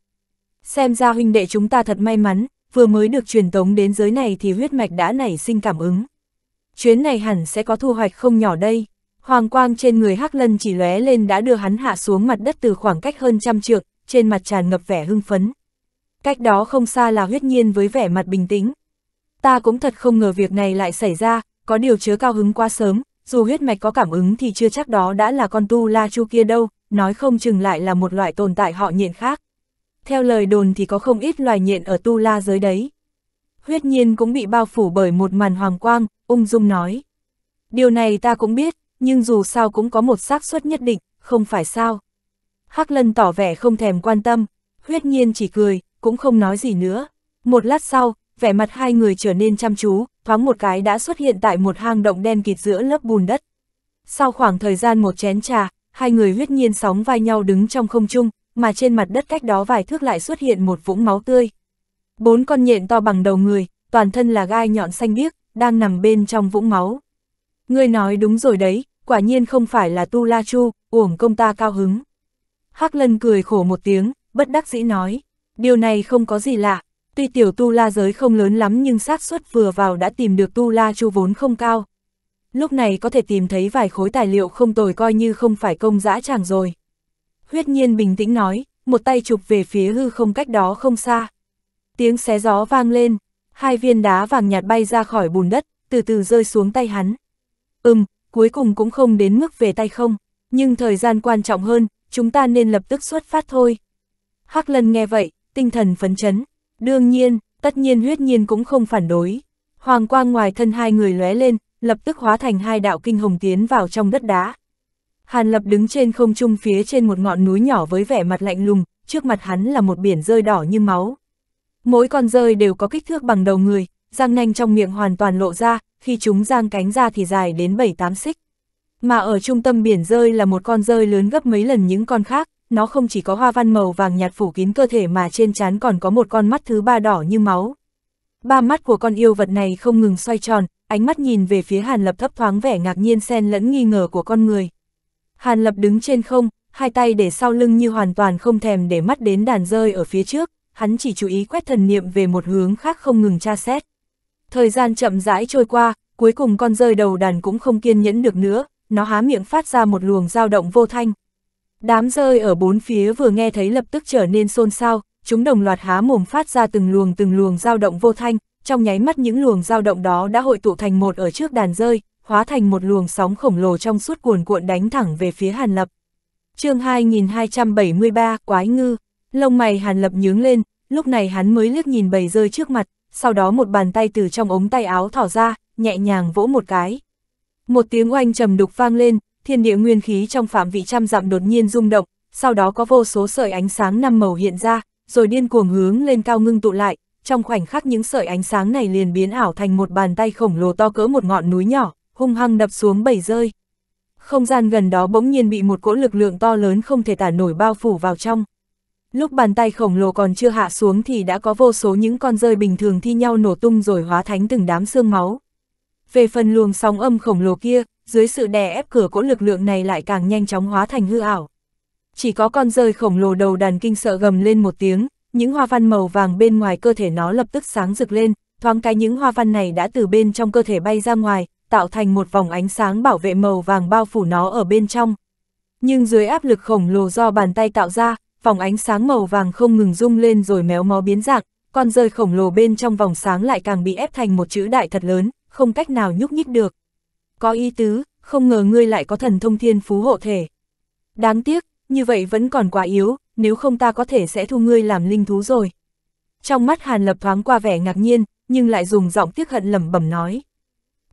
xem ra huynh đệ chúng ta thật may mắn, vừa mới được truyền tống đến giới này thì huyết mạch đã nảy sinh cảm ứng. Chuyến này hẳn sẽ có thu hoạch không nhỏ đây. Hoàng quang trên người Hắc Lân chỉ lóe lên đã đưa hắn hạ xuống mặt đất từ khoảng cách hơn trăm trượng, trên mặt tràn ngập vẻ hưng phấn. Cách đó không xa là huyết nhiên với vẻ mặt bình tĩnh. Ta cũng thật không ngờ việc này lại xảy ra, có điều chứa cao hứng quá sớm, dù huyết mạch có cảm ứng thì chưa chắc đó đã là con tu la chu kia đâu, nói không chừng lại là một loại tồn tại họ nhện khác theo lời đồn thì có không ít loài nhện ở tu la giới đấy. Huyết nhiên cũng bị bao phủ bởi một màn hoàng quang, ung dung nói. Điều này ta cũng biết, nhưng dù sao cũng có một xác suất nhất định, không phải sao. Hắc lân tỏ vẻ không thèm quan tâm, huyết nhiên chỉ cười, cũng không nói gì nữa. Một lát sau, vẻ mặt hai người trở nên chăm chú, thoáng một cái đã xuất hiện tại một hang động đen kịt giữa lớp bùn đất. Sau khoảng thời gian một chén trà, hai người huyết nhiên sóng vai nhau đứng trong không trung, mà trên mặt đất cách đó vài thước lại xuất hiện một vũng máu tươi. Bốn con nhện to bằng đầu người, toàn thân là gai nhọn xanh biếc, đang nằm bên trong vũng máu. Ngươi nói đúng rồi đấy, quả nhiên không phải là Tu La Chu, uổng công ta cao hứng. Hắc Lân cười khổ một tiếng, bất đắc dĩ nói, điều này không có gì lạ, tuy tiểu Tu La giới không lớn lắm nhưng xác suất vừa vào đã tìm được Tu La Chu vốn không cao. Lúc này có thể tìm thấy vài khối tài liệu không tồi coi như không phải công dã tràng rồi huyết nhiên bình tĩnh nói, một tay chụp về phía hư không cách đó không xa. Tiếng xé gió vang lên, hai viên đá vàng nhạt bay ra khỏi bùn đất, từ từ rơi xuống tay hắn. Ừm, cuối cùng cũng không đến mức về tay không, nhưng thời gian quan trọng hơn, chúng ta nên lập tức xuất phát thôi. Hắc lân nghe vậy, tinh thần phấn chấn. Đương nhiên, tất nhiên huyết nhiên cũng không phản đối. Hoàng quang ngoài thân hai người lóe lên, lập tức hóa thành hai đạo kinh hồng tiến vào trong đất đá. Hàn Lập đứng trên không trung phía trên một ngọn núi nhỏ với vẻ mặt lạnh lùng, trước mặt hắn là một biển rơi đỏ như máu. Mỗi con rơi đều có kích thước bằng đầu người, răng nanh trong miệng hoàn toàn lộ ra, khi chúng giang cánh ra thì dài đến 7-8 xích. Mà ở trung tâm biển rơi là một con rơi lớn gấp mấy lần những con khác, nó không chỉ có hoa văn màu vàng nhạt phủ kín cơ thể mà trên trán còn có một con mắt thứ ba đỏ như máu. Ba mắt của con yêu vật này không ngừng xoay tròn, ánh mắt nhìn về phía Hàn Lập thấp thoáng vẻ ngạc nhiên xen lẫn nghi ngờ của con người. Hàn Lập đứng trên không, hai tay để sau lưng như hoàn toàn không thèm để mắt đến đàn rơi ở phía trước, hắn chỉ chú ý quét thần niệm về một hướng khác không ngừng tra xét. Thời gian chậm rãi trôi qua, cuối cùng con rơi đầu đàn cũng không kiên nhẫn được nữa, nó há miệng phát ra một luồng dao động vô thanh. Đám rơi ở bốn phía vừa nghe thấy lập tức trở nên xôn xao, chúng đồng loạt há mồm phát ra từng luồng từng luồng dao động vô thanh, trong nháy mắt những luồng dao động đó đã hội tụ thành một ở trước đàn rơi, hóa thành một luồng sóng khổng lồ trong suốt cuồn cuộn đánh thẳng về phía Hàn Lập. chương 2273, Quái Ngư, lông mày Hàn Lập nhướng lên, lúc này hắn mới liếc nhìn bầy rơi trước mặt, sau đó một bàn tay từ trong ống tay áo thỏ ra, nhẹ nhàng vỗ một cái. Một tiếng oanh trầm đục vang lên, thiên địa nguyên khí trong phạm vị trăm dặm đột nhiên rung động, sau đó có vô số sợi ánh sáng năm màu hiện ra, rồi điên cuồng hướng lên cao ngưng tụ lại, trong khoảnh khắc những sợi ánh sáng này liền biến ảo thành một bàn tay khổng lồ to cỡ một ngọn núi nhỏ, hung hăng đập xuống bảy rơi. Không gian gần đó bỗng nhiên bị một cỗ lực lượng to lớn không thể tả nổi bao phủ vào trong. Lúc bàn tay khổng lồ còn chưa hạ xuống thì đã có vô số những con rơi bình thường thi nhau nổ tung rồi hóa thánh từng đám xương máu. Về phần luồng sóng âm khổng lồ kia, dưới sự đè ép cửa cỗ lực lượng này lại càng nhanh chóng hóa thành hư ảo. Chỉ có con rơi khổng lồ đầu đàn kinh sợ gầm lên một tiếng, những hoa văn màu vàng bên ngoài cơ thể nó lập tức sáng rực lên, thoáng cái những hoa văn này đã từ bên trong cơ thể bay ra ngoài, tạo thành một vòng ánh sáng bảo vệ màu vàng bao phủ nó ở bên trong. Nhưng dưới áp lực khổng lồ do bàn tay tạo ra, vòng ánh sáng màu vàng không ngừng rung lên rồi méo mó biến dạng, con rơi khổng lồ bên trong vòng sáng lại càng bị ép thành một chữ đại thật lớn, không cách nào nhúc nhích được. Có ý tứ, không ngờ ngươi lại có thần thông thiên phú hộ thể. Đáng tiếc, như vậy vẫn còn quá yếu, nếu không ta có thể sẽ thu ngươi làm linh thú rồi. Trong mắt Hàn Lập thoáng qua vẻ ngạc nhiên, nhưng lại dùng giọng tiếc hận lẩm bẩm nói.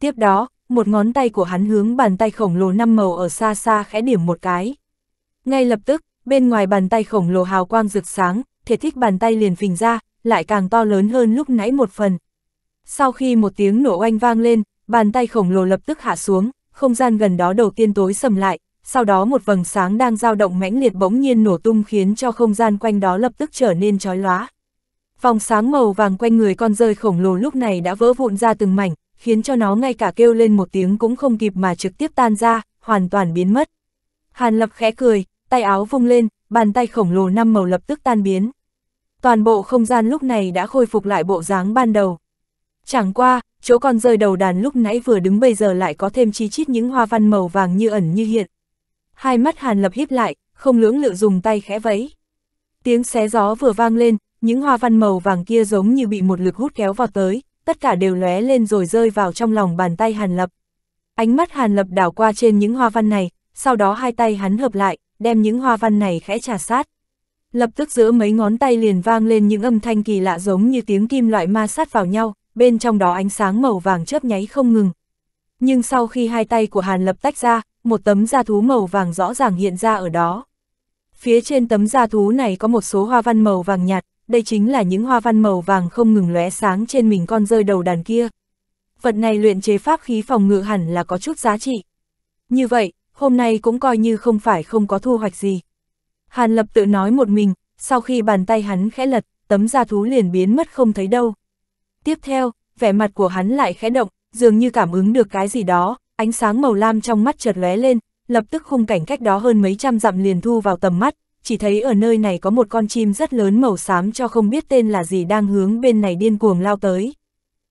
Tiếp đó, một ngón tay của hắn hướng bàn tay khổng lồ năm màu ở xa xa khẽ điểm một cái. Ngay lập tức, bên ngoài bàn tay khổng lồ hào quang rực sáng, thể thích bàn tay liền phình ra, lại càng to lớn hơn lúc nãy một phần. Sau khi một tiếng nổ oanh vang lên, bàn tay khổng lồ lập tức hạ xuống, không gian gần đó đầu tiên tối sầm lại, sau đó một vầng sáng đang dao động mãnh liệt bỗng nhiên nổ tung khiến cho không gian quanh đó lập tức trở nên chói lóa. Vòng sáng màu vàng quanh người con rơi khổng lồ lúc này đã vỡ vụn ra từng mảnh, khiến cho nó ngay cả kêu lên một tiếng cũng không kịp mà trực tiếp tan ra, hoàn toàn biến mất. Hàn Lập khẽ cười, tay áo vung lên, bàn tay khổng lồ năm màu lập tức tan biến. Toàn bộ không gian lúc này đã khôi phục lại bộ dáng ban đầu. Chẳng qua, chỗ con rơi đầu đàn lúc nãy vừa đứng bây giờ lại có thêm chi chít những hoa văn màu vàng như ẩn như hiện. Hai mắt Hàn Lập híp lại, không lưỡng lự dùng tay khẽ vẫy. Tiếng xé gió vừa vang lên, những hoa văn màu vàng kia giống như bị một lực hút kéo vào tới, tất cả đều lóe lên rồi rơi vào trong lòng bàn tay Hàn Lập. Ánh mắt Hàn Lập đảo qua trên những hoa văn này, sau đó hai tay hắn hợp lại, đem những hoa văn này khẽ trà sát. Lập tức giữa mấy ngón tay liền vang lên những âm thanh kỳ lạ giống như tiếng kim loại ma sát vào nhau, bên trong đó ánh sáng màu vàng chớp nháy không ngừng. Nhưng sau khi hai tay của Hàn Lập tách ra, một tấm da thú màu vàng rõ ràng hiện ra ở đó. Phía trên tấm da thú này có một số hoa văn màu vàng nhạt, đây chính là những hoa văn màu vàng không ngừng lóe sáng trên mình con rơi đầu đàn kia. Vật này luyện chế pháp khí phòng ngự hẳn là có chút giá trị. Như vậy, hôm nay cũng coi như không phải không có thu hoạch gì. Hàn Lập tự nói một mình, sau khi bàn tay hắn khẽ lật, tấm da thú liền biến mất không thấy đâu. Tiếp theo, vẻ mặt của hắn lại khẽ động, dường như cảm ứng được cái gì đó, ánh sáng màu lam trong mắt chợt lóe lên, lập tức khung cảnh cách đó hơn mấy trăm dặm liền thu vào tầm mắt, chỉ thấy ở nơi này có một con chim rất lớn màu xám cho không biết tên là gì đang hướng bên này điên cuồng lao tới.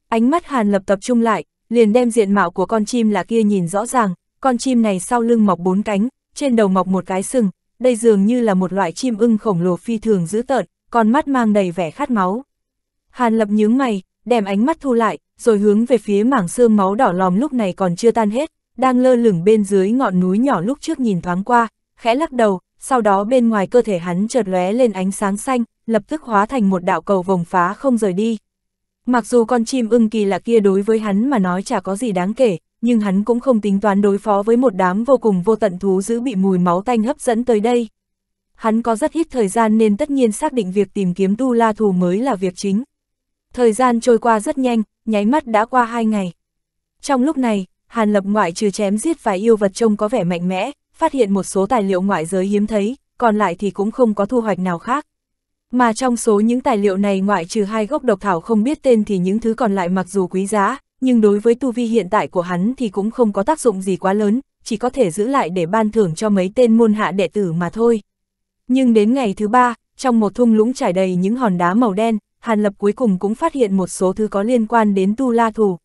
Ánh mắt Hàn Lập tập trung lại, liền đem diện mạo của con chim là kia nhìn rõ ràng, con chim này sau lưng mọc bốn cánh, trên đầu mọc một cái sừng, đây dường như là một loại chim ưng khổng lồ phi thường dữ tợn, con mắt mang đầy vẻ khát máu. Hàn Lập nhướng mày, đem ánh mắt thu lại, rồi hướng về phía mảng xương máu đỏ lòm lúc này còn chưa tan hết, đang lơ lửng bên dưới ngọn núi nhỏ lúc trước nhìn thoáng qua, khẽ lắc đầu, sau đó bên ngoài cơ thể hắn chợt lóe lên ánh sáng xanh, lập tức hóa thành một đạo cầu vòng phá không rời đi. Mặc dù con chim ưng kỳ lạ kia đối với hắn mà nói chả có gì đáng kể, nhưng hắn cũng không tính toán đối phó với một đám vô cùng vô tận thú giữ bị mùi máu tanh hấp dẫn tới đây. Hắn có rất ít thời gian nên tất nhiên xác định việc tìm kiếm tu la thù mới là việc chính. Thời gian trôi qua rất nhanh, nháy mắt đã qua hai ngày. Trong lúc này, Hàn Lập ngoại trừ chém giết vài yêu vật trông có vẻ mạnh mẽ, phát hiện một số tài liệu ngoại giới hiếm thấy, còn lại thì cũng không có thu hoạch nào khác. Mà trong số những tài liệu này ngoại trừ hai gốc độc thảo không biết tên thì những thứ còn lại mặc dù quý giá, nhưng đối với tu vi hiện tại của hắn thì cũng không có tác dụng gì quá lớn, chỉ có thể giữ lại để ban thưởng cho mấy tên môn hạ đệ tử mà thôi. Nhưng đến ngày thứ ba, trong một thung lũng trải đầy những hòn đá màu đen, Hàn Lập cuối cùng cũng phát hiện một số thứ có liên quan đến tu la thù.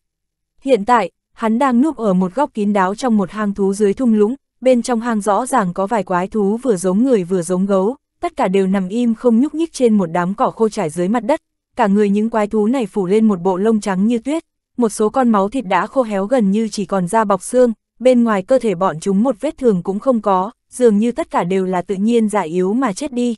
Hiện tại, hắn đang núp ở một góc kín đáo trong một hang thú dưới thung lũng, bên trong hang rõ ràng có vài quái thú vừa giống người vừa giống gấu, tất cả đều nằm im không nhúc nhích trên một đám cỏ khô trải dưới mặt đất, cả người những quái thú này phủ lên một bộ lông trắng như tuyết, một số con máu thịt đã khô héo gần như chỉ còn da bọc xương, bên ngoài cơ thể bọn chúng một vết thường cũng không có, dường như tất cả đều là tự nhiên giải yếu mà chết đi.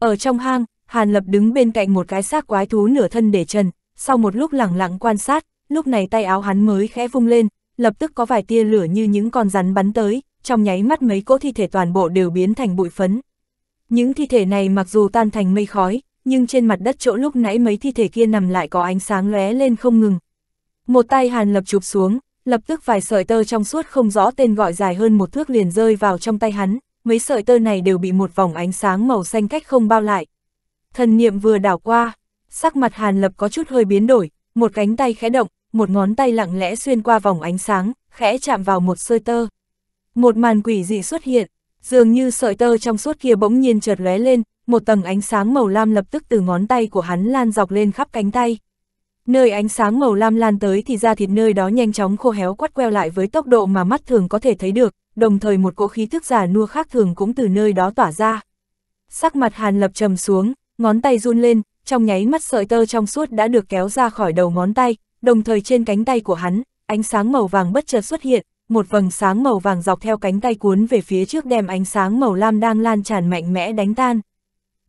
Ở trong hang, Hàn Lập đứng bên cạnh một cái xác quái thú nửa thân để trần, sau một lúc lặng lặng quan sát, lúc này tay áo hắn mới khẽ vung lên, lập tức có vài tia lửa như những con rắn bắn tới, trong nháy mắt mấy cỗ thi thể toàn bộ đều biến thành bụi phấn. Những thi thể này mặc dù tan thành mây khói, nhưng trên mặt đất chỗ lúc nãy mấy thi thể kia nằm lại có ánh sáng lóe lên không ngừng. Một tay Hàn Lập chụp xuống, lập tức vài sợi tơ trong suốt không rõ tên gọi dài hơn một thước liền rơi vào trong tay hắn, mấy sợi tơ này đều bị một vòng ánh sáng màu xanh cách không bao lại. Thần niệm vừa đảo qua, sắc mặt Hàn Lập có chút hơi biến đổi, một cánh tay khẽ động, một ngón tay lặng lẽ xuyên qua vòng ánh sáng, khẽ chạm vào một sợi tơ một màn quỷ dị xuất hiện, dường như sợi tơ trong suốt kia bỗng nhiên chợt lóe lên, một tầng ánh sáng màu lam lập tức từ ngón tay của hắn lan dọc lên khắp cánh tay. Nơi ánh sáng màu lam lan tới thì da thịt nơi đó nhanh chóng khô héo quắt queo lại với tốc độ mà mắt thường có thể thấy được, đồng thời một cỗ khí thức giả nua khác thường cũng từ nơi đó tỏa ra. Sắc mặt Hàn Lập trầm xuống, ngón tay run lên, trong nháy mắt sợi tơ trong suốt đã được kéo ra khỏi đầu ngón tay, đồng thời trên cánh tay của hắn, ánh sáng màu vàng bất chợt xuất hiện, một vầng sáng màu vàng dọc theo cánh tay cuốn về phía trước đem ánh sáng màu lam đang lan tràn mạnh mẽ đánh tan.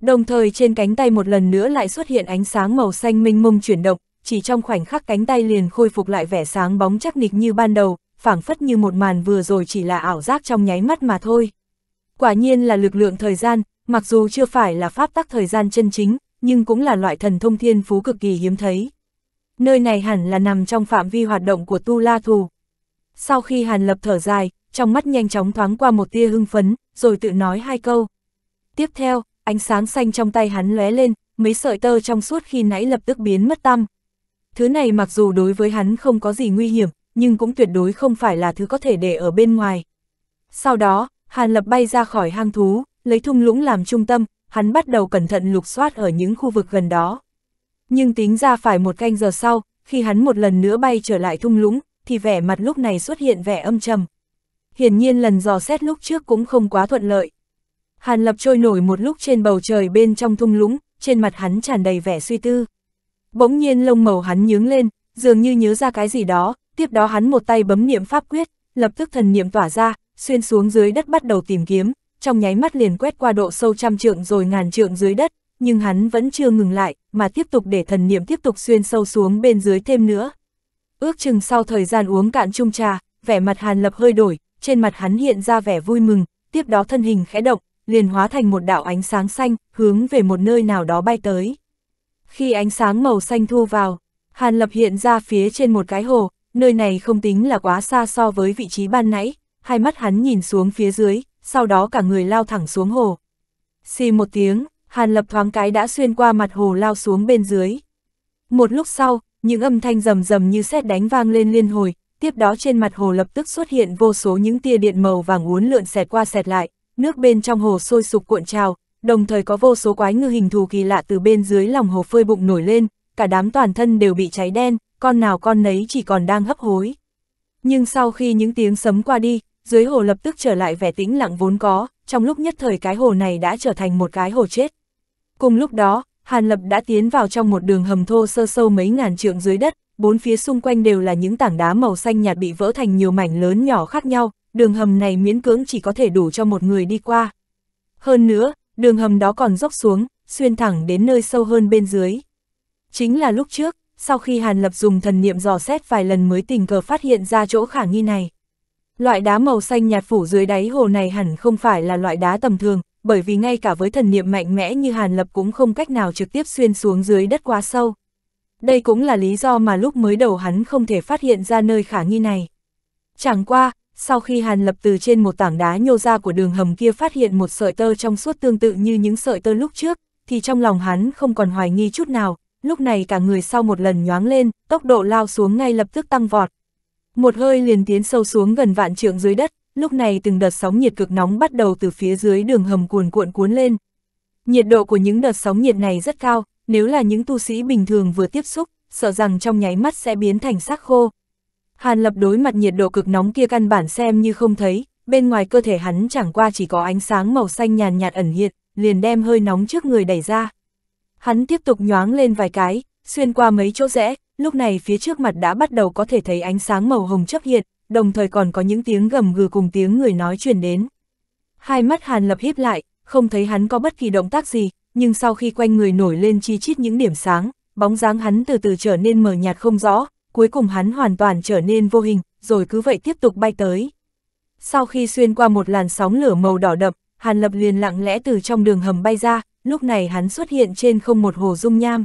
Đồng thời trên cánh tay một lần nữa lại xuất hiện ánh sáng màu xanh minh mông chuyển động, chỉ trong khoảnh khắc cánh tay liền khôi phục lại vẻ sáng bóng chắc nịch như ban đầu, phảng phất như một màn vừa rồi chỉ là ảo giác trong nháy mắt mà thôi. Quả nhiên là lực lượng thời gian, mặc dù chưa phải là pháp tắc thời gian chân chính, nhưng cũng là loại thần thông thiên phú cực kỳ hiếm thấy. Nơi này hẳn là nằm trong phạm vi hoạt động của Tu La Thù. Sau khi Hàn Lập thở dài, trong mắt nhanh chóng thoáng qua một tia hưng phấn, rồi tự nói hai câu. Tiếp theo, ánh sáng xanh trong tay hắn lóe lên, mấy sợi tơ trong suốt khi nãy lập tức biến mất tăm. Thứ này mặc dù đối với hắn không có gì nguy hiểm, nhưng cũng tuyệt đối không phải là thứ có thể để ở bên ngoài. Sau đó, Hàn Lập bay ra khỏi hang thú, lấy thung lũng làm trung tâm, hắn bắt đầu cẩn thận lục soát ở những khu vực gần đó. Nhưng tính ra phải một canh giờ sau, khi hắn một lần nữa bay trở lại thung lũng, thì vẻ mặt lúc này xuất hiện vẻ âm trầm. Hiển nhiên lần dò xét lúc trước cũng không quá thuận lợi. Hàn Lập trôi nổi một lúc trên bầu trời bên trong thung lũng, trên mặt hắn tràn đầy vẻ suy tư. Bỗng nhiên lông màu hắn nhướng lên, dường như nhớ ra cái gì đó, tiếp đó hắn một tay bấm niệm pháp quyết, lập tức thần niệm tỏa ra, xuyên xuống dưới đất bắt đầu tìm kiếm, trong nháy mắt liền quét qua độ sâu trăm trượng rồi ngàn trượng dưới đất, nhưng hắn vẫn chưa ngừng lại, mà tiếp tục để thần niệm tiếp tục xuyên sâu xuống bên dưới thêm nữa. Ước chừng sau thời gian uống cạn chung trà, vẻ mặt Hàn Lập hơi đổi, trên mặt hắn hiện ra vẻ vui mừng, tiếp đó thân hình khẽ động, liền hóa thành một đạo ánh sáng xanh, hướng về một nơi nào đó bay tới. Khi ánh sáng màu xanh thu vào, Hàn Lập hiện ra phía trên một cái hồ, nơi này không tính là quá xa so với vị trí ban nãy, hai mắt hắn nhìn xuống phía dưới, sau đó cả người lao thẳng xuống hồ. Xì một tiếng, Hàn Lập thoáng cái đã xuyên qua mặt hồ lao xuống bên dưới. Một lúc sau, những âm thanh rầm rầm như sét đánh vang lên liên hồi, tiếp đó trên mặt hồ lập tức xuất hiện vô số những tia điện màu vàng uốn lượn xẹt qua xẹt lại, nước bên trong hồ sôi sục cuộn trào, đồng thời có vô số quái ngư hình thù kỳ lạ từ bên dưới lòng hồ phơi bụng nổi lên, cả đám toàn thân đều bị cháy đen, con nào con nấy chỉ còn đang hấp hối. Nhưng sau khi những tiếng sấm qua đi, dưới hồ lập tức trở lại vẻ tĩnh lặng vốn có, trong lúc nhất thời cái hồ này đã trở thành một cái hồ chết. Cùng lúc đó, Hàn Lập đã tiến vào trong một đường hầm thô sơ sâu mấy ngàn trượng dưới đất, bốn phía xung quanh đều là những tảng đá màu xanh nhạt bị vỡ thành nhiều mảnh lớn nhỏ khác nhau, đường hầm này miễn cưỡng chỉ có thể đủ cho một người đi qua. Hơn nữa, đường hầm đó còn dốc xuống, xuyên thẳng đến nơi sâu hơn bên dưới. Chính là lúc trước, sau khi Hàn Lập dùng thần niệm dò xét vài lần mới tình cờ phát hiện ra chỗ khả nghi này. Loại đá màu xanh nhạt phủ dưới đáy hồ này hẳn không phải là loại đá tầm thường, bởi vì ngay cả với thần niệm mạnh mẽ như Hàn Lập cũng không cách nào trực tiếp xuyên xuống dưới đất quá sâu. Đây cũng là lý do mà lúc mới đầu hắn không thể phát hiện ra nơi khả nghi này. Chẳng qua, sau khi Hàn Lập từ trên một tảng đá nhô ra của đường hầm kia phát hiện một sợi tơ trong suốt tương tự như những sợi tơ lúc trước, thì trong lòng hắn không còn hoài nghi chút nào, lúc này cả người sau một lần nhoáng lên, tốc độ lao xuống ngay lập tức tăng vọt. Một hơi liền tiến sâu xuống gần vạn trượng dưới đất, lúc này từng đợt sóng nhiệt cực nóng bắt đầu từ phía dưới đường hầm cuồn cuộn cuốn lên. Nhiệt độ của những đợt sóng nhiệt này rất cao, nếu là những tu sĩ bình thường vừa tiếp xúc, sợ rằng trong nháy mắt sẽ biến thành xác khô. Hàn lập đối mặt nhiệt độ cực nóng kia căn bản xem như không thấy, bên ngoài cơ thể hắn chẳng qua chỉ có ánh sáng màu xanh nhàn nhạt ẩn hiện, liền đem hơi nóng trước người đẩy ra. Hắn tiếp tục nhoáng lên vài cái, xuyên qua mấy chỗ rẽ, lúc này phía trước mặt đã bắt đầu có thể thấy ánh sáng màu hồng chấp hiện, đồng thời còn có những tiếng gầm gừ cùng tiếng người nói chuyển đến. Hai mắt Hàn Lập hiếp lại, không thấy hắn có bất kỳ động tác gì, nhưng sau khi quanh người nổi lên chi chít những điểm sáng, bóng dáng hắn từ từ trở nên mờ nhạt không rõ, cuối cùng hắn hoàn toàn trở nên vô hình, rồi cứ vậy tiếp tục bay tới. Sau khi xuyên qua một làn sóng lửa màu đỏ đậm, Hàn Lập liền lặng lẽ từ trong đường hầm bay ra, lúc này hắn xuất hiện trên không một hồ dung nham.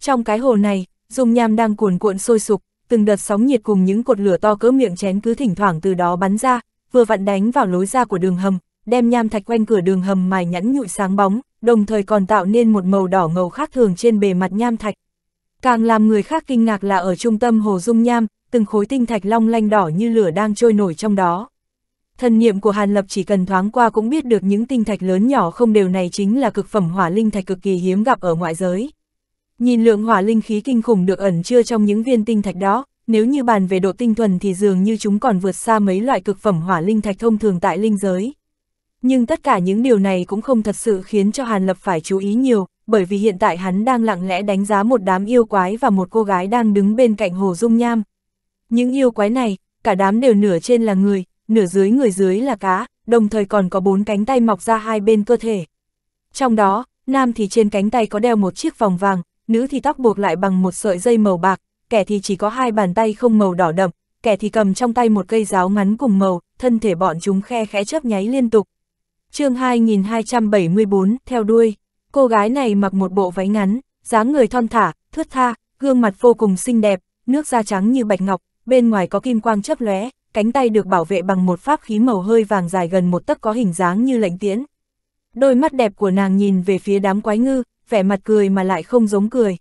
Trong cái hồ này, dung nham đang cuồn cuộn sôi sục, từng đợt sóng nhiệt cùng những cột lửa to cỡ miệng chén cứ thỉnh thoảng từ đó bắn ra, vừa vặn đánh vào lối ra của đường hầm, đem nham thạch quanh cửa đường hầm mài nhẵn nhụi sáng bóng, đồng thời còn tạo nên một màu đỏ ngầu khác thường trên bề mặt nham thạch. Càng làm người khác kinh ngạc là ở trung tâm hồ dung nham, từng khối tinh thạch long lanh đỏ như lửa đang trôi nổi trong đó. Thần niệm của Hàn Lập chỉ cần thoáng qua cũng biết được những tinh thạch lớn nhỏ không đều này chính là cực phẩm hỏa linh thạch cực kỳ hiếm gặp ở ngoại giới. Nhìn lượng hỏa linh khí kinh khủng được ẩn chứa trong những viên tinh thạch đó, nếu như bàn về độ tinh thuần thì dường như chúng còn vượt xa mấy loại cực phẩm hỏa linh thạch thông thường tại linh giới. Nhưng tất cả những điều này cũng không thật sự khiến cho Hàn Lập phải chú ý nhiều, bởi vì hiện tại hắn đang lặng lẽ đánh giá một đám yêu quái và một cô gái đang đứng bên cạnh hồ dung nham. Những yêu quái này, cả đám đều nửa trên là người, nửa dưới người dưới là cá, đồng thời còn có bốn cánh tay mọc ra hai bên cơ thể. Trong đó, nam thì trên cánh tay có đeo một chiếc vòng vàng, nữ thì tóc buộc lại bằng một sợi dây màu bạc, kẻ thì chỉ có hai bàn tay không màu đỏ đậm, kẻ thì cầm trong tay một cây giáo ngắn cùng màu, thân thể bọn chúng khe khẽ chớp nháy liên tục. chương 2274, theo đuôi, cô gái này mặc một bộ váy ngắn, dáng người thon thả, thướt tha, gương mặt vô cùng xinh đẹp, nước da trắng như bạch ngọc, bên ngoài có kim quang chớp lóe, cánh tay được bảo vệ bằng một pháp khí màu hơi vàng dài gần một tấc có hình dáng như lệnh tiễn. Đôi mắt đẹp của nàng nhìn về phía đám quái ngư, vẻ mặt cười mà lại không giống cười.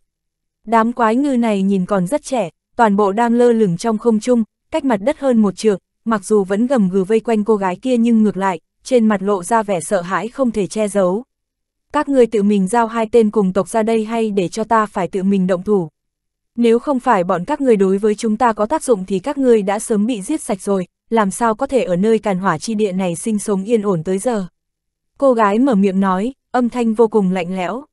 Đám quái ngư này nhìn còn rất trẻ, toàn bộ đang lơ lửng trong không trung, cách mặt đất hơn một trượng, mặc dù vẫn gầm gừ vây quanh cô gái kia nhưng ngược lại, trên mặt lộ ra vẻ sợ hãi không thể che giấu. Các ngươi tự mình giao hai tên cùng tộc ra đây hay để cho ta phải tự mình động thủ. Nếu không phải bọn các ngươi đối với chúng ta có tác dụng thì các ngươi đã sớm bị giết sạch rồi, làm sao có thể ở nơi càn hỏa chi địa này sinh sống yên ổn tới giờ. Cô gái mở miệng nói, âm thanh vô cùng lạnh lẽo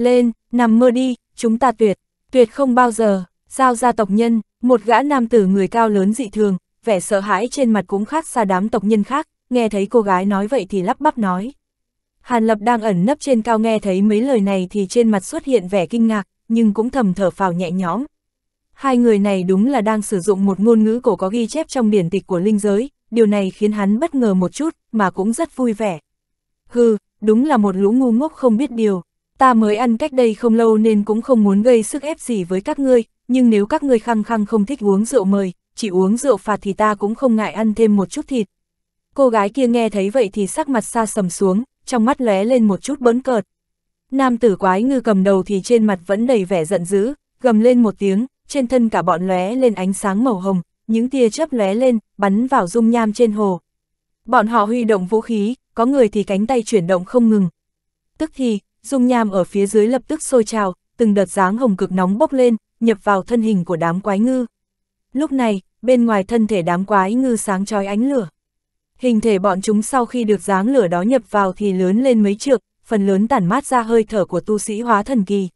lên, nằm mơ đi, chúng ta tuyệt, tuyệt không bao giờ, giao ra tộc nhân, một gã nam tử người cao lớn dị thường, vẻ sợ hãi trên mặt cũng khác xa đám tộc nhân khác, nghe thấy cô gái nói vậy thì lắp bắp nói. Hàn Lập đang ẩn nấp trên cao nghe thấy mấy lời này thì trên mặt xuất hiện vẻ kinh ngạc, nhưng cũng thầm thở phào nhẹ nhõm. Hai người này đúng là đang sử dụng một ngôn ngữ cổ có ghi chép trong điển tịch của linh giới, điều này khiến hắn bất ngờ một chút, mà cũng rất vui vẻ. Hừ, đúng là một lũ ngu ngốc không biết điều ta mới ăn cách đây không lâu nên cũng không muốn gây sức ép gì với các ngươi, nhưng nếu các ngươi khăng khăng không thích uống rượu mời, chỉ uống rượu phạt thì ta cũng không ngại ăn thêm một chút thịt. Cô gái kia nghe thấy vậy thì sắc mặt xa sầm xuống, trong mắt lóe lên một chút bấn cợt. Nam tử quái ngư cầm đầu thì trên mặt vẫn đầy vẻ giận dữ, gầm lên một tiếng, trên thân cả bọn lóe lên ánh sáng màu hồng, những tia chớp lóe lên, bắn vào dung nham trên hồ. Bọn họ huy động vũ khí, có người thì cánh tay chuyển động không ngừng. Tức thì, dung nham ở phía dưới lập tức sôi trào, từng đợt dáng hồng cực nóng bốc lên, nhập vào thân hình của đám quái ngư. Lúc này, bên ngoài thân thể đám quái ngư sáng trói ánh lửa. Hình thể bọn chúng sau khi được dáng lửa đó nhập vào thì lớn lên mấy trượng, phần lớn tản mát ra hơi thở của tu sĩ hóa thần kỳ.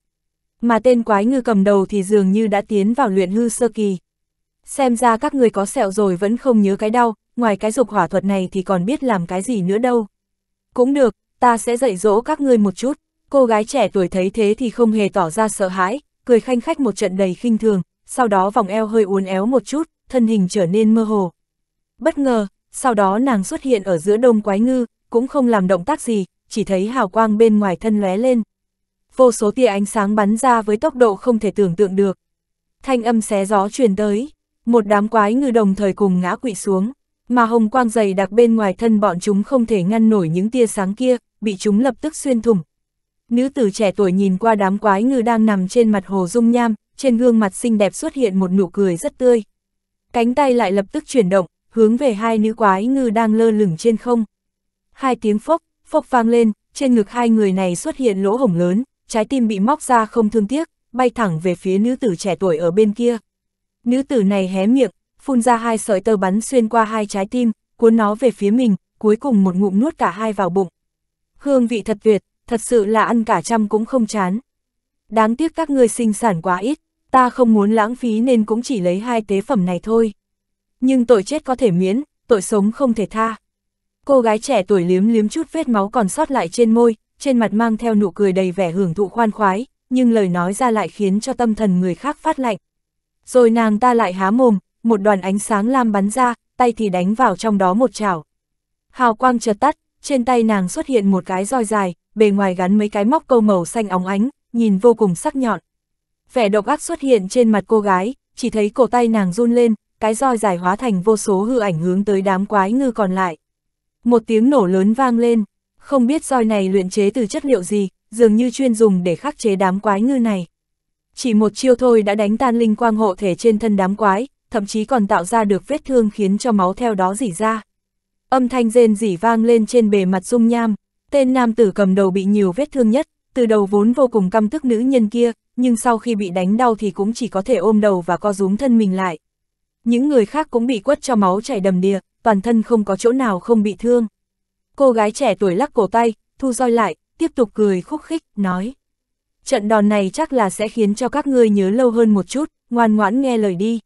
Mà tên quái ngư cầm đầu thì dường như đã tiến vào luyện hư sơ kỳ. Xem ra các người có sẹo rồi vẫn không nhớ cái đau, ngoài cái dục hỏa thuật này thì còn biết làm cái gì nữa đâu. Cũng được, ta sẽ dạy dỗ các ngươi một chút, Cô gái trẻ tuổi thấy thế thì không hề tỏ ra sợ hãi, cười khanh khách một trận đầy khinh thường, sau đó vòng eo hơi uốn éo một chút, thân hình trở nên mơ hồ. Bất ngờ, sau đó nàng xuất hiện ở giữa đông quái ngư, cũng không làm động tác gì, chỉ thấy hào quang bên ngoài thân lóe lên. Vô số tia ánh sáng bắn ra với tốc độ không thể tưởng tượng được. Thanh âm xé gió truyền tới, một đám quái ngư đồng thời cùng ngã quỵ xuống, mà hồng quang dày đặc bên ngoài thân bọn chúng không thể ngăn nổi những tia sáng kia, bị chúng lập tức xuyên thủng, Nữ tử trẻ tuổi nhìn qua đám quái ngư đang nằm trên mặt hồ dung nham, trên gương mặt xinh đẹp xuất hiện một nụ cười rất tươi. Cánh tay lại lập tức chuyển động, hướng về hai nữ quái ngư đang lơ lửng trên không. Hai tiếng phốc, phốc vang lên, trên ngực hai người này xuất hiện lỗ hổng lớn, trái tim bị móc ra không thương tiếc, bay thẳng về phía nữ tử trẻ tuổi ở bên kia. Nữ tử này hé miệng, phun ra hai sợi tơ bắn xuyên qua hai trái tim, cuốn nó về phía mình, cuối cùng một ngụm nuốt cả hai vào bụng. Hương vị thật tuyệt, thật sự là ăn cả trăm cũng không chán. Đáng tiếc các ngươi sinh sản quá ít, ta không muốn lãng phí nên cũng chỉ lấy hai tế phẩm này thôi. Nhưng tội chết có thể miễn, tội sống không thể tha. Cô gái trẻ tuổi liếm liếm chút vết máu còn sót lại trên môi, trên mặt mang theo nụ cười đầy vẻ hưởng thụ khoan khoái, nhưng lời nói ra lại khiến cho tâm thần người khác phát lạnh. Rồi nàng ta lại há mồm, một đoàn ánh sáng lam bắn ra, tay thì đánh vào trong đó một chảo. Hào quang chợt tắt, trên tay nàng xuất hiện một cái roi dài, bề ngoài gắn mấy cái móc câu màu xanh óng ánh, nhìn vô cùng sắc nhọn. Vẻ độc ác xuất hiện trên mặt cô gái, chỉ thấy cổ tay nàng run lên, cái roi dài hóa thành vô số hư ảnh hướng tới đám quái ngư còn lại. Một tiếng nổ lớn vang lên, không biết roi này luyện chế từ chất liệu gì, dường như chuyên dùng để khắc chế đám quái ngư này. Chỉ một chiêu thôi đã đánh tan linh quang hộ thể trên thân đám quái, thậm chí còn tạo ra được vết thương khiến cho máu theo đó rỉ ra. Âm thanh rên rỉ vang lên trên bề mặt dung nham, Tên nam tử cầm đầu bị nhiều vết thương nhất, từ đầu vốn vô cùng căm tức nữ nhân kia, nhưng sau khi bị đánh đau thì cũng chỉ có thể ôm đầu và co rúm thân mình lại. Những người khác cũng bị quất cho máu chảy đầm đìa, toàn thân không có chỗ nào không bị thương. Cô gái trẻ tuổi lắc cổ tay, thu roi lại, tiếp tục cười khúc khích, nói. Trận đòn này chắc là sẽ khiến cho các ngươi nhớ lâu hơn một chút, ngoan ngoãn nghe lời đi.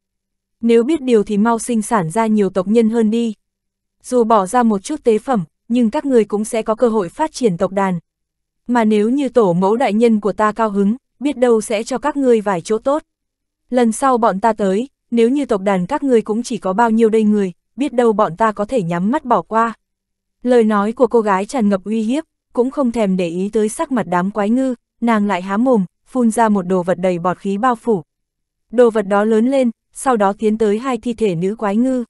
Nếu biết điều thì mau sinh sản ra nhiều tộc nhân hơn đi. Dù bỏ ra một chút tế phẩm, nhưng các người cũng sẽ có cơ hội phát triển tộc đàn. Mà nếu như tổ mẫu đại nhân của ta cao hứng, biết đâu sẽ cho các ngươi vài chỗ tốt. Lần sau bọn ta tới, nếu như tộc đàn các ngươi cũng chỉ có bao nhiêu đây người, biết đâu bọn ta có thể nhắm mắt bỏ qua. Lời nói của cô gái tràn ngập uy hiếp, cũng không thèm để ý tới sắc mặt đám quái ngư, nàng lại há mồm, phun ra một đồ vật đầy bọt khí bao phủ. Đồ vật đó lớn lên, sau đó tiến tới hai thi thể nữ quái ngư.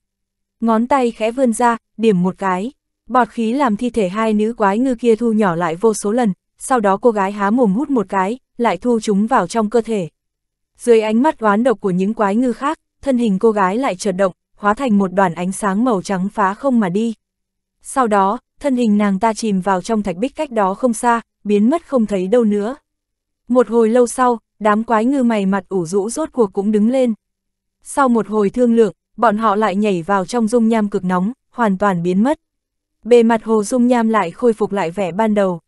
Ngón tay khẽ vươn ra, điểm một cái. Bọt khí làm thi thể hai nữ quái ngư kia thu nhỏ lại vô số lần, sau đó cô gái há mồm hút một cái, lại thu chúng vào trong cơ thể. Dưới ánh mắt oán độc của những quái ngư khác, thân hình cô gái lại chợt động, hóa thành một đoàn ánh sáng màu trắng phá không mà đi. Sau đó, thân hình nàng ta chìm vào trong thạch bích cách đó không xa, biến mất không thấy đâu nữa. Một hồi lâu sau, đám quái ngư mày mặt ủ rũ rốt cuộc cũng đứng lên. Sau một hồi thương lượng, bọn họ lại nhảy vào trong dung nham cực nóng, hoàn toàn biến mất bề mặt hồ dung nham lại khôi phục lại vẻ ban đầu.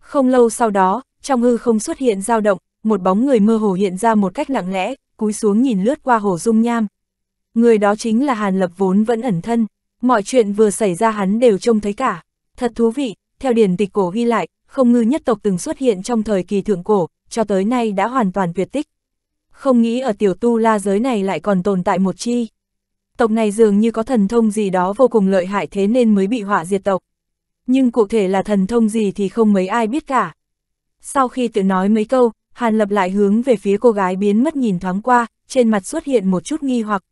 Không lâu sau đó, trong hư không xuất hiện dao động, một bóng người mơ hồ hiện ra một cách lặng lẽ, cúi xuống nhìn lướt qua hồ dung nham. Người đó chính là Hàn Lập vốn vẫn ẩn thân, mọi chuyện vừa xảy ra hắn đều trông thấy cả. Thật thú vị, theo điển tịch cổ ghi lại, không ngư nhất tộc từng xuất hiện trong thời kỳ thượng cổ, cho tới nay đã hoàn toàn tuyệt tích. Không nghĩ ở tiểu tu la giới này lại còn tồn tại một chi tộc này dường như có thần thông gì đó vô cùng lợi hại thế nên mới bị hỏa diệt tộc. Nhưng cụ thể là thần thông gì thì không mấy ai biết cả. Sau khi tự nói mấy câu, Hàn Lập lại hướng về phía cô gái biến mất nhìn thoáng qua, trên mặt xuất hiện một chút nghi hoặc.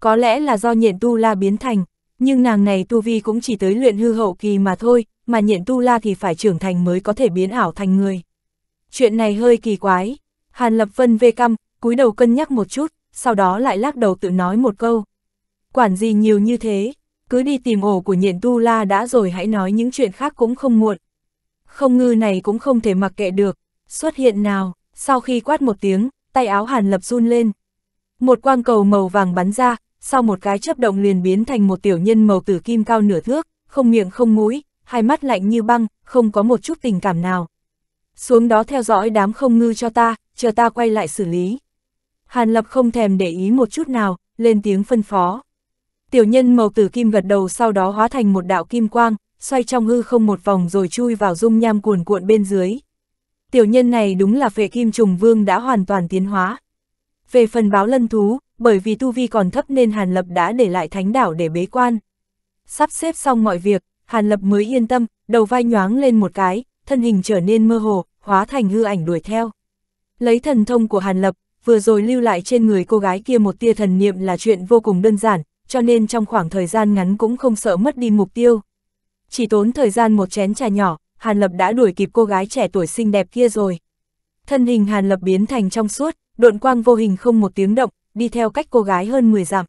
Có lẽ là do nhện tu la biến thành, nhưng nàng này tu vi cũng chỉ tới luyện hư hậu kỳ mà thôi, mà nhện tu la thì phải trưởng thành mới có thể biến ảo thành người. Chuyện này hơi kỳ quái. Hàn Lập Vân vê căm, cúi đầu cân nhắc một chút, sau đó lại lắc đầu tự nói một câu. Quản gì nhiều như thế, cứ đi tìm ổ của nhện tu la đã rồi hãy nói những chuyện khác cũng không muộn. Không ngư này cũng không thể mặc kệ được, xuất hiện nào, sau khi quát một tiếng, tay áo hàn lập run lên. Một quang cầu màu vàng bắn ra, sau một cái chấp động liền biến thành một tiểu nhân màu tử kim cao nửa thước, không miệng không mũi, hai mắt lạnh như băng, không có một chút tình cảm nào. Xuống đó theo dõi đám không ngư cho ta, chờ ta quay lại xử lý. Hàn Lập không thèm để ý một chút nào, lên tiếng phân phó. Tiểu nhân màu tử kim gật đầu sau đó hóa thành một đạo kim quang, xoay trong hư không một vòng rồi chui vào dung nham cuồn cuộn bên dưới. Tiểu nhân này đúng là phệ kim trùng vương đã hoàn toàn tiến hóa. Về phần báo lân thú, bởi vì tu vi còn thấp nên Hàn Lập đã để lại thánh đảo để bế quan. Sắp xếp xong mọi việc, Hàn Lập mới yên tâm, đầu vai nhoáng lên một cái, thân hình trở nên mơ hồ, hóa thành hư ảnh đuổi theo. Lấy thần thông của Hàn Lập, vừa rồi lưu lại trên người cô gái kia một tia thần niệm là chuyện vô cùng đơn giản, cho nên trong khoảng thời gian ngắn cũng không sợ mất đi mục tiêu. Chỉ tốn thời gian một chén trà nhỏ, Hàn Lập đã đuổi kịp cô gái trẻ tuổi xinh đẹp kia rồi. Thân hình Hàn Lập biến thành trong suốt, độn quang vô hình không một tiếng động, đi theo cách cô gái hơn 10 dặm.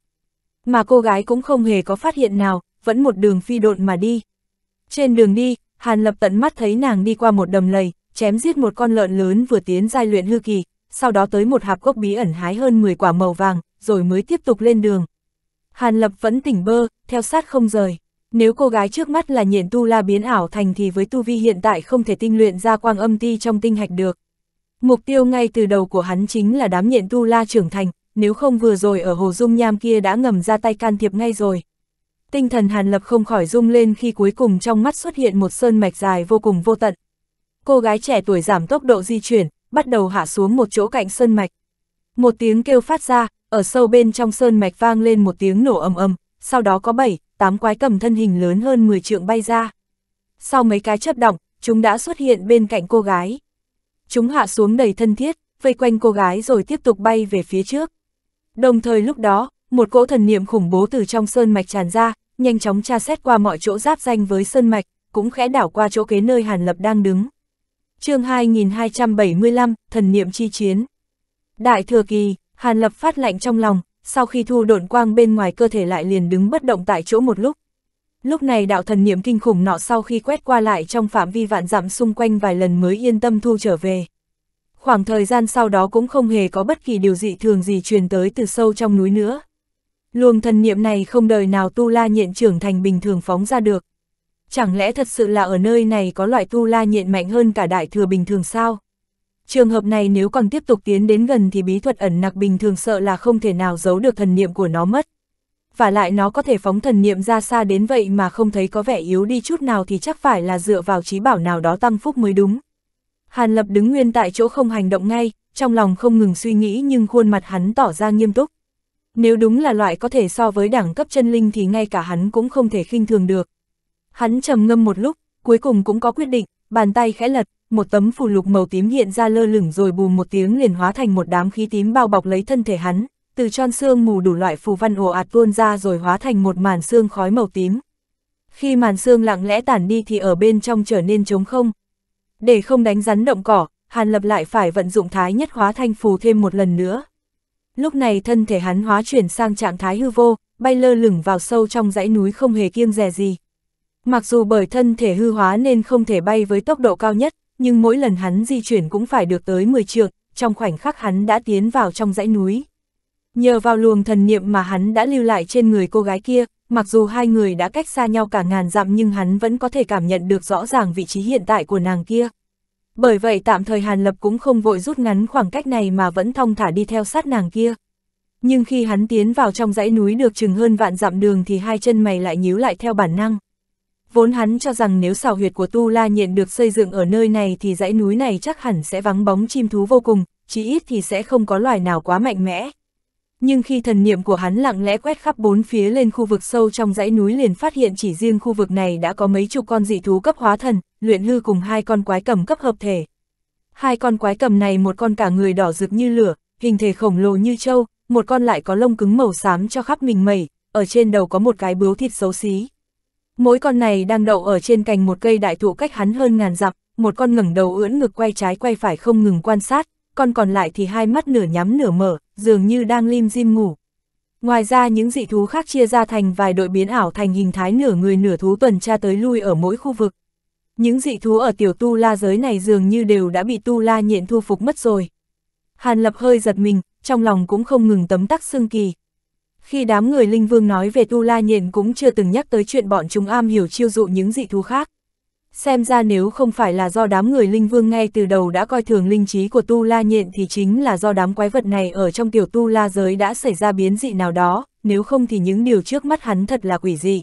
Mà cô gái cũng không hề có phát hiện nào, vẫn một đường phi độn mà đi. Trên đường đi, Hàn Lập tận mắt thấy nàng đi qua một đầm lầy, chém giết một con lợn lớn vừa tiến giai luyện hư kỳ, sau đó tới một hạp gốc bí ẩn hái hơn 10 quả màu vàng, rồi mới tiếp tục lên đường. Hàn Lập vẫn tỉnh bơ, theo sát không rời. Nếu cô gái trước mắt là nhện tu la biến ảo thành thì với tu vi hiện tại không thể tinh luyện ra quang âm ti trong tinh hạch được. Mục tiêu ngay từ đầu của hắn chính là đám nhện tu la trưởng thành, nếu không vừa rồi ở hồ dung nham kia đã ngầm ra tay can thiệp ngay rồi. Tinh thần Hàn Lập không khỏi rung lên khi cuối cùng trong mắt xuất hiện một sơn mạch dài vô cùng vô tận. Cô gái trẻ tuổi giảm tốc độ di chuyển, bắt đầu hạ xuống một chỗ cạnh sơn mạch. Một tiếng kêu phát ra, ở sâu bên trong sơn mạch vang lên một tiếng nổ ầm ầm, sau đó có bảy, tám quái cầm thân hình lớn hơn 10 trượng bay ra. Sau mấy cái chớp động, chúng đã xuất hiện bên cạnh cô gái. Chúng hạ xuống đầy thân thiết, vây quanh cô gái rồi tiếp tục bay về phía trước. Đồng thời lúc đó, một cỗ thần niệm khủng bố từ trong sơn mạch tràn ra, nhanh chóng tra xét qua mọi chỗ giáp danh với sơn mạch, cũng khẽ đảo qua chỗ kế nơi Hàn Lập đang đứng. chương 2275, Thần niệm chi chiến Đại thừa kỳ, Hàn Lập phát lạnh trong lòng, sau khi thu độn quang bên ngoài cơ thể lại liền đứng bất động tại chỗ một lúc. Lúc này đạo thần niệm kinh khủng nọ sau khi quét qua lại trong phạm vi vạn dặm xung quanh vài lần mới yên tâm thu trở về. Khoảng thời gian sau đó cũng không hề có bất kỳ điều dị thường gì truyền tới từ sâu trong núi nữa. Luồng thần niệm này không đời nào tu la nhện trưởng thành bình thường phóng ra được. Chẳng lẽ thật sự là ở nơi này có loại tu la nhện mạnh hơn cả đại thừa bình thường sao? Trường hợp này nếu còn tiếp tục tiến đến gần thì bí thuật ẩn nặc bình thường sợ là không thể nào giấu được thần niệm của nó mất. Và lại nó có thể phóng thần niệm ra xa đến vậy mà không thấy có vẻ yếu đi chút nào thì chắc phải là dựa vào trí bảo nào đó tăng phúc mới đúng. Hàn Lập đứng nguyên tại chỗ không hành động ngay, trong lòng không ngừng suy nghĩ nhưng khuôn mặt hắn tỏ ra nghiêm túc. Nếu đúng là loại có thể so với đẳng cấp chân linh thì ngay cả hắn cũng không thể khinh thường được. Hắn trầm ngâm một lúc, cuối cùng cũng có quyết định, bàn tay khẽ lật, một tấm phù lục màu tím hiện ra lơ lửng rồi bùm một tiếng liền hóa thành một đám khí tím bao bọc lấy thân thể hắn, từ tròn xương mù đủ loại phù văn ồ ạt tuôn ra rồi hóa thành một màn xương khói màu tím. Khi màn xương lặng lẽ tản đi thì ở bên trong trở nên trống không. Để không đánh rắn động cỏ, Hàn Lập lại phải vận dụng thái nhất hóa thanh phù thêm một lần nữa. Lúc này thân thể hắn hóa chuyển sang trạng thái hư vô, bay lơ lửng vào sâu trong dãy núi không hề kiêng dè gì. Mặc dù bởi thân thể hư hóa nên không thể bay với tốc độ cao nhất, nhưng mỗi lần hắn di chuyển cũng phải được tới 10 trượng, trong khoảnh khắc hắn đã tiến vào trong dãy núi. Nhờ vào luồng thần niệm mà hắn đã lưu lại trên người cô gái kia, mặc dù hai người đã cách xa nhau cả ngàn dặm nhưng hắn vẫn có thể cảm nhận được rõ ràng vị trí hiện tại của nàng kia. Bởi vậy tạm thời Hàn Lập cũng không vội rút ngắn khoảng cách này mà vẫn thong thả đi theo sát nàng kia. Nhưng khi hắn tiến vào trong dãy núi được chừng hơn vạn dặm đường thì hai chân mày lại nhíu lại theo bản năng vốn hắn cho rằng nếu xảo huyệt của Tu La Nhện được xây dựng ở nơi này thì dãy núi này chắc hẳn sẽ vắng bóng chim thú vô cùng, chỉ ít thì sẽ không có loài nào quá mạnh mẽ. Nhưng khi thần niệm của hắn lặng lẽ quét khắp bốn phía lên khu vực sâu trong dãy núi liền phát hiện chỉ riêng khu vực này đã có mấy chục con dị thú cấp hóa thần, luyện hư cùng hai con quái cầm cấp hợp thể. Hai con quái cầm này một con cả người đỏ rực như lửa, hình thể khổng lồ như trâu, một con lại có lông cứng màu xám cho khắp mình mẩy, ở trên đầu có một cái bướu thịt xấu xí. Mỗi con này đang đậu ở trên cành một cây đại thụ cách hắn hơn ngàn dặm, một con ngẩng đầu ưỡn ngực quay trái quay phải không ngừng quan sát, con còn lại thì hai mắt nửa nhắm nửa mở, dường như đang lim dim ngủ. Ngoài ra những dị thú khác chia ra thành vài đội biến ảo thành hình thái nửa người nửa thú tuần tra tới lui ở mỗi khu vực. Những dị thú ở tiểu tu la giới này dường như đều đã bị tu la nhện thu phục mất rồi. Hàn lập hơi giật mình, trong lòng cũng không ngừng tấm tắc xương kỳ, khi đám người linh vương nói về Tu La Nhện cũng chưa từng nhắc tới chuyện bọn chúng am hiểu chiêu dụ những dị thú khác. Xem ra nếu không phải là do đám người linh vương ngay từ đầu đã coi thường linh trí của Tu La Nhện thì chính là do đám quái vật này ở trong tiểu Tu La giới đã xảy ra biến dị nào đó, nếu không thì những điều trước mắt hắn thật là quỷ dị.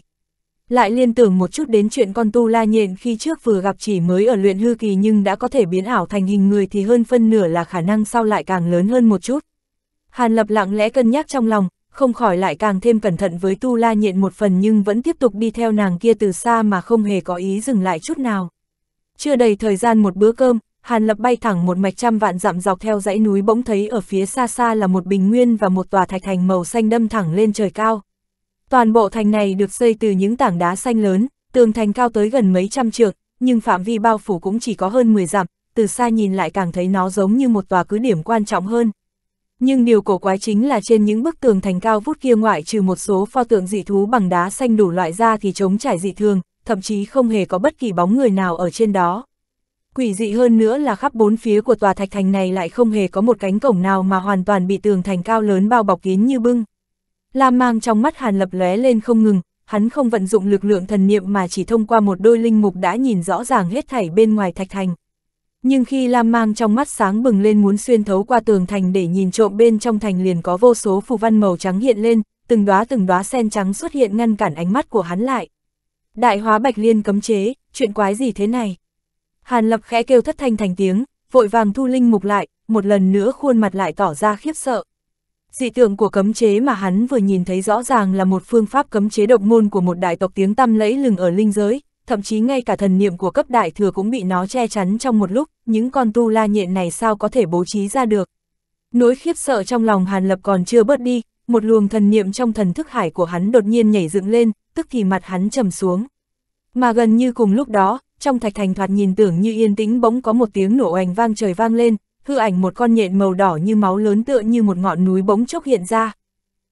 Lại liên tưởng một chút đến chuyện con Tu La Nhện khi trước vừa gặp chỉ mới ở luyện hư kỳ nhưng đã có thể biến ảo thành hình người thì hơn phân nửa là khả năng sau lại càng lớn hơn một chút. Hàn Lập lặng lẽ cân nhắc trong lòng, không khỏi lại càng thêm cẩn thận với Tu La Nhện một phần nhưng vẫn tiếp tục đi theo nàng kia từ xa mà không hề có ý dừng lại chút nào. Chưa đầy thời gian một bữa cơm, Hàn Lập bay thẳng một mạch trăm vạn dặm dọc theo dãy núi bỗng thấy ở phía xa xa là một bình nguyên và một tòa thạch thành màu xanh đâm thẳng lên trời cao. Toàn bộ thành này được xây từ những tảng đá xanh lớn, tường thành cao tới gần mấy trăm trượng, nhưng phạm vi bao phủ cũng chỉ có hơn 10 dặm, từ xa nhìn lại càng thấy nó giống như một tòa cứ điểm quan trọng hơn, nhưng điều cổ quái chính là trên những bức tường thành cao vút kia ngoại trừ một số pho tượng dị thú bằng đá xanh đủ loại ra thì chống trải dị thường, thậm chí không hề có bất kỳ bóng người nào ở trên đó. Quỷ dị hơn nữa là khắp bốn phía của tòa thạch thành này lại không hề có một cánh cổng nào mà hoàn toàn bị tường thành cao lớn bao bọc kín như bưng. Lam mang trong mắt Hàn lập lóe lên không ngừng, hắn không vận dụng lực lượng thần niệm mà chỉ thông qua một đôi linh mục đã nhìn rõ ràng hết thảy bên ngoài thạch thành. Nhưng khi Lam Mang trong mắt sáng bừng lên muốn xuyên thấu qua tường thành để nhìn trộm bên trong thành liền có vô số phù văn màu trắng hiện lên, từng đóa từng đóa sen trắng xuất hiện ngăn cản ánh mắt của hắn lại. Đại hóa Bạch Liên cấm chế, chuyện quái gì thế này? Hàn Lập khẽ kêu thất thanh thành tiếng, vội vàng thu linh mục lại, một lần nữa khuôn mặt lại tỏ ra khiếp sợ. Dị tượng của cấm chế mà hắn vừa nhìn thấy rõ ràng là một phương pháp cấm chế độc môn của một đại tộc tiếng tăm lẫy lừng ở linh giới, thậm chí ngay cả thần niệm của cấp đại thừa cũng bị nó che chắn trong một lúc, những con tu la nhện này sao có thể bố trí ra được. Nỗi khiếp sợ trong lòng Hàn Lập còn chưa bớt đi, một luồng thần niệm trong thần thức hải của hắn đột nhiên nhảy dựng lên, tức thì mặt hắn trầm xuống. Mà gần như cùng lúc đó, trong thạch thành thoạt nhìn tưởng như yên tĩnh bỗng có một tiếng nổ oành vang trời vang lên, hư ảnh một con nhện màu đỏ như máu lớn tựa như một ngọn núi bỗng chốc hiện ra.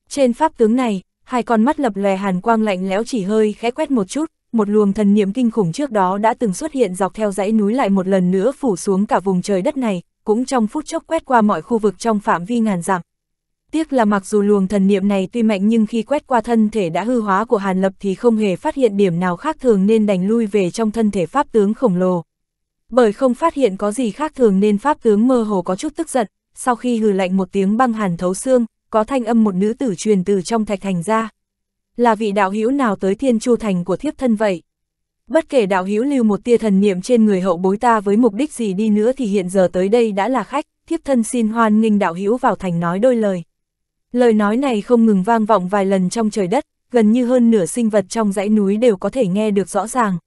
Trên pháp tướng này, hai con mắt lập lè hàn quang lạnh lẽo chỉ hơi khẽ quét một chút, một luồng thần niệm kinh khủng trước đó đã từng xuất hiện dọc theo dãy núi lại một lần nữa phủ xuống cả vùng trời đất này, cũng trong phút chốc quét qua mọi khu vực trong phạm vi ngàn dặm. Tiếc là mặc dù luồng thần niệm này tuy mạnh nhưng khi quét qua thân thể đã hư hóa của Hàn Lập thì không hề phát hiện điểm nào khác thường nên đành lui về trong thân thể pháp tướng khổng lồ. Bởi không phát hiện có gì khác thường nên pháp tướng mơ hồ có chút tức giận, sau khi hừ lạnh một tiếng băng hàn thấu xương, có thanh âm một nữ tử truyền từ trong thạch thành ra, là vị đạo hữu nào tới thiên chu thành của thiếp thân vậy? Bất kể đạo hữu lưu một tia thần niệm trên người hậu bối ta với mục đích gì đi nữa thì hiện giờ tới đây đã là khách, thiếp thân xin hoan nghênh đạo hữu vào thành nói đôi lời. Lời nói này không ngừng vang vọng vài lần trong trời đất, gần như hơn nửa sinh vật trong dãy núi đều có thể nghe được rõ ràng.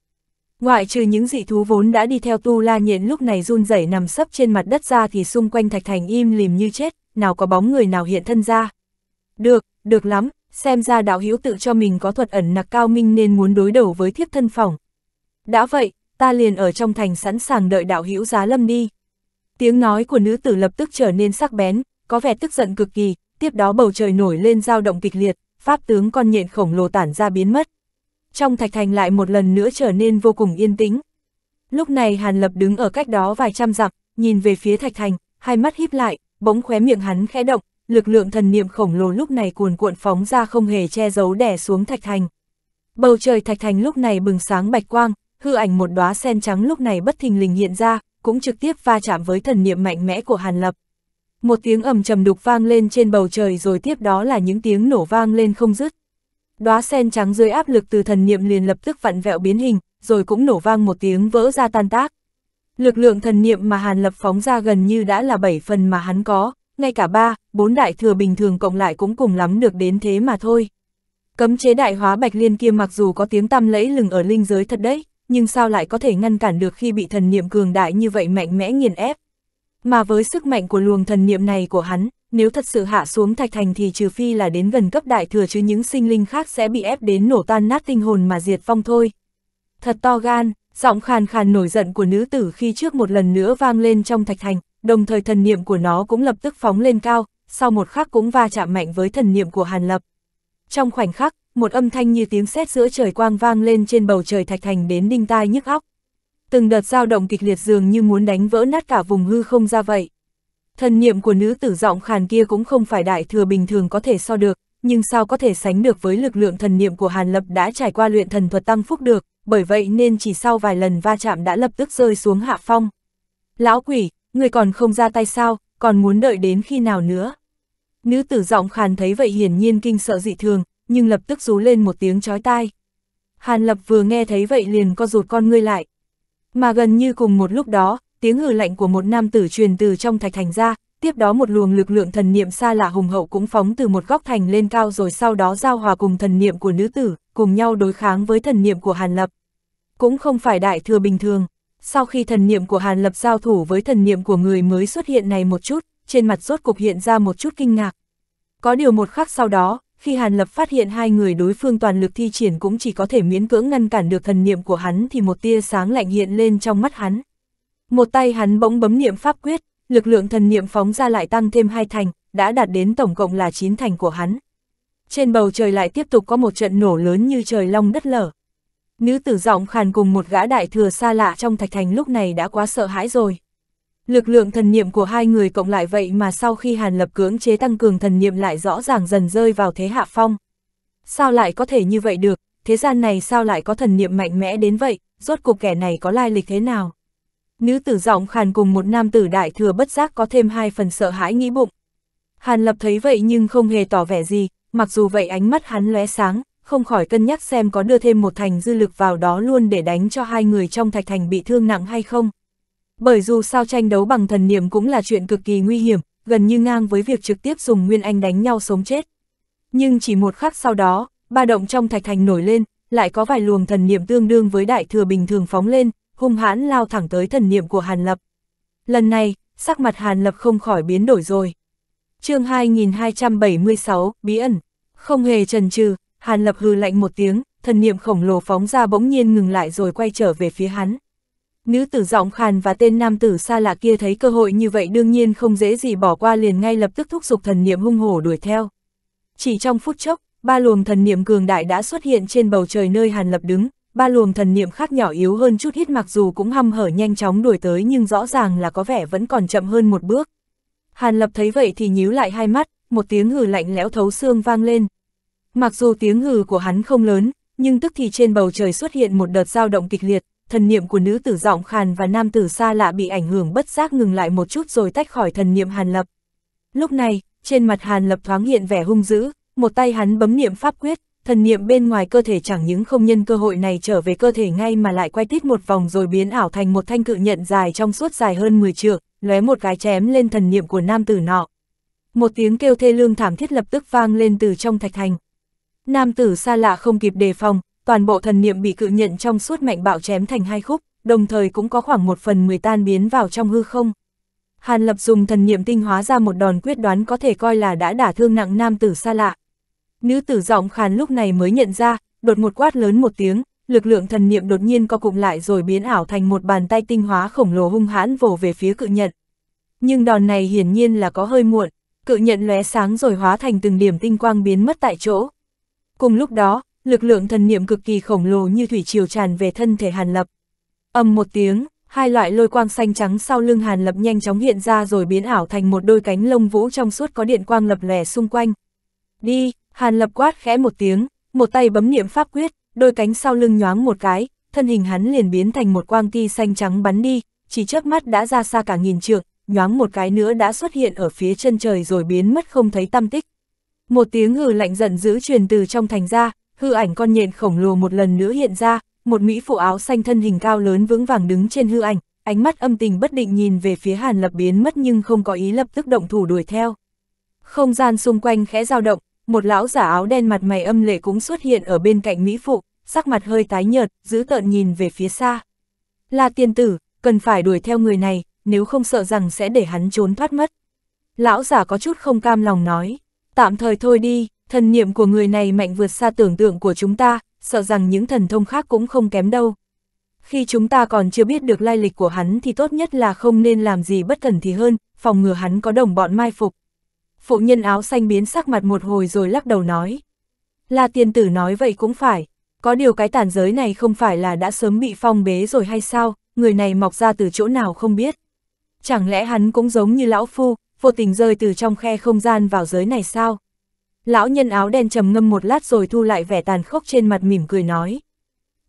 Ngoại trừ những dị thú vốn đã đi theo tu la nhện lúc này run rẩy nằm sấp trên mặt đất ra thì xung quanh thạch thành im lìm như chết, nào có bóng người nào hiện thân ra. Được, được lắm, xem ra đạo hữu tự cho mình có thuật ẩn nặc cao minh nên muốn đối đầu với thiếp thân phòng. Đã vậy, ta liền ở trong thành sẵn sàng đợi đạo hữu giá lâm đi. Tiếng nói của nữ tử lập tức trở nên sắc bén, có vẻ tức giận cực kỳ, tiếp đó bầu trời nổi lên dao động kịch liệt, pháp tướng con nhện khổng lồ tản ra biến mất. Trong thạch thành lại một lần nữa trở nên vô cùng yên tĩnh. Lúc này Hàn Lập đứng ở cách đó vài trăm dặm, nhìn về phía thạch thành, hai mắt híp lại, bỗng khóe miệng hắn khẽ động, lực lượng thần niệm khổng lồ lúc này cuồn cuộn phóng ra không hề che giấu đè xuống thạch thành. Bầu trời thạch thành lúc này bừng sáng bạch quang, hư ảnh một đóa sen trắng lúc này bất thình lình hiện ra, cũng trực tiếp va chạm với thần niệm mạnh mẽ của Hàn Lập. Một tiếng ầm trầm đục vang lên trên bầu trời rồi tiếp đó là những tiếng nổ vang lên không dứt. Đóa sen trắng dưới áp lực từ thần niệm liền lập tức vặn vẹo biến hình, rồi cũng nổ vang một tiếng vỡ ra tan tác. Lực lượng thần niệm mà Hàn Lập phóng ra gần như đã là bảy phần mà hắn có, ngay cả ba, bốn đại thừa bình thường cộng lại cũng cùng lắm được đến thế mà thôi. Cấm chế đại hóa bạch liên kia mặc dù có tiếng tăm lẫy lừng ở linh giới thật đấy, nhưng sao lại có thể ngăn cản được khi bị thần niệm cường đại như vậy mạnh mẽ nghiền ép. Mà với sức mạnh của luồng thần niệm này của hắn, nếu thật sự hạ xuống thạch thành thì trừ phi là đến gần cấp đại thừa chứ những sinh linh khác sẽ bị ép đến nổ tan nát tinh hồn mà diệt phong thôi. Thật to gan, giọng khàn khàn nổi giận của nữ tử khi trước một lần nữa vang lên trong thạch thành, đồng thời thần niệm của nó cũng lập tức phóng lên cao, sau một khắc cũng va chạm mạnh với thần niệm của Hàn Lập. Trong khoảnh khắc, một âm thanh như tiếng sét giữa trời quang vang lên trên bầu trời thạch thành đến đinh tai nhức óc. Từng đợt dao động kịch liệt dường như muốn đánh vỡ nát cả vùng hư không ra vậy. Thần niệm của nữ tử giọng khàn kia cũng không phải đại thừa bình thường có thể so được, nhưng sao có thể sánh được với lực lượng thần niệm của Hàn Lập đã trải qua luyện thần thuật tăng phúc được, bởi vậy nên chỉ sau vài lần va chạm đã lập tức rơi xuống hạ phong. Lão quỷ, người còn không ra tay sao, còn muốn đợi đến khi nào nữa. Nữ tử giọng khàn thấy vậy hiển nhiên kinh sợ dị thường, nhưng lập tức rú lên một tiếng chói tai. Hàn lập vừa nghe thấy vậy liền co rụt con ngươi lại. Mà gần như cùng một lúc đó, tiếng hử lạnh của một nam tử truyền từ trong thạch thành ra, tiếp đó một luồng lực lượng thần niệm xa lạ hùng hậu cũng phóng từ một góc thành lên cao rồi sau đó giao hòa cùng thần niệm của nữ tử, cùng nhau đối kháng với thần niệm của Hàn Lập. Cũng không phải đại thừa bình thường sau khi thần niệm của Hàn Lập giao thủ với thần niệm của người mới xuất hiện này một chút, trên mặt rốt cục hiện ra một chút kinh ngạc. Có điều một khắc sau đó, khi Hàn Lập phát hiện hai người đối phương toàn lực thi triển cũng chỉ có thể miễn cưỡng ngăn cản được thần niệm của hắn thì một tia sáng lạnh hiện lên trong mắt hắn. Một tay hắn bỗng bấm niệm pháp quyết, lực lượng thần niệm phóng ra lại tăng thêm hai thành, đã đạt đến tổng cộng là chín thành của hắn. Trên bầu trời lại tiếp tục có một trận nổ lớn như trời long đất lở. Nữ tử giọng khàn cùng một gã đại thừa xa lạ trong thạch thành lúc này đã quá sợ hãi rồi. Lực lượng thần niệm của hai người cộng lại vậy mà sau khi Hàn Lập cưỡng chế tăng cường thần niệm lại rõ ràng dần rơi vào thế hạ phong. Sao lại có thể như vậy được, thế gian này sao lại có thần niệm mạnh mẽ đến vậy, rốt cuộc kẻ này có lai lịch thế nào? Nữ tử giọng khàn cùng một nam tử đại thừa bất giác có thêm hai phần sợ hãi nghĩ bụng. Hàn Lập thấy vậy nhưng không hề tỏ vẻ gì, mặc dù vậy ánh mắt hắn lóe sáng, không khỏi cân nhắc xem có đưa thêm một thành dư lực vào đó luôn để đánh cho hai người trong thạch thành bị thương nặng hay không. Bởi dù sao tranh đấu bằng thần niệm cũng là chuyện cực kỳ nguy hiểm, gần như ngang với việc trực tiếp dùng Nguyên Anh đánh nhau sống chết. Nhưng chỉ một khắc sau đó, ba động trong thạch thành nổi lên, lại có vài luồng thần niệm tương đương với đại thừa bình thường phóng lên, hung hãn lao thẳng tới thần niệm của Hàn Lập. Lần này, sắc mặt Hàn Lập không khỏi biến đổi rồi. chương 2276, bí ẩn, không hề trần trừ, Hàn Lập hừ lạnh một tiếng, thần niệm khổng lồ phóng ra bỗng nhiên ngừng lại rồi quay trở về phía hắn. Nữ tử giọng khàn và tên nam tử xa lạ kia thấy cơ hội như vậy đương nhiên không dễ gì bỏ qua liền ngay lập tức thúc giục thần niệm hung hổ đuổi theo. Chỉ trong phút chốc, ba luồng thần niệm cường đại đã xuất hiện trên bầu trời nơi Hàn Lập đứng, ba luồng thần niệm khác nhỏ yếu hơn chút ít mặc dù cũng hăm hở nhanh chóng đuổi tới nhưng rõ ràng là có vẻ vẫn còn chậm hơn một bước. Hàn Lập thấy vậy thì nhíu lại hai mắt, một tiếng hừ lạnh lẽo thấu xương vang lên, Mặc dù tiếng hừ của hắn không lớn, nhưng tức thì trên bầu trời xuất hiện một đợt dao động kịch liệt, thần niệm của nữ tử giọng khàn và nam tử xa lạ bị ảnh hưởng bất giác ngừng lại một chút rồi tách khỏi thần niệm Hàn Lập. Lúc này, trên mặt Hàn Lập thoáng hiện vẻ hung dữ, một tay hắn bấm niệm pháp quyết, thần niệm bên ngoài cơ thể chẳng những không nhân cơ hội này trở về cơ thể ngay mà lại quay tít một vòng rồi biến ảo thành một thanh cự nhận dài trong suốt dài hơn 10 trượng, lóe một cái chém lên thần niệm của nam tử nọ. Một tiếng kêu thê lương thảm thiết lập tức vang lên từ trong thạch thành. Nam tử xa lạ không kịp đề phòng, toàn bộ thần niệm bị cự nhận trong suốt mạnh bạo chém thành hai khúc, đồng thời cũng có khoảng một phần mười tan biến vào trong hư không. Hàn Lập dùng thần niệm tinh hóa ra một đòn quyết đoán có thể coi là đã đả thương nặng nam tử xa lạ. Nữ tử giọng khàn lúc này mới nhận ra, đột một quát lớn một tiếng, lực lượng thần niệm đột nhiên co cụm lại rồi biến ảo thành một bàn tay tinh hóa khổng lồ hung hãn vồ về phía cự nhận. Nhưng đòn này hiển nhiên là có hơi muộn, cự nhận lóe sáng rồi hóa thành từng điểm tinh quang biến mất tại chỗ, Cùng lúc đó, lực lượng thần niệm cực kỳ khổng lồ như thủy triều tràn về thân thể Hàn Lập. Âm một tiếng, hai loại lôi quang xanh trắng sau lưng Hàn Lập nhanh chóng hiện ra rồi biến ảo thành một đôi cánh lông vũ trong suốt có điện quang lập lẻ xung quanh. Đi, Hàn Lập quát khẽ một tiếng, một tay bấm niệm pháp quyết, đôi cánh sau lưng nhoáng một cái, thân hình hắn liền biến thành một quang ti xanh trắng bắn đi, chỉ chớp mắt đã ra xa cả nghìn trượng, nhoáng một cái nữa đã xuất hiện ở phía chân trời rồi biến mất không thấy tăm tích. Một tiếng hừ lạnh giận dữ truyền từ trong thành ra, hư ảnh con nhện khổng lồ một lần nữa hiện ra, một mỹ phụ áo xanh thân hình cao lớn vững vàng đứng trên hư ảnh, ánh mắt âm tình bất định nhìn về phía Hàn Lập biến mất nhưng không có ý lập tức động thủ đuổi theo. Không gian xung quanh khẽ dao động, một lão giả áo đen mặt mày âm lệ cũng xuất hiện ở bên cạnh mỹ phụ, sắc mặt hơi tái nhợt, giữ tợn nhìn về phía xa. Là tiên tử, cần phải đuổi theo người này, nếu không sợ rằng sẽ để hắn trốn thoát mất. Lão giả có chút không cam lòng nói tạm thời thôi đi, thần niệm của người này mạnh vượt xa tưởng tượng của chúng ta, sợ rằng những thần thông khác cũng không kém đâu. Khi chúng ta còn chưa biết được lai lịch của hắn thì tốt nhất là không nên làm gì bất cẩn thì hơn, phòng ngừa hắn có đồng bọn mai phục. Phụ nhân áo xanh biến sắc mặt một hồi rồi lắc đầu nói. Là tiên tử nói vậy cũng phải, có điều cái tàn giới này không phải là đã sớm bị phong bế rồi hay sao, người này mọc ra từ chỗ nào không biết. Chẳng lẽ hắn cũng giống như lão phu, vô tình rơi từ trong khe không gian vào giới này sao? Lão nhân áo đen trầm ngâm một lát rồi thu lại vẻ tàn khốc trên mặt mỉm cười nói.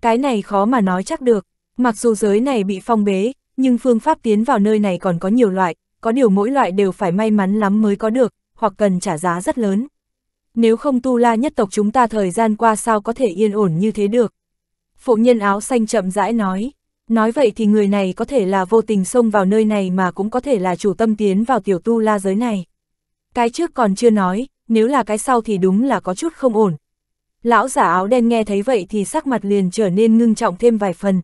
Cái này khó mà nói chắc được, mặc dù giới này bị phong bế, nhưng phương pháp tiến vào nơi này còn có nhiều loại, có điều mỗi loại đều phải may mắn lắm mới có được, hoặc cần trả giá rất lớn. Nếu không tu la nhất tộc chúng ta thời gian qua sao có thể yên ổn như thế được? Phụ nhân áo xanh chậm rãi nói. Nói vậy thì người này có thể là vô tình xông vào nơi này mà cũng có thể là chủ tâm tiến vào tiểu tu la giới này. Cái trước còn chưa nói, nếu là cái sau thì đúng là có chút không ổn. Lão giả áo đen nghe thấy vậy thì sắc mặt liền trở nên ngưng trọng thêm vài phần.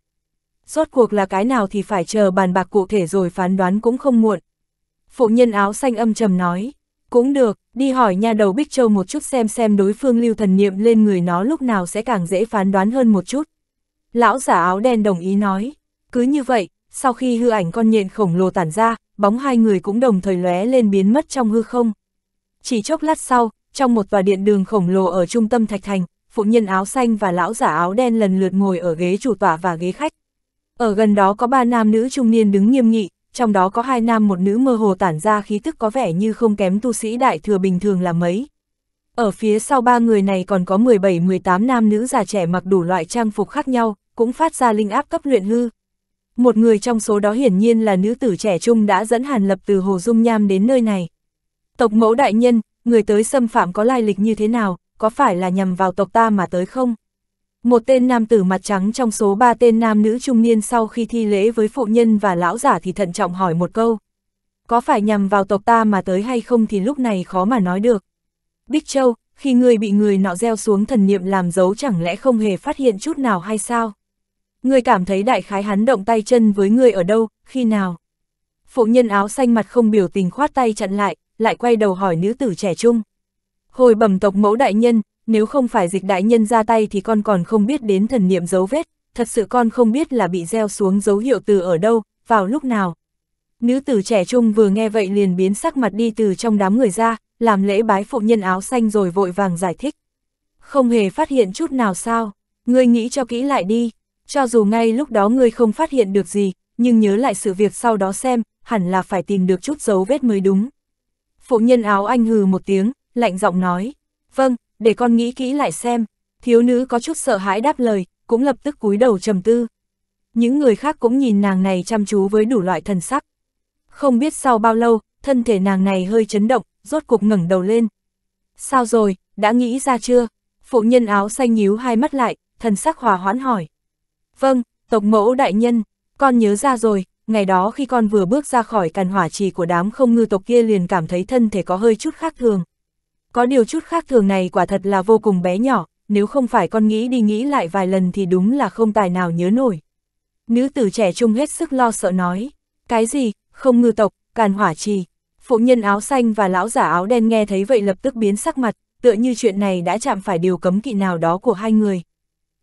Rốt cuộc là cái nào thì phải chờ bàn bạc cụ thể rồi phán đoán cũng không muộn. Phụ nhân áo xanh âm trầm nói, cũng được, đi hỏi nha đầu Bích Châu một chút xem xem đối phương lưu thần niệm lên người nó lúc nào sẽ càng dễ phán đoán hơn một chút. Lão giả áo đen đồng ý nói. Cứ như vậy, sau khi hư ảnh con nhện khổng lồ tản ra, bóng hai người cũng đồng thời lóe lên biến mất trong hư không. Chỉ chốc lát sau, trong một tòa điện đường khổng lồ ở trung tâm Thạch Thành, phụ nhân áo xanh và lão giả áo đen lần lượt ngồi ở ghế chủ tọa và ghế khách. Ở gần đó có ba nam nữ trung niên đứng nghiêm nghị, trong đó có hai nam một nữ mơ hồ tản ra khí tức có vẻ như không kém tu sĩ đại thừa bình thường là mấy. Ở phía sau ba người này còn có 17-18 nam nữ già trẻ mặc đủ loại trang phục khác nhau, cũng phát ra linh áp cấp luyện hư. Một người trong số đó hiển nhiên là nữ tử trẻ trung đã dẫn Hàn Lập từ Hồ Dung Nham đến nơi này. Tộc mẫu đại nhân, người tới xâm phạm có lai lịch như thế nào, có phải là nhằm vào tộc ta mà tới không? Một tên nam tử mặt trắng trong số ba tên nam nữ trung niên sau khi thi lễ với phụ nhân và lão giả thì thận trọng hỏi một câu. Có phải nhằm vào tộc ta mà tới hay không thì lúc này khó mà nói được. Bích Châu, khi người bị người nọ gieo xuống thần niệm làm dấu chẳng lẽ không hề phát hiện chút nào hay sao? người cảm thấy đại khái hắn động tay chân với người ở đâu, khi nào? Phụ nhân áo xanh mặt không biểu tình khoát tay chặn lại, lại quay đầu hỏi nữ tử trẻ trung. Hồi bẩm tộc mẫu đại nhân, nếu không phải dịch đại nhân ra tay thì con còn không biết đến thần niệm dấu vết, thật sự con không biết là bị gieo xuống dấu hiệu từ ở đâu, vào lúc nào. Nữ tử trẻ trung vừa nghe vậy liền biến sắc mặt đi từ trong đám người ra, làm lễ bái phụ nhân áo xanh rồi vội vàng giải thích. Không hề phát hiện chút nào sao, ngươi nghĩ cho kỹ lại đi, cho dù ngay lúc đó ngươi không phát hiện được gì, nhưng nhớ lại sự việc sau đó xem, hẳn là phải tìm được chút dấu vết mới đúng. Phụ nhân áo anh hừ một tiếng, lạnh giọng nói. Vâng, để con nghĩ kỹ lại xem. Thiếu nữ có chút sợ hãi đáp lời, cũng lập tức cúi đầu trầm tư. Những người khác cũng nhìn nàng này chăm chú với đủ loại thần sắc. Không biết sau bao lâu, thân thể nàng này hơi chấn động, rốt cục ngẩng đầu lên. Sao rồi, đã nghĩ ra chưa? Phụ nhân áo xanh nhíu hai mắt lại, thần sắc hòa hoãn hỏi. Vâng, tộc mẫu đại nhân, con nhớ ra rồi, ngày đó khi con vừa bước ra khỏi càn hỏa trì của đám không ngư tộc kia liền cảm thấy thân thể có hơi chút khác thường. Có điều chút khác thường này quả thật là vô cùng bé nhỏ, nếu không phải con nghĩ đi nghĩ lại vài lần thì đúng là không tài nào nhớ nổi. Nữ tử trẻ trung hết sức lo sợ nói, cái gì, không ngư tộc, càn hỏa trì. Phụ nhân áo xanh và lão giả áo đen nghe thấy vậy lập tức biến sắc mặt, tựa như chuyện này đã chạm phải điều cấm kỵ nào đó của hai người.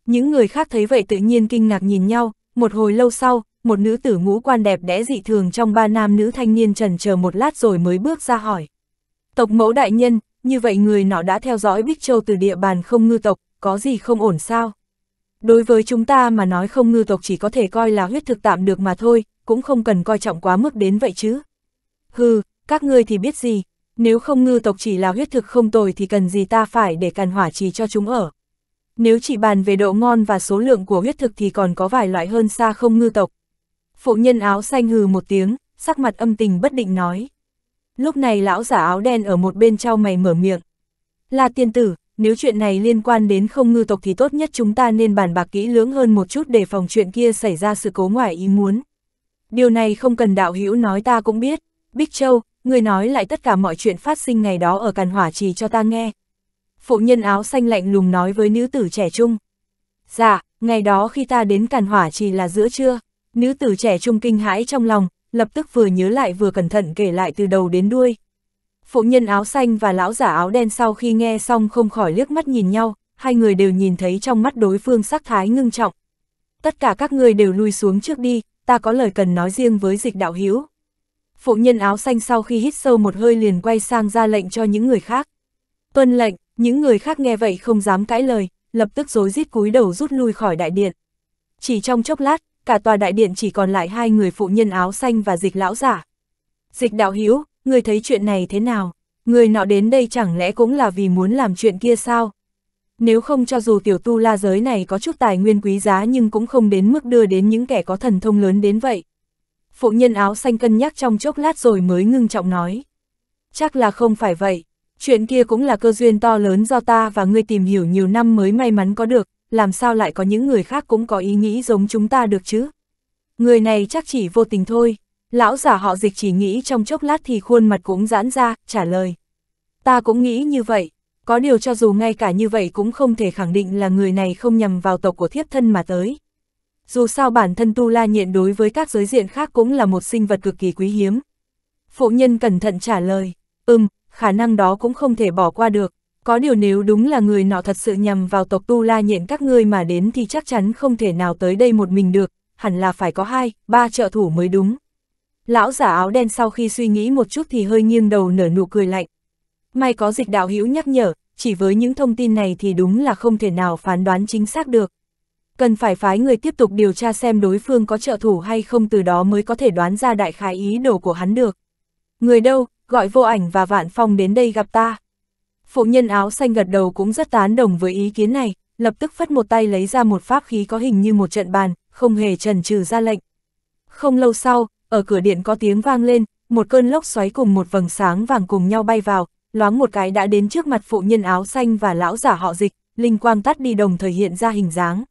Những người khác thấy vậy tự nhiên kinh ngạc nhìn nhau, một hồi lâu sau, một nữ tử ngũ quan đẹp đẽ dị thường trong ba nam nữ thanh niên trần chờ một lát rồi mới bước ra hỏi. Tộc mẫu đại nhân, như vậy người nọ đã theo dõi Bích Châu từ địa bàn không ngư tộc, có gì không ổn sao? Đối với chúng ta mà nói không ngư tộc chỉ có thể coi là huyết thực tạm được mà thôi, cũng không cần coi trọng quá mức đến vậy chứ. Hừ, các ngươi thì biết gì, nếu không ngư tộc chỉ là huyết thực không tồi thì cần gì ta phải để càn hỏa trì cho chúng ở. Nếu chỉ bàn về độ ngon và số lượng của huyết thực thì còn có vài loại hơn xa không ngư tộc. Phụ nhân áo xanh hừ một tiếng, sắc mặt âm tình bất định nói. Lúc này lão giả áo đen ở một bên trao mày mở miệng. Là tiên tử, nếu chuyện này liên quan đến không ngư tộc thì tốt nhất chúng ta nên bàn bạc kỹ lưỡng hơn một chút để phòng chuyện kia xảy ra sự cố ngoài ý muốn. Điều này không cần đạo hữu nói ta cũng biết. Bích Châu, người nói lại tất cả mọi chuyện phát sinh ngày đó ở Càn Hỏa Trì cho ta nghe, phụ nhân áo xanh lạnh lùng nói với nữ tử trẻ trung. Dạ, ngày đó khi ta đến càn hỏa chỉ là giữa trưa, nữ tử trẻ trung kinh hãi trong lòng, lập tức vừa nhớ lại vừa cẩn thận kể lại từ đầu đến đuôi. Phụ nhân áo xanh và lão giả áo đen sau khi nghe xong không khỏi liếc mắt nhìn nhau, hai người đều nhìn thấy trong mắt đối phương sắc thái ngưng trọng. Tất cả các người đều lui xuống trước đi, ta có lời cần nói riêng với dịch đạo hiếu. Phụ nhân áo xanh sau khi hít sâu một hơi liền quay sang ra lệnh cho những người khác. Tuân lệnh, những người khác nghe vậy không dám cãi lời, lập tức rối rít cúi đầu rút lui khỏi đại điện. Chỉ trong chốc lát, cả tòa đại điện chỉ còn lại hai người phụ nhân áo xanh và dịch lão giả. Dịch đạo hiếu người thấy chuyện này thế nào? Người nọ đến đây chẳng lẽ cũng là vì muốn làm chuyện kia sao? Nếu không cho dù tiểu tu la giới này có chút tài nguyên quý giá nhưng cũng không đến mức đưa đến những kẻ có thần thông lớn đến vậy. Phụ nhân áo xanh cân nhắc trong chốc lát rồi mới ngưng trọng nói. Chắc là không phải vậy, Chuyện kia cũng là cơ duyên to lớn do ta và ngươi tìm hiểu nhiều năm mới may mắn có được, làm sao lại có những người khác cũng có ý nghĩ giống chúng ta được chứ? Người này chắc chỉ vô tình thôi. Lão giả họ dịch chỉ nghĩ trong chốc lát thì khuôn mặt cũng giãn ra, trả lời. Ta cũng nghĩ như vậy, có điều cho dù ngay cả như vậy cũng không thể khẳng định là người này không nhằm vào tộc của thiếp thân mà tới. Dù sao bản thân Tu La Nhện đối với các giới diện khác cũng là một sinh vật cực kỳ quý hiếm. Phụ nhân cẩn thận trả lời, ừm, khả năng đó cũng không thể bỏ qua được. Có điều nếu đúng là người nọ thật sự nhằm vào tộc Tu La nhện các ngươi mà đến thì chắc chắn không thể nào tới đây một mình được, hẳn là phải có hai, ba trợ thủ mới đúng. Lão giả áo đen sau khi suy nghĩ một chút thì hơi nghiêng đầu nở nụ cười lạnh. May có dịch đạo hữu nhắc nhở, chỉ với những thông tin này thì đúng là không thể nào phán đoán chính xác được. Cần phải phái người tiếp tục điều tra xem đối phương có trợ thủ hay không từ đó mới có thể đoán ra đại khái ý đồ của hắn được. Người đâu, gọi vô ảnh và vạn phong đến đây gặp ta. Phụ nhân áo xanh gật đầu cũng rất tán đồng với ý kiến này, lập tức phất một tay lấy ra một pháp khí có hình như một trận bàn, không hề trần trừ ra lệnh. Không lâu sau, ở cửa điện có tiếng vang lên, một cơn lốc xoáy cùng một vầng sáng vàng cùng nhau bay vào, loáng một cái đã đến trước mặt phụ nhân áo xanh và lão giả họ dịch, linh quang tắt đi đồng thời hiện ra hình dáng.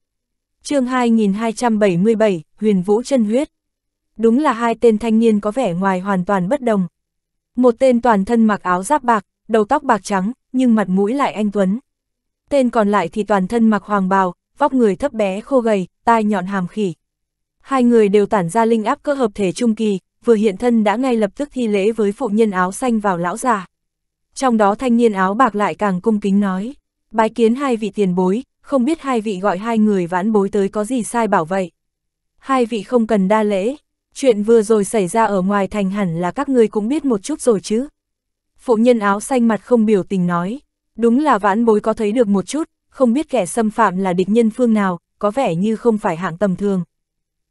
chương 2277, Huyền Vũ chân Huyết Đúng là hai tên thanh niên có vẻ ngoài hoàn toàn bất đồng. Một tên toàn thân mặc áo giáp bạc, đầu tóc bạc trắng, nhưng mặt mũi lại anh Tuấn. Tên còn lại thì toàn thân mặc hoàng bào, vóc người thấp bé khô gầy, tai nhọn hàm khỉ. Hai người đều tản ra linh áp cơ hợp thể trung kỳ, vừa hiện thân đã ngay lập tức thi lễ với phụ nhân áo xanh vào lão già. Trong đó thanh niên áo bạc lại càng cung kính nói, bái kiến hai vị tiền bối, không biết hai vị gọi hai người vãn bối tới có gì sai bảo vậy. Hai vị không cần đa lễ, chuyện vừa rồi xảy ra ở ngoài thành hẳn là các ngươi cũng biết một chút rồi chứ. Phụ nhân áo xanh mặt không biểu tình nói, đúng là vãn bối có thấy được một chút, không biết kẻ xâm phạm là địch nhân phương nào, có vẻ như không phải hạng tầm thường.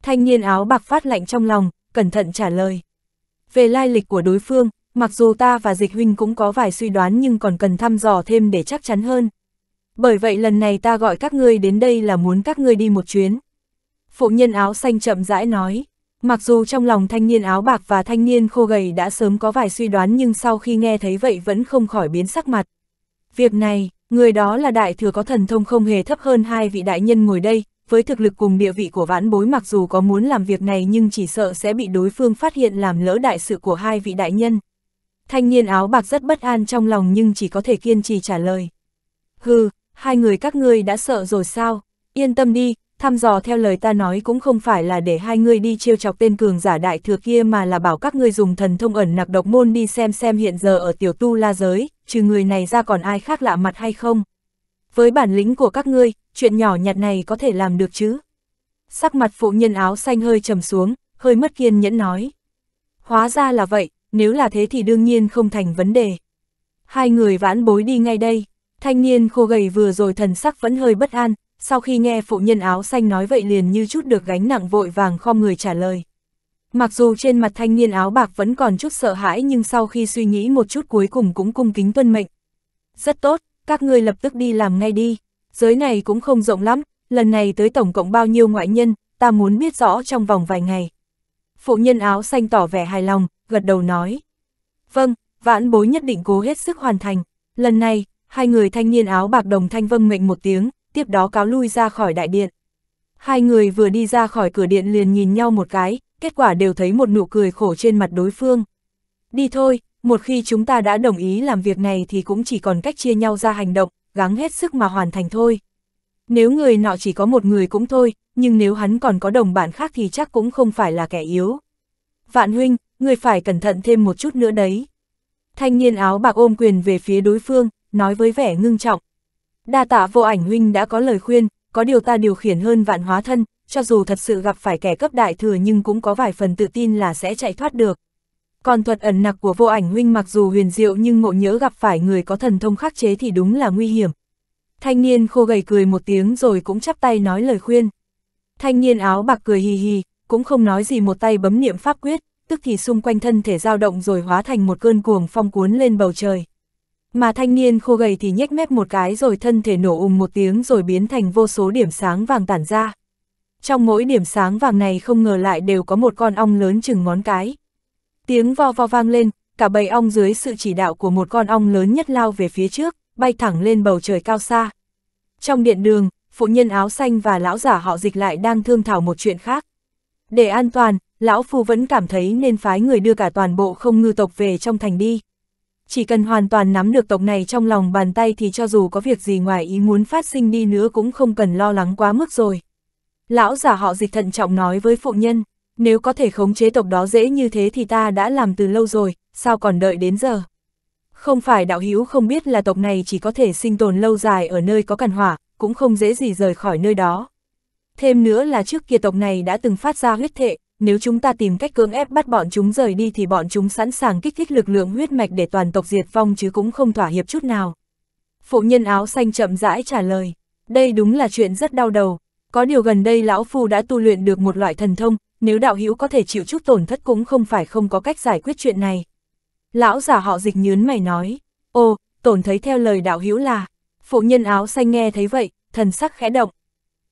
Thanh niên áo bạc phát lạnh trong lòng, cẩn thận trả lời. Về lai lịch của đối phương, mặc dù ta và dịch huynh cũng có vài suy đoán nhưng còn cần thăm dò thêm để chắc chắn hơn. Bởi vậy lần này ta gọi các ngươi đến đây là muốn các ngươi đi một chuyến. Phụ nhân áo xanh chậm rãi nói, Mặc dù trong lòng thanh niên áo bạc và thanh niên khô gầy đã sớm có vài suy đoán nhưng sau khi nghe thấy vậy vẫn không khỏi biến sắc mặt. Việc này, người đó là đại thừa có thần thông không hề thấp hơn hai vị đại nhân ngồi đây, với thực lực cùng địa vị của vãn bối mặc dù có muốn làm việc này nhưng chỉ sợ sẽ bị đối phương phát hiện làm lỡ đại sự của hai vị đại nhân. Thanh niên áo bạc rất bất an trong lòng nhưng chỉ có thể kiên trì trả lời. Hừ, hai người các ngươi đã sợ rồi sao? Yên tâm đi, thăm dò theo lời ta nói cũng không phải là để hai ngươi đi trêu chọc tên cường giả đại thừa kia mà là bảo các ngươi dùng thần thông ẩn nặc độc môn đi xem xem hiện giờ ở tiểu tu la giới, trừ người này ra còn ai khác lạ mặt hay không. Với bản lĩnh của các ngươi, chuyện nhỏ nhặt này có thể làm được chứ. Sắc mặt phụ nhân áo xanh hơi trầm xuống, hơi mất kiên nhẫn nói. Hóa ra là vậy, nếu là thế thì đương nhiên không thành vấn đề. Hai người vãn bối đi ngay đây, thanh niên khô gầy vừa rồi thần sắc vẫn hơi bất an, sau khi nghe phụ nhân áo xanh nói vậy liền như chút được gánh nặng vội vàng khom người trả lời. Mặc dù trên mặt thanh niên áo bạc vẫn còn chút sợ hãi nhưng sau khi suy nghĩ một chút cuối cùng cũng cung kính tuân mệnh. Rất tốt, các ngươi lập tức đi làm ngay đi, giới này cũng không rộng lắm, lần này tới tổng cộng bao nhiêu ngoại nhân, ta muốn biết rõ trong vòng vài ngày. Phụ nhân áo xanh tỏ vẻ hài lòng, gật đầu nói. Vâng, vãn bối nhất định cố hết sức hoàn thành. Lần này, hai người thanh niên áo bạc đồng thanh vâng mệnh một tiếng, tiếp đó cáo lui ra khỏi đại điện. Hai người vừa đi ra khỏi cửa điện liền nhìn nhau một cái, kết quả đều thấy một nụ cười khổ trên mặt đối phương. Đi thôi, một khi chúng ta đã đồng ý làm việc này thì cũng chỉ còn cách chia nhau ra hành động, gắng hết sức mà hoàn thành thôi. Nếu người nọ chỉ có một người cũng thôi, nhưng nếu hắn còn có đồng bạn khác thì chắc cũng không phải là kẻ yếu. Vạn huynh, người phải cẩn thận thêm một chút nữa đấy. Thanh niên áo bạc ôm quyền về phía đối phương, nói với vẻ ngưng trọng, Đa tạ vô ảnh huynh đã có lời khuyên, có điều ta điều khiển hơn vạn hóa thân, cho dù thật sự gặp phải kẻ cấp đại thừa nhưng cũng có vài phần tự tin là sẽ chạy thoát được. Còn thuật ẩn nặc của vô ảnh huynh mặc dù huyền diệu nhưng ngộ nhớ gặp phải người có thần thông khắc chế thì đúng là nguy hiểm. Thanh niên khô gầy cười một tiếng rồi cũng chắp tay nói lời khuyên. Thanh niên áo bạc cười hì hì, cũng không nói gì một tay bấm niệm pháp quyết, tức thì xung quanh thân thể dao động rồi hóa thành một cơn cuồng phong cuốn lên bầu trời. Mà thanh niên khô gầy thì nhếch mép một cái rồi thân thể nổ ùm một tiếng rồi biến thành vô số điểm sáng vàng tản ra. Trong mỗi điểm sáng vàng này không ngờ lại đều có một con ong lớn chừng ngón cái. Tiếng vo vo vang lên, cả bầy ong dưới sự chỉ đạo của một con ong lớn nhất lao về phía trước, bay thẳng lên bầu trời cao xa. Trong điện đường, phụ nhân áo xanh và lão giả họ dịch lại đang thương thảo một chuyện khác. Để an toàn, lão phu vẫn cảm thấy nên phái người đưa cả toàn bộ không ngư tộc về trong thành đi chỉ cần hoàn toàn nắm được tộc này trong lòng bàn tay thì cho dù có việc gì ngoài ý muốn phát sinh đi nữa cũng không cần lo lắng quá mức rồi. Lão giả họ dịch thận trọng nói với phụ nhân, nếu có thể khống chế tộc đó dễ như thế thì ta đã làm từ lâu rồi, sao còn đợi đến giờ? Không phải đạo hữu không biết là tộc này chỉ có thể sinh tồn lâu dài ở nơi có càn hỏa, cũng không dễ gì rời khỏi nơi đó. Thêm nữa là trước kia tộc này đã từng phát ra huyết thệ, nếu chúng ta tìm cách cưỡng ép bắt bọn chúng rời đi thì bọn chúng sẵn sàng kích thích lực lượng huyết mạch để toàn tộc diệt vong chứ cũng không thỏa hiệp chút nào. Phụ nhân áo xanh chậm rãi trả lời, đây đúng là chuyện rất đau đầu, có điều gần đây lão phu đã tu luyện được một loại thần thông, nếu đạo hữu có thể chịu chút tổn thất cũng không phải không có cách giải quyết chuyện này. Lão giả họ dịch nhướn mày nói, ô, tổn thấy theo lời đạo hữu là, phụ nhân áo xanh nghe thấy vậy, thần sắc khẽ động.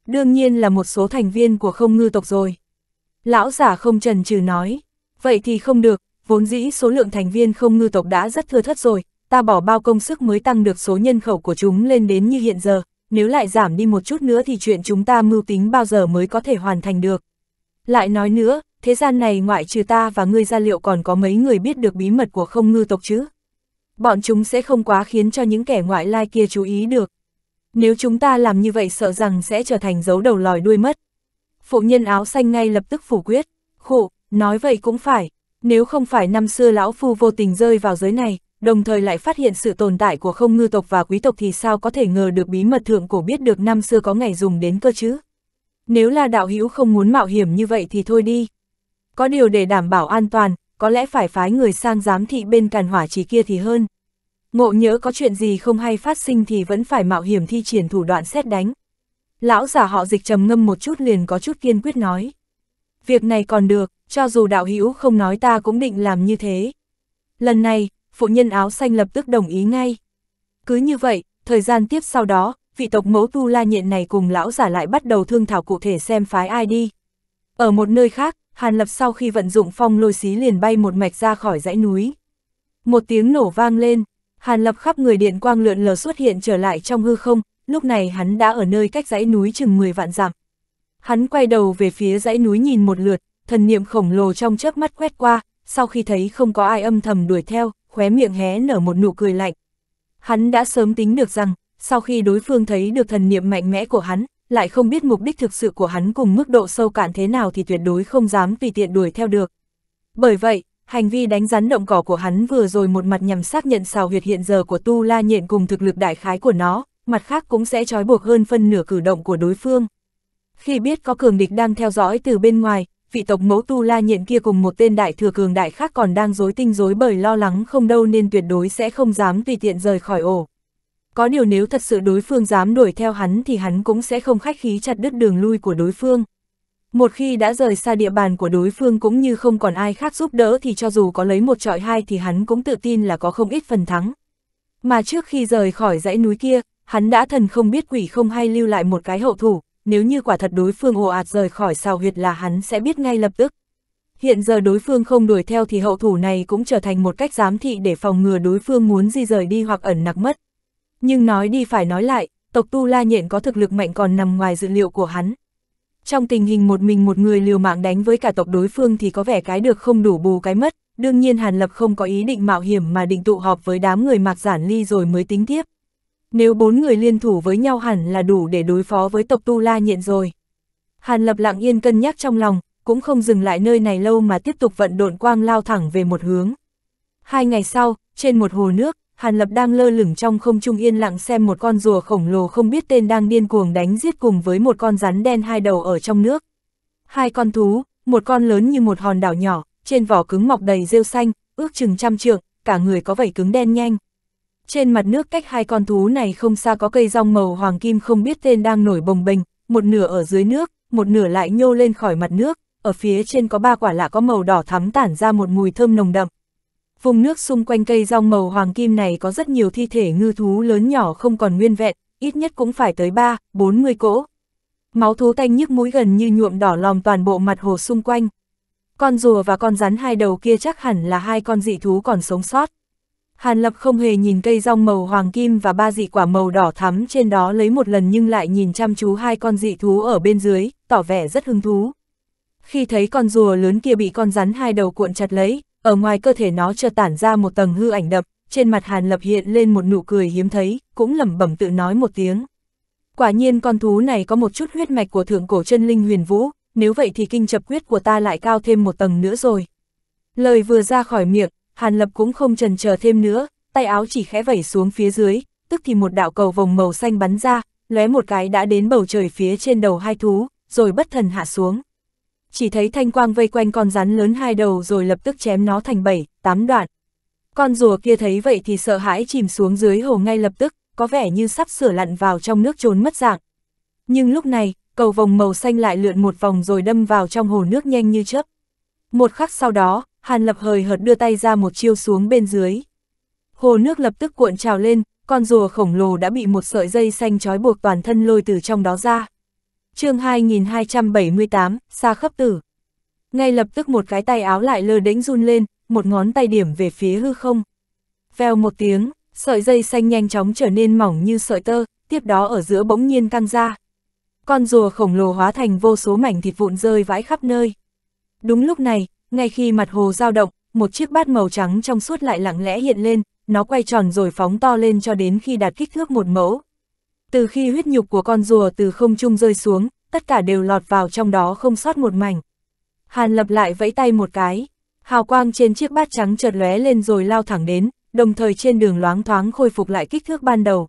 Đương nhiên là một số thành viên của không ngư tộc rồi. Lão giả không trần trừ nói, vậy thì không được, vốn dĩ số lượng thành viên không ngư tộc đã rất thưa thất rồi, ta bỏ bao công sức mới tăng được số nhân khẩu của chúng lên đến như hiện giờ, nếu lại giảm đi một chút nữa thì chuyện chúng ta mưu tính bao giờ mới có thể hoàn thành được. Lại nói nữa, thế gian này ngoại trừ ta và ngươi ra liệu còn có mấy người biết được bí mật của không ngư tộc chứ? Bọn chúng sẽ không quá khiến cho những kẻ ngoại lai kia chú ý được. Nếu chúng ta làm như vậy sợ rằng sẽ trở thành dấu đầu lòi đuôi mất, phụ nhân áo xanh ngay lập tức phủ quyết, khổ, nói vậy cũng phải, nếu không phải năm xưa lão phu vô tình rơi vào giới này, đồng thời lại phát hiện sự tồn tại của không ngư tộc và quý tộc thì sao có thể ngờ được bí mật thượng cổ biết được năm xưa có ngày dùng đến cơ chứ. Nếu là đạo hữu không muốn mạo hiểm như vậy thì thôi đi. Có điều để đảm bảo an toàn, có lẽ phải phái người sang giám thị bên càn hỏa trì kia thì hơn. Ngộ nhớ có chuyện gì không hay phát sinh thì vẫn phải mạo hiểm thi triển thủ đoạn xét đánh. Lão giả họ dịch trầm ngâm một chút liền có chút kiên quyết nói. Việc này còn được, cho dù đạo hữu không nói ta cũng định làm như thế. Lần này, phụ nhân áo xanh lập tức đồng ý ngay. Cứ như vậy, thời gian tiếp sau đó, vị tộc mẫu tu la nhện này cùng lão giả lại bắt đầu thương thảo cụ thể xem phái ai đi. Ở một nơi khác, Hàn Lập sau khi vận dụng phong lôi xí liền bay một mạch ra khỏi dãy núi. Một tiếng nổ vang lên, Hàn Lập khắp người điện quang lượn lờ xuất hiện trở lại trong hư không, lúc này hắn đã ở nơi cách dãy núi chừng 10 vạn dặm. Hắn quay đầu về phía dãy núi nhìn một lượt, thần niệm khổng lồ trong chớp mắt quét qua, sau khi thấy không có ai âm thầm đuổi theo, khóe miệng hé nở một nụ cười lạnh. Hắn đã sớm tính được rằng, sau khi đối phương thấy được thần niệm mạnh mẽ của hắn, lại không biết mục đích thực sự của hắn cùng mức độ sâu cạn thế nào thì tuyệt đối không dám vì tiện đuổi theo được. Bởi vậy, hành vi đánh rắn động cỏ của hắn vừa rồi một mặt nhằm xác nhận xào huyệt hiện giờ của Tu La Nhện cùng thực lực đại khái của nó, mặt khác cũng sẽ trói buộc hơn phân nửa cử động của đối phương. Khi biết có cường địch đang theo dõi từ bên ngoài, vị tộc mẫu Tu La Nhện kia cùng một tên đại thừa cường đại khác còn đang rối tinh rối bởi lo lắng không đâu nên tuyệt đối sẽ không dám tùy tiện rời khỏi ổ. Có điều nếu thật sự đối phương dám đuổi theo hắn thì hắn cũng sẽ không khách khí chặt đứt đường lui của đối phương. Một khi đã rời xa địa bàn của đối phương cũng như không còn ai khác giúp đỡ thì cho dù có lấy một trọi hai thì hắn cũng tự tin là có không ít phần thắng. Mà trước khi rời khỏi dãy núi kia, hắn đã thần không biết quỷ không hay lưu lại một cái hậu thủ, nếu như quả thật đối phương ồ ạt rời khỏi xào huyệt là hắn sẽ biết ngay lập tức. Hiện giờ đối phương không đuổi theo thì hậu thủ này cũng trở thành một cách giám thị để phòng ngừa đối phương muốn di rời đi hoặc ẩn nặc mất. Nhưng nói đi phải nói lại, tộc Tu La Nhện có thực lực mạnh còn nằm ngoài dự liệu của hắn. Trong tình hình một mình một người liều mạng đánh với cả tộc đối phương thì có vẻ cái được không đủ bù cái mất, đương nhiên Hàn Lập không có ý định mạo hiểm mà định tụ họp với đám người mạc giản ly rồi mới tính tiếp. Nếu bốn người liên thủ với nhau hẳn là đủ để đối phó với tộc Tu La Nhiện rồi. Hàn Lập lặng yên cân nhắc trong lòng, cũng không dừng lại nơi này lâu mà tiếp tục vận độn quang lao thẳng về một hướng. Hai ngày sau, trên một hồ nước, Hàn Lập đang lơ lửng trong không trung yên lặng xem một con rùa khổng lồ không biết tên đang điên cuồng đánh giết cùng với một con rắn đen hai đầu ở trong nước. Hai con thú, một con lớn như một hòn đảo nhỏ, trên vỏ cứng mọc đầy rêu xanh, ước chừng trăm trượng, cả người có vảy cứng đen nhanh. Trên mặt nước cách hai con thú này không xa có cây rong màu hoàng kim không biết tên đang nổi bồng bềnh, một nửa ở dưới nước, một nửa lại nhô lên khỏi mặt nước, ở phía trên có ba quả lạ có màu đỏ thắm tản ra một mùi thơm nồng đậm. Vùng nước xung quanh cây rong màu hoàng kim này có rất nhiều thi thể ngư thú lớn nhỏ không còn nguyên vẹn, ít nhất cũng phải tới 3, 40 cỗ. Máu thú tanh nhức mũi gần như nhuộm đỏ lòm toàn bộ mặt hồ xung quanh. Con rùa và con rắn hai đầu kia chắc hẳn là hai con dị thú còn sống sót. Hàn Lập không hề nhìn cây rong màu hoàng kim và ba dị quả màu đỏ thắm trên đó lấy một lần nhưng lại nhìn chăm chú hai con dị thú ở bên dưới, tỏ vẻ rất hứng thú. Khi thấy con rùa lớn kia bị con rắn hai đầu cuộn chặt lấy, ở ngoài cơ thể nó chợt tản ra một tầng hư ảnh đập, trên mặt Hàn Lập hiện lên một nụ cười hiếm thấy, cũng lẩm bẩm tự nói một tiếng. Quả nhiên con thú này có một chút huyết mạch của thượng cổ chân linh huyền vũ, nếu vậy thì kinh chập quyết của ta lại cao thêm một tầng nữa rồi. Lời vừa ra khỏi miệng, Hàn Lập cũng không trần chờ thêm nữa, tay áo chỉ khẽ vẩy xuống phía dưới, tức thì một đạo cầu vòng màu xanh bắn ra, lóe một cái đã đến bầu trời phía trên đầu hai thú, rồi bất thần hạ xuống. Chỉ thấy thanh quang vây quanh con rắn lớn hai đầu rồi lập tức chém nó thành bảy, tám đoạn. Con rùa kia thấy vậy thì sợ hãi chìm xuống dưới hồ ngay lập tức, có vẻ như sắp sửa lặn vào trong nước trốn mất dạng. Nhưng lúc này, cầu vòng màu xanh lại lượn một vòng rồi đâm vào trong hồ nước nhanh như chớp. Một khắc sau đó, Hàn Lập hời hợt đưa tay ra một chiêu xuống bên dưới. Hồ nước lập tức cuộn trào lên, con rùa khổng lồ đã bị một sợi dây xanh trói buộc toàn thân lôi từ trong đó ra. chương 2278, xa khấp tử. Ngay lập tức một cái tay áo lại lơ đánh run lên, một ngón tay điểm về phía hư không. Vèo một tiếng, sợi dây xanh nhanh chóng trở nên mỏng như sợi tơ, tiếp đó ở giữa bỗng nhiên căng ra. Con rùa khổng lồ hóa thành vô số mảnh thịt vụn rơi vãi khắp nơi. Đúng lúc này, ngay khi mặt hồ dao động, một chiếc bát màu trắng trong suốt lại lặng lẽ hiện lên, nó quay tròn rồi phóng to lên cho đến khi đạt kích thước một mẫu. Từ khi huyết nhục của con rùa từ không trung rơi xuống, tất cả đều lọt vào trong đó không sót một mảnh. Hàn lập lại vẫy tay một cái, hào quang trên chiếc bát trắng chợt lóe lên rồi lao thẳng đến, đồng thời trên đường loáng thoáng khôi phục lại kích thước ban đầu.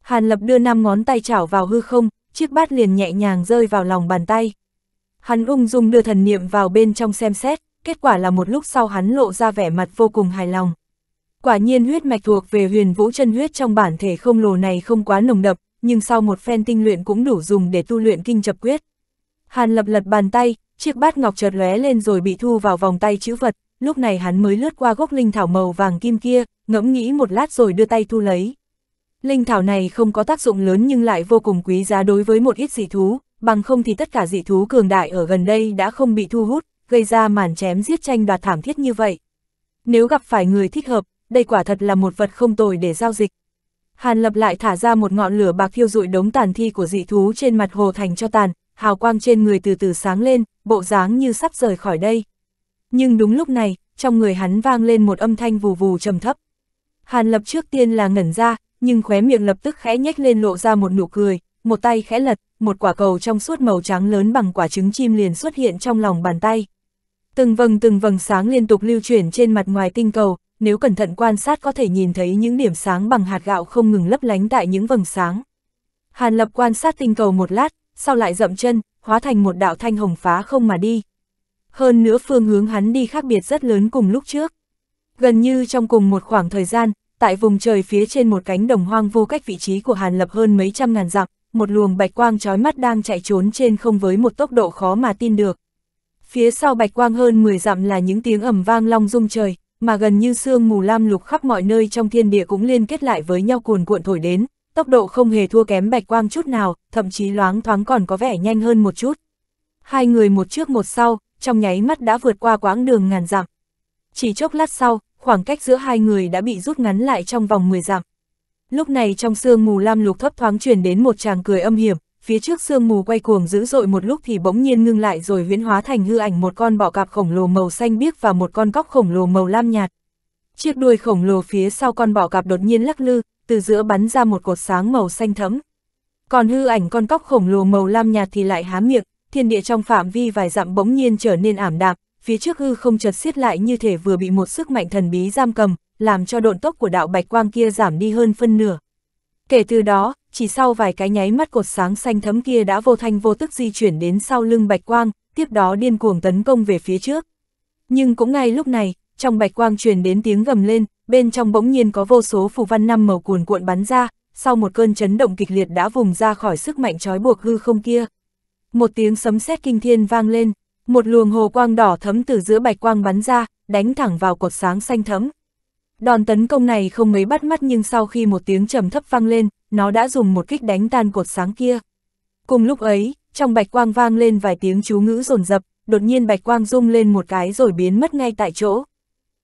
Hàn lập đưa năm ngón tay chảo vào hư không, chiếc bát liền nhẹ nhàng rơi vào lòng bàn tay. Hắn ung dung đưa thần niệm vào bên trong xem xét, kết quả là một lúc sau hắn lộ ra vẻ mặt vô cùng hài lòng. Quả nhiên huyết mạch thuộc về huyền vũ chân huyết trong bản thể không lồ này không quá nồng đậm, nhưng sau một phen tinh luyện cũng đủ dùng để tu luyện kinh chập quyết. Hàn lập lật bàn tay, chiếc bát ngọc chợt lóe lên rồi bị thu vào vòng tay chữ vật, lúc này hắn mới lướt qua gốc linh thảo màu vàng kim kia, ngẫm nghĩ một lát rồi đưa tay thu lấy. Linh thảo này không có tác dụng lớn nhưng lại vô cùng quý giá đối với một ít dị thú, bằng không thì tất cả dị thú cường đại ở gần đây đã không bị thu hút, gây ra màn chém giết tranh đoạt thảm thiết như vậy. Nếu gặp phải người thích hợp, đây quả thật là một vật không tồi để giao dịch. Hàn lập lại thả ra một ngọn lửa bạc thiêu rụi đống tàn thi của dị thú trên mặt hồ thành cho tàn, hào quang trên người từ từ sáng lên, bộ dáng như sắp rời khỏi đây. Nhưng đúng lúc này, trong người hắn vang lên một âm thanh vù vù trầm thấp. Hàn lập trước tiên là ngẩn ra, nhưng khóe miệng lập tức khẽ nhếch lên lộ ra một nụ cười, một tay khẽ lật, một quả cầu trong suốt màu trắng lớn bằng quả trứng chim liền xuất hiện trong lòng bàn tay. Từng vầng từng vầng sáng liên tục lưu chuyển trên mặt ngoài tinh cầu, nếu cẩn thận quan sát có thể nhìn thấy những điểm sáng bằng hạt gạo không ngừng lấp lánh tại những vầng sáng. Hàn Lập quan sát tinh cầu một lát, sau lại dậm chân, hóa thành một đạo thanh hồng phá không mà đi. Hơn nữa phương hướng hắn đi khác biệt rất lớn cùng lúc trước. Gần như trong cùng một khoảng thời gian, tại vùng trời phía trên một cánh đồng hoang vô cách vị trí của Hàn Lập hơn mấy trăm ngàn dặm, một luồng bạch quang trói mắt đang chạy trốn trên không với một tốc độ khó mà tin được. Phía sau bạch quang hơn 10 dặm là những tiếng ầm vang long rung trời, mà gần như sương mù lam lục khắp mọi nơi trong thiên địa cũng liên kết lại với nhau cuồn cuộn thổi đến, tốc độ không hề thua kém bạch quang chút nào, thậm chí loáng thoáng còn có vẻ nhanh hơn một chút. Hai người một trước một sau, trong nháy mắt đã vượt qua quãng đường ngàn dặm. Chỉ chốc lát sau, khoảng cách giữa hai người đã bị rút ngắn lại trong vòng 10 dặm. Lúc này trong sương mù lam lục thấp thoáng chuyển đến một chàng cười âm hiểm, phía trước sương mù quay cuồng dữ dội một lúc thì bỗng nhiên ngưng lại rồi huyễn hóa thành hư ảnh một con bọ cạp khổng lồ màu xanh biếc và một con cóc khổng lồ màu lam nhạt. Chiếc đuôi khổng lồ phía sau con bọ cạp đột nhiên lắc lư, từ giữa bắn ra một cột sáng màu xanh thẫm. Còn hư ảnh con cóc khổng lồ màu lam nhạt thì lại há miệng, thiên địa trong phạm vi vài dặm bỗng nhiên trở nên ảm đạm, phía trước hư không chợt xiết lại như thể vừa bị một sức mạnh thần bí giam cầm, làm cho độn tốc của đạo bạch quang kia giảm đi hơn phân nửa. Kể từ đó, chỉ sau vài cái nháy mắt cột sáng xanh thấm kia đã vô thanh vô tức di chuyển đến sau lưng bạch quang, tiếp đó điên cuồng tấn công về phía trước. Nhưng cũng ngay lúc này, trong bạch quang truyền đến tiếng gầm lên, bên trong bỗng nhiên có vô số phù văn năm màu cuồn cuộn bắn ra, sau một cơn chấn động kịch liệt đã vùng ra khỏi sức mạnh trói buộc hư không kia. Một tiếng sấm sét kinh thiên vang lên, một luồng hồ quang đỏ thấm từ giữa bạch quang bắn ra, đánh thẳng vào cột sáng xanh thấm. Đòn tấn công này không mấy bắt mắt nhưng sau khi một tiếng trầm thấp vang lên, nó đã dùng một kích đánh tan cột sáng kia. Cùng lúc ấy, trong bạch quang vang lên vài tiếng chú ngữ rồn rập, đột nhiên bạch quang rung lên một cái rồi biến mất ngay tại chỗ.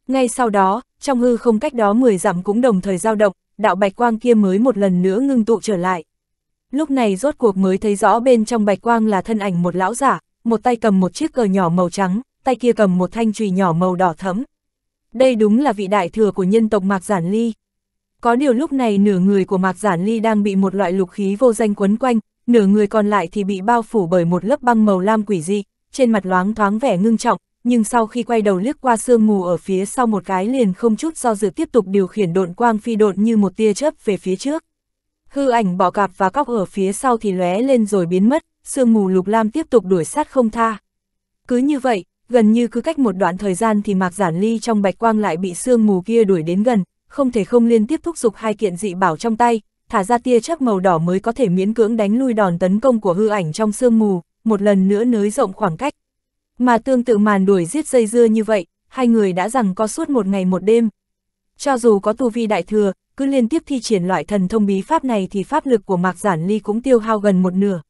Ngay sau đó, trong hư không cách đó 10 dặm cũng đồng thời dao động, đạo bạch quang kia mới một lần nữa ngưng tụ trở lại. Lúc này rốt cuộc mới thấy rõ bên trong bạch quang là thân ảnh một lão giả, một tay cầm một chiếc cờ nhỏ màu trắng, tay kia cầm một thanh chùy nhỏ màu đỏ thẫm, đây đúng là vị đại thừa của nhân tộc Mạc Giản Ly. Có điều lúc này nửa người của Mạc Giản Ly đang bị một loại lục khí vô danh quấn quanh, nửa người còn lại thì bị bao phủ bởi một lớp băng màu lam quỷ dị, trên mặt loáng thoáng vẻ ngưng trọng, nhưng sau khi quay đầu liếc qua sương mù ở phía sau một cái liền không chút do dự tiếp tục điều khiển độn quang phi độn như một tia chớp về phía trước. Hư ảnh bỏ cạp và cóc ở phía sau thì lóe lên rồi biến mất, sương mù lục lam tiếp tục đuổi sát không tha. Cứ như vậy, gần như cứ cách một đoạn thời gian thì Mạc Giản Ly trong bạch quang lại bị sương mù kia đuổi đến gần, không thể không liên tiếp thúc giục hai kiện dị bảo trong tay, thả ra tia chớp màu đỏ mới có thể miễn cưỡng đánh lui đòn tấn công của hư ảnh trong sương mù, một lần nữa nới rộng khoảng cách. Mà tương tự màn đuổi giết dây dưa như vậy, hai người đã rằng có suốt một ngày một đêm. Cho dù có tu vi đại thừa, cứ liên tiếp thi triển loại thần thông bí pháp này thì pháp lực của Mạc Giản Ly cũng tiêu hao gần một nửa.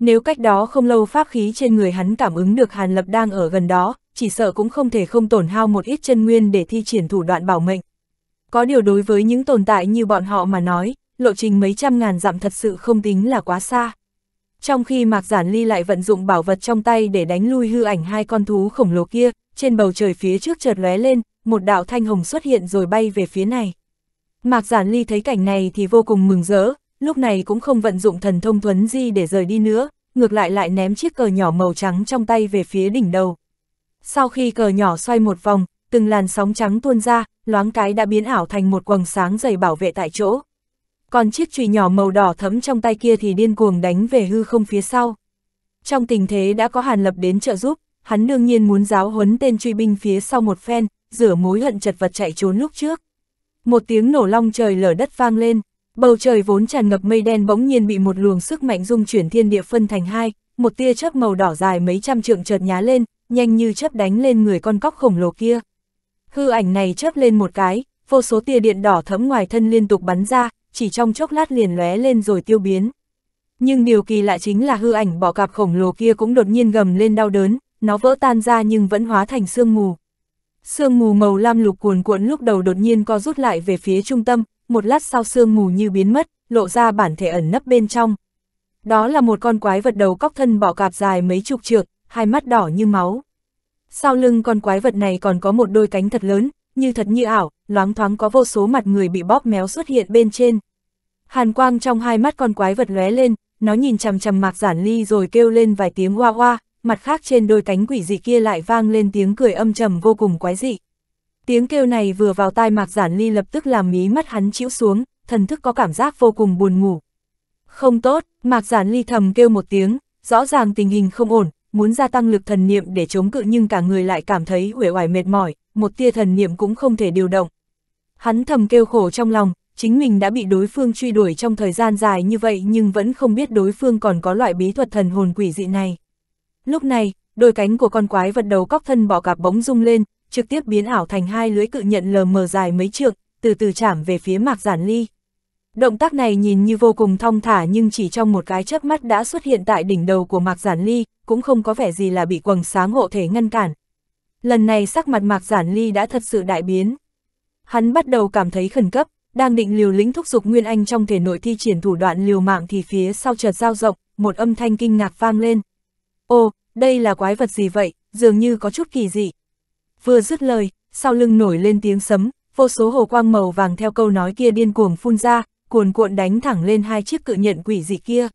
Nếu cách đó không lâu pháp khí trên người hắn cảm ứng được Hàn Lập đang ở gần đó, chỉ sợ cũng không thể không tổn hao một ít chân nguyên để thi triển thủ đoạn bảo mệnh. Có điều đối với những tồn tại như bọn họ mà nói, lộ trình mấy trăm ngàn dặm thật sự không tính là quá xa. Trong khi Mạc Giản Ly lại vận dụng bảo vật trong tay để đánh lui hư ảnh hai con thú khổng lồ kia, trên bầu trời phía trước chợt lóe lên, một đạo thanh hồng xuất hiện rồi bay về phía này. Mạc Giản Ly thấy cảnh này thì vô cùng mừng rỡ, lúc này cũng không vận dụng thần thông thuấn di để rời đi nữa, ngược lại lại ném chiếc cờ nhỏ màu trắng trong tay về phía đỉnh đầu. Sau khi cờ nhỏ xoay một vòng, từng làn sóng trắng tuôn ra, loáng cái đã biến ảo thành một quầng sáng dày bảo vệ tại chỗ. Còn chiếc chùy nhỏ màu đỏ thấm trong tay kia thì điên cuồng đánh về hư không phía sau. Trong tình thế đã có Hàn Lập đến trợ giúp, hắn đương nhiên muốn giáo huấn tên truy binh phía sau một phen, rửa mối hận chật vật chạy trốn lúc trước. Một tiếng nổ long trời lở đất vang lên. Bầu trời vốn tràn ngập mây đen bỗng nhiên bị một luồng sức mạnh dung chuyển thiên địa phân thành hai, một tia chớp màu đỏ dài mấy trăm trượng chợt nhá lên, nhanh như chớp đánh lên người con cóc khổng lồ kia. Hư ảnh này chớp lên một cái, vô số tia điện đỏ thẫm ngoài thân liên tục bắn ra, chỉ trong chốc lát liền lóe lên rồi tiêu biến. Nhưng điều kỳ lạ chính là hư ảnh bỏ cặp khổng lồ kia cũng đột nhiên gầm lên đau đớn, nó vỡ tan ra nhưng vẫn hóa thành sương mù. Sương mù màu lam lục cuồn cuộn lúc đầu đột nhiên co rút lại về phía trung tâm, một lát sau sương mù như biến mất, lộ ra bản thể ẩn nấp bên trong. Đó là một con quái vật đầu cóc thân bọ cạp dài mấy chục trượng, hai mắt đỏ như máu. Sau lưng con quái vật này còn có một đôi cánh thật lớn, như thật như ảo, loáng thoáng có vô số mặt người bị bóp méo xuất hiện bên trên. Hàn quang trong hai mắt con quái vật lóe lên, nó nhìn chằm chằm Mạc Giản Ly rồi kêu lên vài tiếng hoa hoa, mặt khác trên đôi cánh quỷ dị kia lại vang lên tiếng cười âm trầm vô cùng quái dị. Tiếng kêu này vừa vào tai mạc giản ly lập tức làm mí mắt hắn chịu xuống, thần thức có cảm giác vô cùng buồn ngủ. Không tốt, mạc giản ly thầm kêu một tiếng, rõ ràng tình hình không ổn, muốn gia tăng lực thần niệm để chống cự nhưng cả người lại cảm thấy uể oải mệt mỏi, một tia thần niệm cũng không thể điều động. Hắn thầm kêu khổ trong lòng, chính mình đã bị đối phương truy đuổi trong thời gian dài như vậy nhưng vẫn không biết đối phương còn có loại bí thuật thần hồn quỷ dị này. Lúc này, đôi cánh của con quái vật đầu cóc thân bò cạp bỗng rung lên, trực tiếp biến ảo thành hai lưới cự nhận lờ mờ dài mấy trượng, từ từ chạm về phía Mạc Giản Ly. Động tác này nhìn như vô cùng thong thả nhưng chỉ trong một cái chớp mắt đã xuất hiện tại đỉnh đầu của Mạc Giản Ly, cũng không có vẻ gì là bị quầng sáng hộ thể ngăn cản. Lần này sắc mặt Mạc Giản Ly đã thật sự đại biến. Hắn bắt đầu cảm thấy khẩn cấp, đang định liều lĩnh thúc giục Nguyên Anh trong thể nội thi triển thủ đoạn liều mạng thì phía sau chợt giao rộng, một âm thanh kinh ngạc vang lên. Ô, đây là quái vật gì vậy, dường như có chút kỳ dị vừa dứt lời, sau lưng nổi lên tiếng sấm, vô số hồ quang màu vàng theo câu nói kia điên cuồng phun ra, cuồn cuộn đánh thẳng lên hai chiếc cự nhận quỷ dị kia.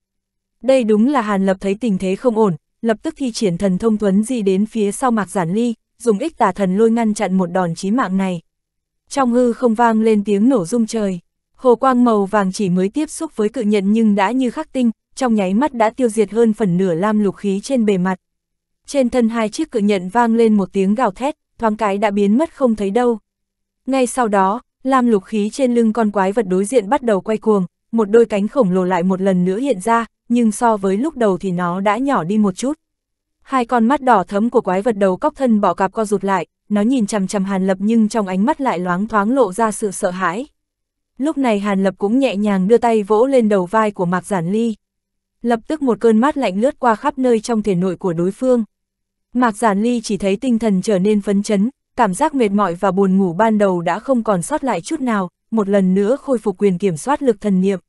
Đây đúng là Hàn Lập thấy tình thế không ổn, lập tức thi triển thần thông thuấn di đến phía sau Mạc Giản Ly, dùng ích tà thần lôi ngăn chặn một đòn chí mạng này. Trong hư không vang lên tiếng nổ rung trời, hồ quang màu vàng chỉ mới tiếp xúc với cự nhận nhưng đã như khắc tinh, trong nháy mắt đã tiêu diệt hơn phần nửa lam lục khí trên bề mặt. Trên thân hai chiếc cự nhận vang lên một tiếng gào thét, thoáng cái đã biến mất không thấy đâu. Ngay sau đó, lam lục khí trên lưng con quái vật đối diện bắt đầu quay cuồng, một đôi cánh khổng lồ lại một lần nữa hiện ra, nhưng so với lúc đầu thì nó đã nhỏ đi một chút. Hai con mắt đỏ thấm của quái vật đầu cóc thân bỏ cặp co rụt lại, nó nhìn chằm chằm Hàn Lập nhưng trong ánh mắt lại loáng thoáng lộ ra sự sợ hãi. Lúc này Hàn Lập cũng nhẹ nhàng đưa tay vỗ lên đầu vai của Mạc Giản Ly. Lập tức một cơn mát lạnh lướt qua khắp nơi trong thể nội của đối phương. Mạc Giản Ly chỉ thấy tinh thần trở nên phấn chấn, cảm giác mệt mỏi và buồn ngủ ban đầu đã không còn sót lại chút nào, một lần nữa khôi phục quyền kiểm soát lực thần niệm.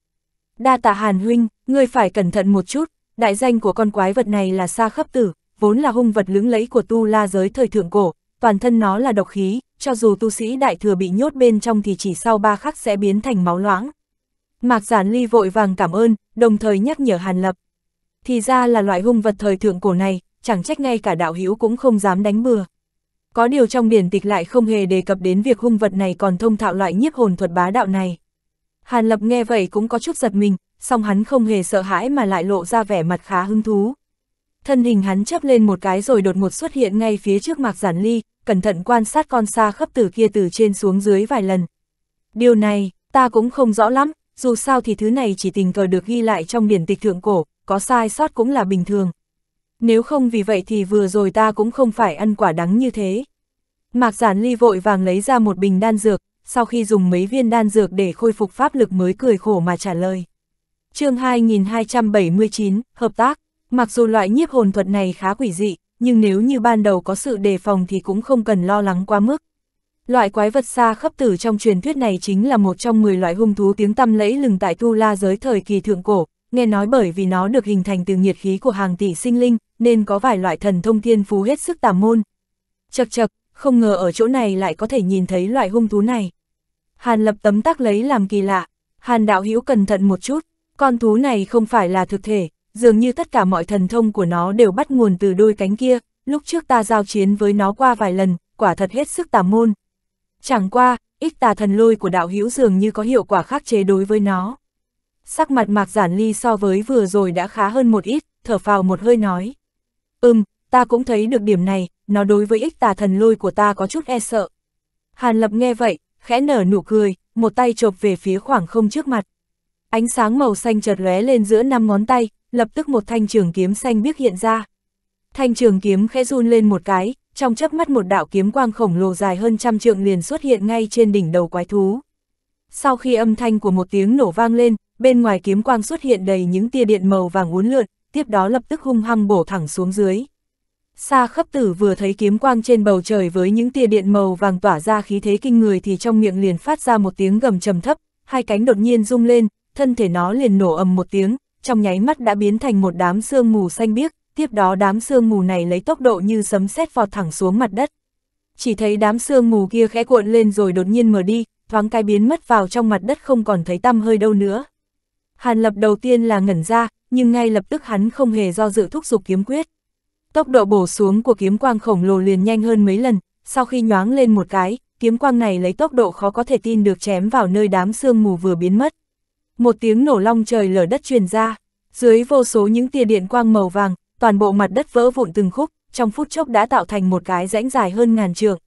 Đa tạ Hàn Huynh, ngươi phải cẩn thận một chút, đại danh của con quái vật này là Sa Khấp Tử, vốn là hung vật lưỡng lẫy của tu la giới thời thượng cổ, toàn thân nó là độc khí, cho dù tu sĩ đại thừa bị nhốt bên trong thì chỉ sau ba khắc sẽ biến thành máu loãng. Mạc Giản Ly vội vàng cảm ơn, đồng thời nhắc nhở Hàn Lập. Thì ra là loại hung vật thời thượng cổ này, chẳng trách ngay cả đạo hữu cũng không dám đánh bừa. Có điều trong điển tịch lại không hề đề cập đến việc hung vật này còn thông thạo loại nhiếp hồn thuật bá đạo này. Hàn Lập nghe vậy cũng có chút giật mình, song hắn không hề sợ hãi mà lại lộ ra vẻ mặt khá hứng thú. Thân hình hắn chấp lên một cái rồi đột ngột xuất hiện ngay phía trước Mạc Giản Ly, cẩn thận quan sát con xa khắp tử kia từ trên xuống dưới vài lần. Điều này, ta cũng không rõ lắm, dù sao thì thứ này chỉ tình cờ được ghi lại trong điển tịch thượng cổ, có sai sót cũng là bình thường nếu không vì vậy thì vừa rồi ta cũng không phải ăn quả đắng như thế. Mạc Giản Ly vội vàng lấy ra một bình đan dược, sau khi dùng mấy viên đan dược để khôi phục pháp lực mới cười khổ mà trả lời. chương 2279, Hợp tác, mặc dù loại nhiếp hồn thuật này khá quỷ dị, nhưng nếu như ban đầu có sự đề phòng thì cũng không cần lo lắng quá mức. Loại quái vật xa khắp tử trong truyền thuyết này chính là một trong 10 loại hung thú tiếng tăm lẫy lừng tại tu la giới thời kỳ thượng cổ, nghe nói bởi vì nó được hình thành từ nhiệt khí của hàng tỷ sinh linh, nên có vài loại thần thông thiên phú hết sức tà môn. Chật chật, không ngờ ở chỗ này lại có thể nhìn thấy loại hung thú này. Hàn lập tấm tắc lấy làm kỳ lạ, Hàn đạo hữu cẩn thận một chút, con thú này không phải là thực thể, dường như tất cả mọi thần thông của nó đều bắt nguồn từ đôi cánh kia, lúc trước ta giao chiến với nó qua vài lần, quả thật hết sức tà môn. Chẳng qua, ít tà thần lôi của đạo hữu dường như có hiệu quả khắc chế đối với nó. Sắc mặt mạc giản ly so với vừa rồi đã khá hơn một ít, thở phào một hơi nói. Ừm, ta cũng thấy được điểm này, nó đối với ích tà thần lôi của ta có chút e sợ. Hàn lập nghe vậy, khẽ nở nụ cười, một tay chộp về phía khoảng không trước mặt. Ánh sáng màu xanh chợt lóe lên giữa năm ngón tay, lập tức một thanh trường kiếm xanh biếc hiện ra. Thanh trường kiếm khẽ run lên một cái, trong chớp mắt một đạo kiếm quang khổng lồ dài hơn trăm trượng liền xuất hiện ngay trên đỉnh đầu quái thú. Sau khi âm thanh của một tiếng nổ vang lên, bên ngoài kiếm quang xuất hiện đầy những tia điện màu vàng uốn lượn, tiếp đó lập tức hung hăng bổ thẳng xuống dưới. Sa khấp tử vừa thấy kiếm quang trên bầu trời với những tia điện màu vàng tỏa ra khí thế kinh người thì trong miệng liền phát ra một tiếng gầm trầm thấp, hai cánh đột nhiên rung lên, thân thể nó liền nổ ầm một tiếng, trong nháy mắt đã biến thành một đám sương mù xanh biếc, tiếp đó đám sương mù này lấy tốc độ như sấm sét vọt thẳng xuống mặt đất. Chỉ thấy đám sương mù kia khẽ cuộn lên rồi đột nhiên mở đi, thoáng cái biến mất vào trong mặt đất không còn thấy tăm hơi đâu nữa. Hàn Lập đầu tiên là ngẩn ra, nhưng ngay lập tức hắn không hề do dự thúc giục kiếm quyết. Tốc độ bổ xuống của kiếm quang khổng lồ liền nhanh hơn mấy lần, sau khi nhoáng lên một cái, kiếm quang này lấy tốc độ khó có thể tin được chém vào nơi đám sương mù vừa biến mất. Một tiếng nổ long trời lở đất truyền ra, dưới vô số những tia điện quang màu vàng, toàn bộ mặt đất vỡ vụn từng khúc, trong phút chốc đã tạo thành một cái rãnh dài hơn ngàn trượng.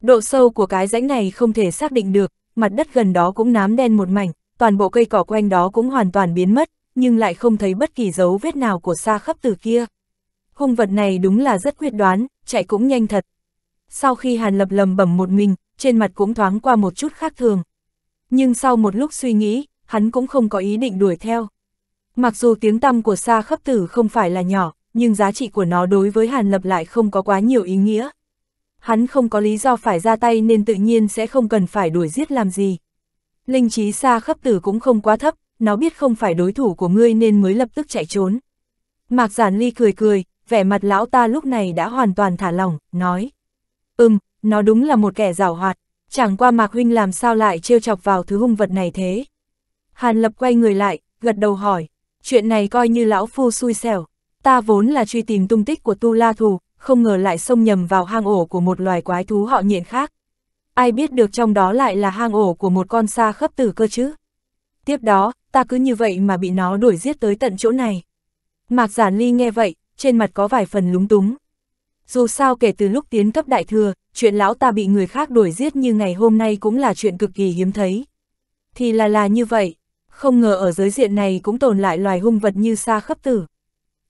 Độ sâu của cái rãnh này không thể xác định được, mặt đất gần đó cũng nám đen một mảnh, toàn bộ cây cỏ quanh đó cũng hoàn toàn biến mất, nhưng lại không thấy bất kỳ dấu vết nào của xa khắp từ kia. Hung vật này đúng là rất quyết đoán, chạy cũng nhanh thật. Sau khi Hàn Lập lầm bẩm một mình, trên mặt cũng thoáng qua một chút khác thường. Nhưng sau một lúc suy nghĩ, hắn cũng không có ý định đuổi theo. Mặc dù tiếng tăm của xa khắp tử không phải là nhỏ, nhưng giá trị của nó đối với Hàn Lập lại không có quá nhiều ý nghĩa. Hắn không có lý do phải ra tay nên tự nhiên sẽ không cần phải đuổi giết làm gì. Linh trí xa khắp tử cũng không quá thấp, nó biết không phải đối thủ của ngươi nên mới lập tức chạy trốn. Mạc Giản Ly cười cười, vẻ mặt lão ta lúc này đã hoàn toàn thả lỏng, nói. Ừm, nó đúng là một kẻ rào hoạt, chẳng qua Mạc Huynh làm sao lại trêu chọc vào thứ hung vật này thế. Hàn Lập quay người lại, gật đầu hỏi, chuyện này coi như lão phu xui xẻo, ta vốn là truy tìm tung tích của tu la thù, không ngờ lại xông nhầm vào hang ổ của một loài quái thú họ nhện khác ai biết được trong đó lại là hang ổ của một con sa khấp tử cơ chứ. Tiếp đó, ta cứ như vậy mà bị nó đuổi giết tới tận chỗ này. Mạc Giản Ly nghe vậy, trên mặt có vài phần lúng túng. Dù sao kể từ lúc tiến cấp đại thừa, chuyện lão ta bị người khác đuổi giết như ngày hôm nay cũng là chuyện cực kỳ hiếm thấy. Thì là là như vậy, không ngờ ở giới diện này cũng tồn lại loài hung vật như sa khấp tử.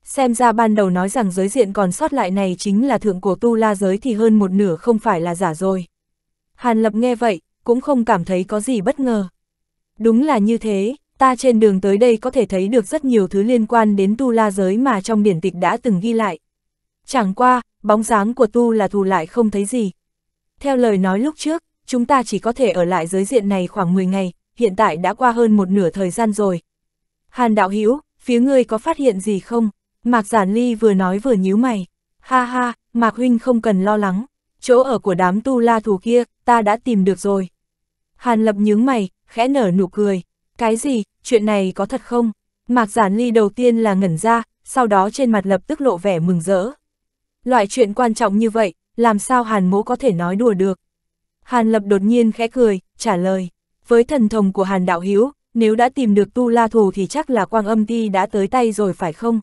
Xem ra ban đầu nói rằng giới diện còn sót lại này chính là thượng cổ tu la giới thì hơn một nửa không phải là giả rồi. Hàn Lập nghe vậy, cũng không cảm thấy có gì bất ngờ. Đúng là như thế, ta trên đường tới đây có thể thấy được rất nhiều thứ liên quan đến tu la giới mà trong điển tịch đã từng ghi lại. Chẳng qua, bóng dáng của tu là thù lại không thấy gì. Theo lời nói lúc trước, chúng ta chỉ có thể ở lại giới diện này khoảng 10 ngày, hiện tại đã qua hơn một nửa thời gian rồi. Hàn đạo Hữu phía ngươi có phát hiện gì không? Mạc Giản Ly vừa nói vừa nhíu mày. Ha ha, Mạc Huynh không cần lo lắng, chỗ ở của đám tu la thù kia, ta đã tìm được rồi. Hàn lập nhướng mày, khẽ nở nụ cười. Cái gì, chuyện này có thật không? Mạc giản ly đầu tiên là ngẩn ra, sau đó trên mặt lập tức lộ vẻ mừng rỡ. Loại chuyện quan trọng như vậy, làm sao Hàn mỗ có thể nói đùa được? Hàn lập đột nhiên khẽ cười, trả lời. Với thần thông của Hàn đạo hiếu, nếu đã tìm được tu la thù thì chắc là quang âm ti đã tới tay rồi phải không?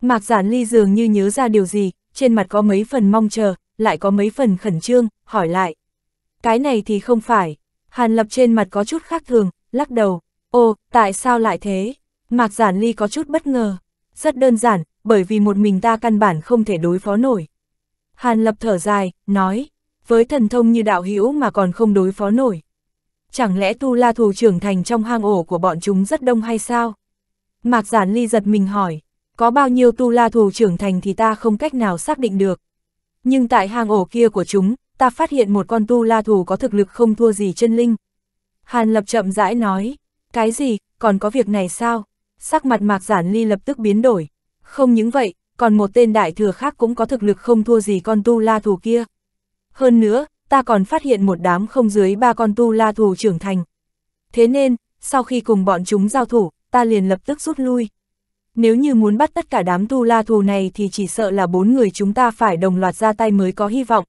Mạc giản ly dường như nhớ ra điều gì, trên mặt có mấy phần mong chờ, lại có mấy phần khẩn trương, hỏi lại. Cái này thì không phải. Hàn Lập trên mặt có chút khác thường, lắc đầu. Ồ, tại sao lại thế? Mạc Giản Ly có chút bất ngờ. Rất đơn giản, bởi vì một mình ta căn bản không thể đối phó nổi. Hàn Lập thở dài, nói. Với thần thông như đạo hữu mà còn không đối phó nổi. Chẳng lẽ tu la thù trưởng thành trong hang ổ của bọn chúng rất đông hay sao? Mạc Giản Ly giật mình hỏi. Có bao nhiêu tu la thù trưởng thành thì ta không cách nào xác định được. Nhưng tại hang ổ kia của chúng, ta phát hiện một con tu la thù có thực lực không thua gì chân linh. Hàn lập chậm rãi nói, cái gì, còn có việc này sao? Sắc mặt mạc giản ly lập tức biến đổi. Không những vậy, còn một tên đại thừa khác cũng có thực lực không thua gì con tu la thù kia. Hơn nữa, ta còn phát hiện một đám không dưới ba con tu la thù trưởng thành. Thế nên, sau khi cùng bọn chúng giao thủ, ta liền lập tức rút lui nếu như muốn bắt tất cả đám tu la thù này thì chỉ sợ là bốn người chúng ta phải đồng loạt ra tay mới có hy vọng.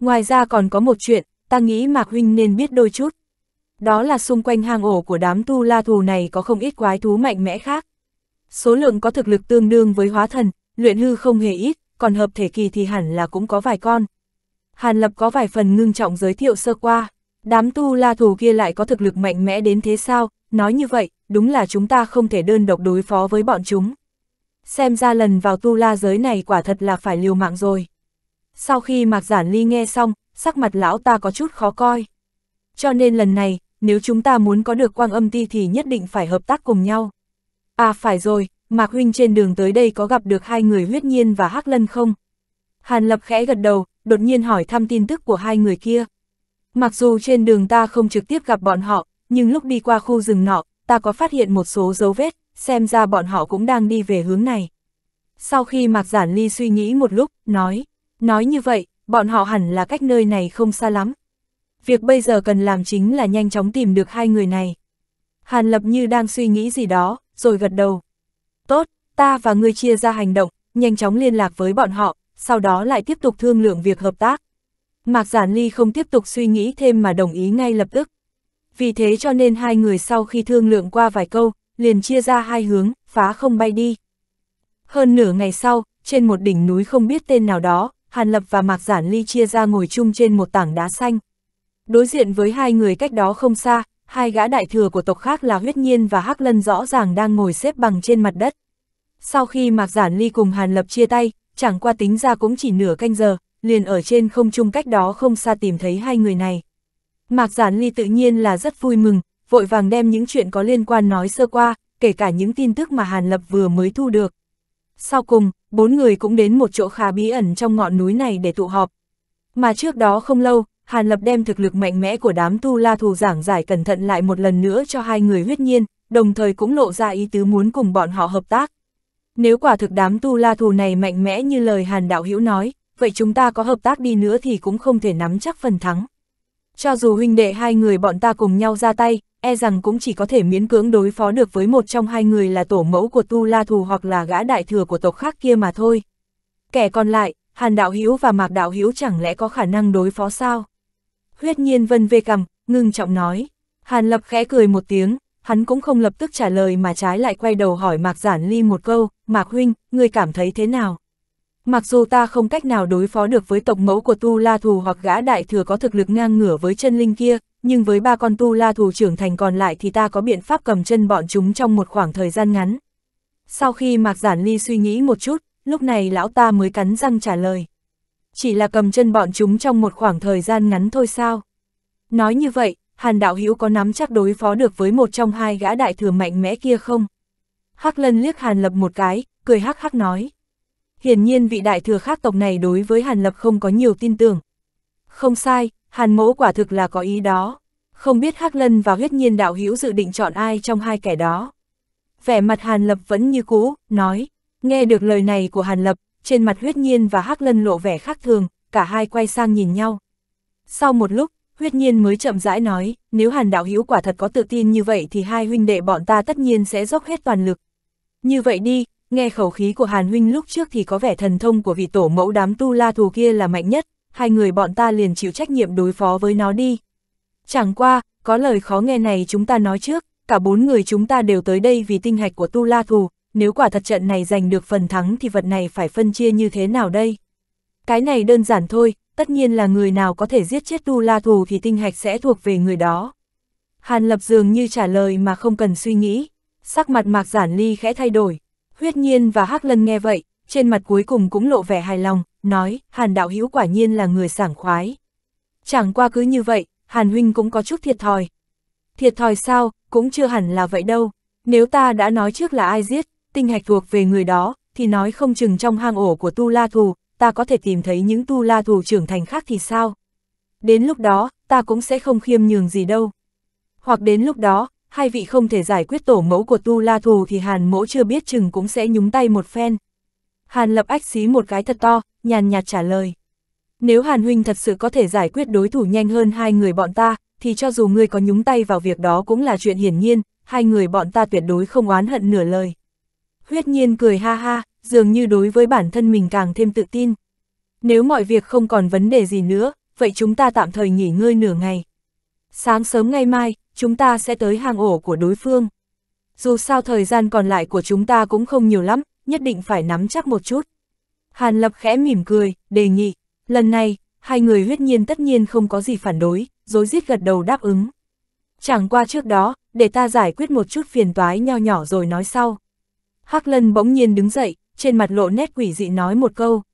Ngoài ra còn có một chuyện, ta nghĩ Mạc Huynh nên biết đôi chút. Đó là xung quanh hang ổ của đám tu la thù này có không ít quái thú mạnh mẽ khác. Số lượng có thực lực tương đương với hóa thần, luyện hư không hề ít, còn hợp thể kỳ thì hẳn là cũng có vài con. Hàn Lập có vài phần ngưng trọng giới thiệu sơ qua. Đám tu la thù kia lại có thực lực mạnh mẽ đến thế sao, nói như vậy, đúng là chúng ta không thể đơn độc đối phó với bọn chúng. Xem ra lần vào tu la giới này quả thật là phải liều mạng rồi. Sau khi Mạc Giản Ly nghe xong, sắc mặt lão ta có chút khó coi. Cho nên lần này, nếu chúng ta muốn có được quang âm ti thì nhất định phải hợp tác cùng nhau. À phải rồi, Mạc Huynh trên đường tới đây có gặp được hai người huyết nhiên và hắc lân không? Hàn Lập khẽ gật đầu, đột nhiên hỏi thăm tin tức của hai người kia. Mặc dù trên đường ta không trực tiếp gặp bọn họ, nhưng lúc đi qua khu rừng nọ, ta có phát hiện một số dấu vết, xem ra bọn họ cũng đang đi về hướng này. Sau khi Mạc Giản Ly suy nghĩ một lúc, nói, nói như vậy, bọn họ hẳn là cách nơi này không xa lắm. Việc bây giờ cần làm chính là nhanh chóng tìm được hai người này. Hàn Lập như đang suy nghĩ gì đó, rồi gật đầu. Tốt, ta và ngươi chia ra hành động, nhanh chóng liên lạc với bọn họ, sau đó lại tiếp tục thương lượng việc hợp tác. Mạc Giản Ly không tiếp tục suy nghĩ thêm mà đồng ý ngay lập tức. Vì thế cho nên hai người sau khi thương lượng qua vài câu, liền chia ra hai hướng, phá không bay đi. Hơn nửa ngày sau, trên một đỉnh núi không biết tên nào đó, Hàn Lập và Mạc Giản Ly chia ra ngồi chung trên một tảng đá xanh. Đối diện với hai người cách đó không xa, hai gã đại thừa của tộc khác là Huyết Nhiên và Hắc Lân rõ ràng đang ngồi xếp bằng trên mặt đất. Sau khi Mạc Giản Ly cùng Hàn Lập chia tay, chẳng qua tính ra cũng chỉ nửa canh giờ, liền ở trên không trung cách đó không xa tìm thấy hai người này. Mạc Giản Ly tự nhiên là rất vui mừng, vội vàng đem những chuyện có liên quan nói sơ qua, kể cả những tin tức mà Hàn Lập vừa mới thu được. Sau cùng, bốn người cũng đến một chỗ khá bí ẩn trong ngọn núi này để tụ họp. Mà trước đó không lâu, Hàn Lập đem thực lực mạnh mẽ của đám tu la thù giảng giải cẩn thận lại một lần nữa cho hai người huyết nhiên, đồng thời cũng lộ ra ý tứ muốn cùng bọn họ hợp tác. Nếu quả thực đám tu la thù này mạnh mẽ như lời Hàn Đạo Hữu nói, vậy chúng ta có hợp tác đi nữa thì cũng không thể nắm chắc phần thắng. Cho dù huynh đệ hai người bọn ta cùng nhau ra tay, e rằng cũng chỉ có thể miễn cưỡng đối phó được với một trong hai người là tổ mẫu của Tu La Thù hoặc là gã đại thừa của tộc khác kia mà thôi. Kẻ còn lại, Hàn Đạo hiếu và Mạc Đạo hiếu chẳng lẽ có khả năng đối phó sao? Huyết nhiên vân vê cầm, ngưng trọng nói. Hàn Lập khẽ cười một tiếng, hắn cũng không lập tức trả lời mà trái lại quay đầu hỏi Mạc Giản Ly một câu, Mạc Huynh, người cảm thấy thế nào? Mặc dù ta không cách nào đối phó được với tộc mẫu của tu la thù hoặc gã đại thừa có thực lực ngang ngửa với chân linh kia, nhưng với ba con tu la thù trưởng thành còn lại thì ta có biện pháp cầm chân bọn chúng trong một khoảng thời gian ngắn. Sau khi Mạc Giản Ly suy nghĩ một chút, lúc này lão ta mới cắn răng trả lời. Chỉ là cầm chân bọn chúng trong một khoảng thời gian ngắn thôi sao? Nói như vậy, Hàn Đạo Hữu có nắm chắc đối phó được với một trong hai gã đại thừa mạnh mẽ kia không? Hắc Lân liếc Hàn Lập một cái, cười hắc hắc nói hiển nhiên vị đại thừa khác tộc này đối với Hàn Lập không có nhiều tin tưởng. Không sai, Hàn mẫu quả thực là có ý đó. Không biết Hắc Lân và huyết nhiên đạo hữu dự định chọn ai trong hai kẻ đó. Vẻ mặt Hàn Lập vẫn như cũ, nói. Nghe được lời này của Hàn Lập, trên mặt huyết nhiên và Hắc Lân lộ vẻ khác thường, cả hai quay sang nhìn nhau. Sau một lúc, huyết nhiên mới chậm rãi nói, nếu Hàn đạo hữu quả thật có tự tin như vậy thì hai huynh đệ bọn ta tất nhiên sẽ dốc hết toàn lực. Như vậy đi, nghe khẩu khí của Hàn Huynh lúc trước thì có vẻ thần thông của vị tổ mẫu đám tu la thù kia là mạnh nhất, hai người bọn ta liền chịu trách nhiệm đối phó với nó đi. Chẳng qua, có lời khó nghe này chúng ta nói trước, cả bốn người chúng ta đều tới đây vì tinh hạch của tu la thù, nếu quả thật trận này giành được phần thắng thì vật này phải phân chia như thế nào đây? Cái này đơn giản thôi, tất nhiên là người nào có thể giết chết tu la thù thì tinh hạch sẽ thuộc về người đó. Hàn Lập dường như trả lời mà không cần suy nghĩ, sắc mặt mạc giản ly khẽ thay đổi, Huyết nhiên và Hắc Lân nghe vậy, trên mặt cuối cùng cũng lộ vẻ hài lòng, nói, Hàn đạo hữu quả nhiên là người sảng khoái. Chẳng qua cứ như vậy, Hàn huynh cũng có chút thiệt thòi. Thiệt thòi sao, cũng chưa hẳn là vậy đâu. Nếu ta đã nói trước là ai giết, tinh hạch thuộc về người đó, thì nói không chừng trong hang ổ của tu la thù, ta có thể tìm thấy những tu la thù trưởng thành khác thì sao? Đến lúc đó, ta cũng sẽ không khiêm nhường gì đâu. Hoặc đến lúc đó, hai vị không thể giải quyết tổ mẫu của tu la thù thì hàn mẫu chưa biết chừng cũng sẽ nhúng tay một phen. Hàn lập ách xí một cái thật to, nhàn nhạt trả lời. Nếu hàn huynh thật sự có thể giải quyết đối thủ nhanh hơn hai người bọn ta, thì cho dù ngươi có nhúng tay vào việc đó cũng là chuyện hiển nhiên, hai người bọn ta tuyệt đối không oán hận nửa lời. Huyết nhiên cười ha ha, dường như đối với bản thân mình càng thêm tự tin. Nếu mọi việc không còn vấn đề gì nữa, vậy chúng ta tạm thời nghỉ ngơi nửa ngày. Sáng sớm ngày mai, chúng ta sẽ tới hang ổ của đối phương. Dù sao thời gian còn lại của chúng ta cũng không nhiều lắm, nhất định phải nắm chắc một chút. Hàn Lập khẽ mỉm cười, đề nghị, lần này, hai người huyết nhiên tất nhiên không có gì phản đối, dối rít gật đầu đáp ứng. Chẳng qua trước đó, để ta giải quyết một chút phiền toái nho nhỏ rồi nói sau. Hắc Lân bỗng nhiên đứng dậy, trên mặt lộ nét quỷ dị nói một câu.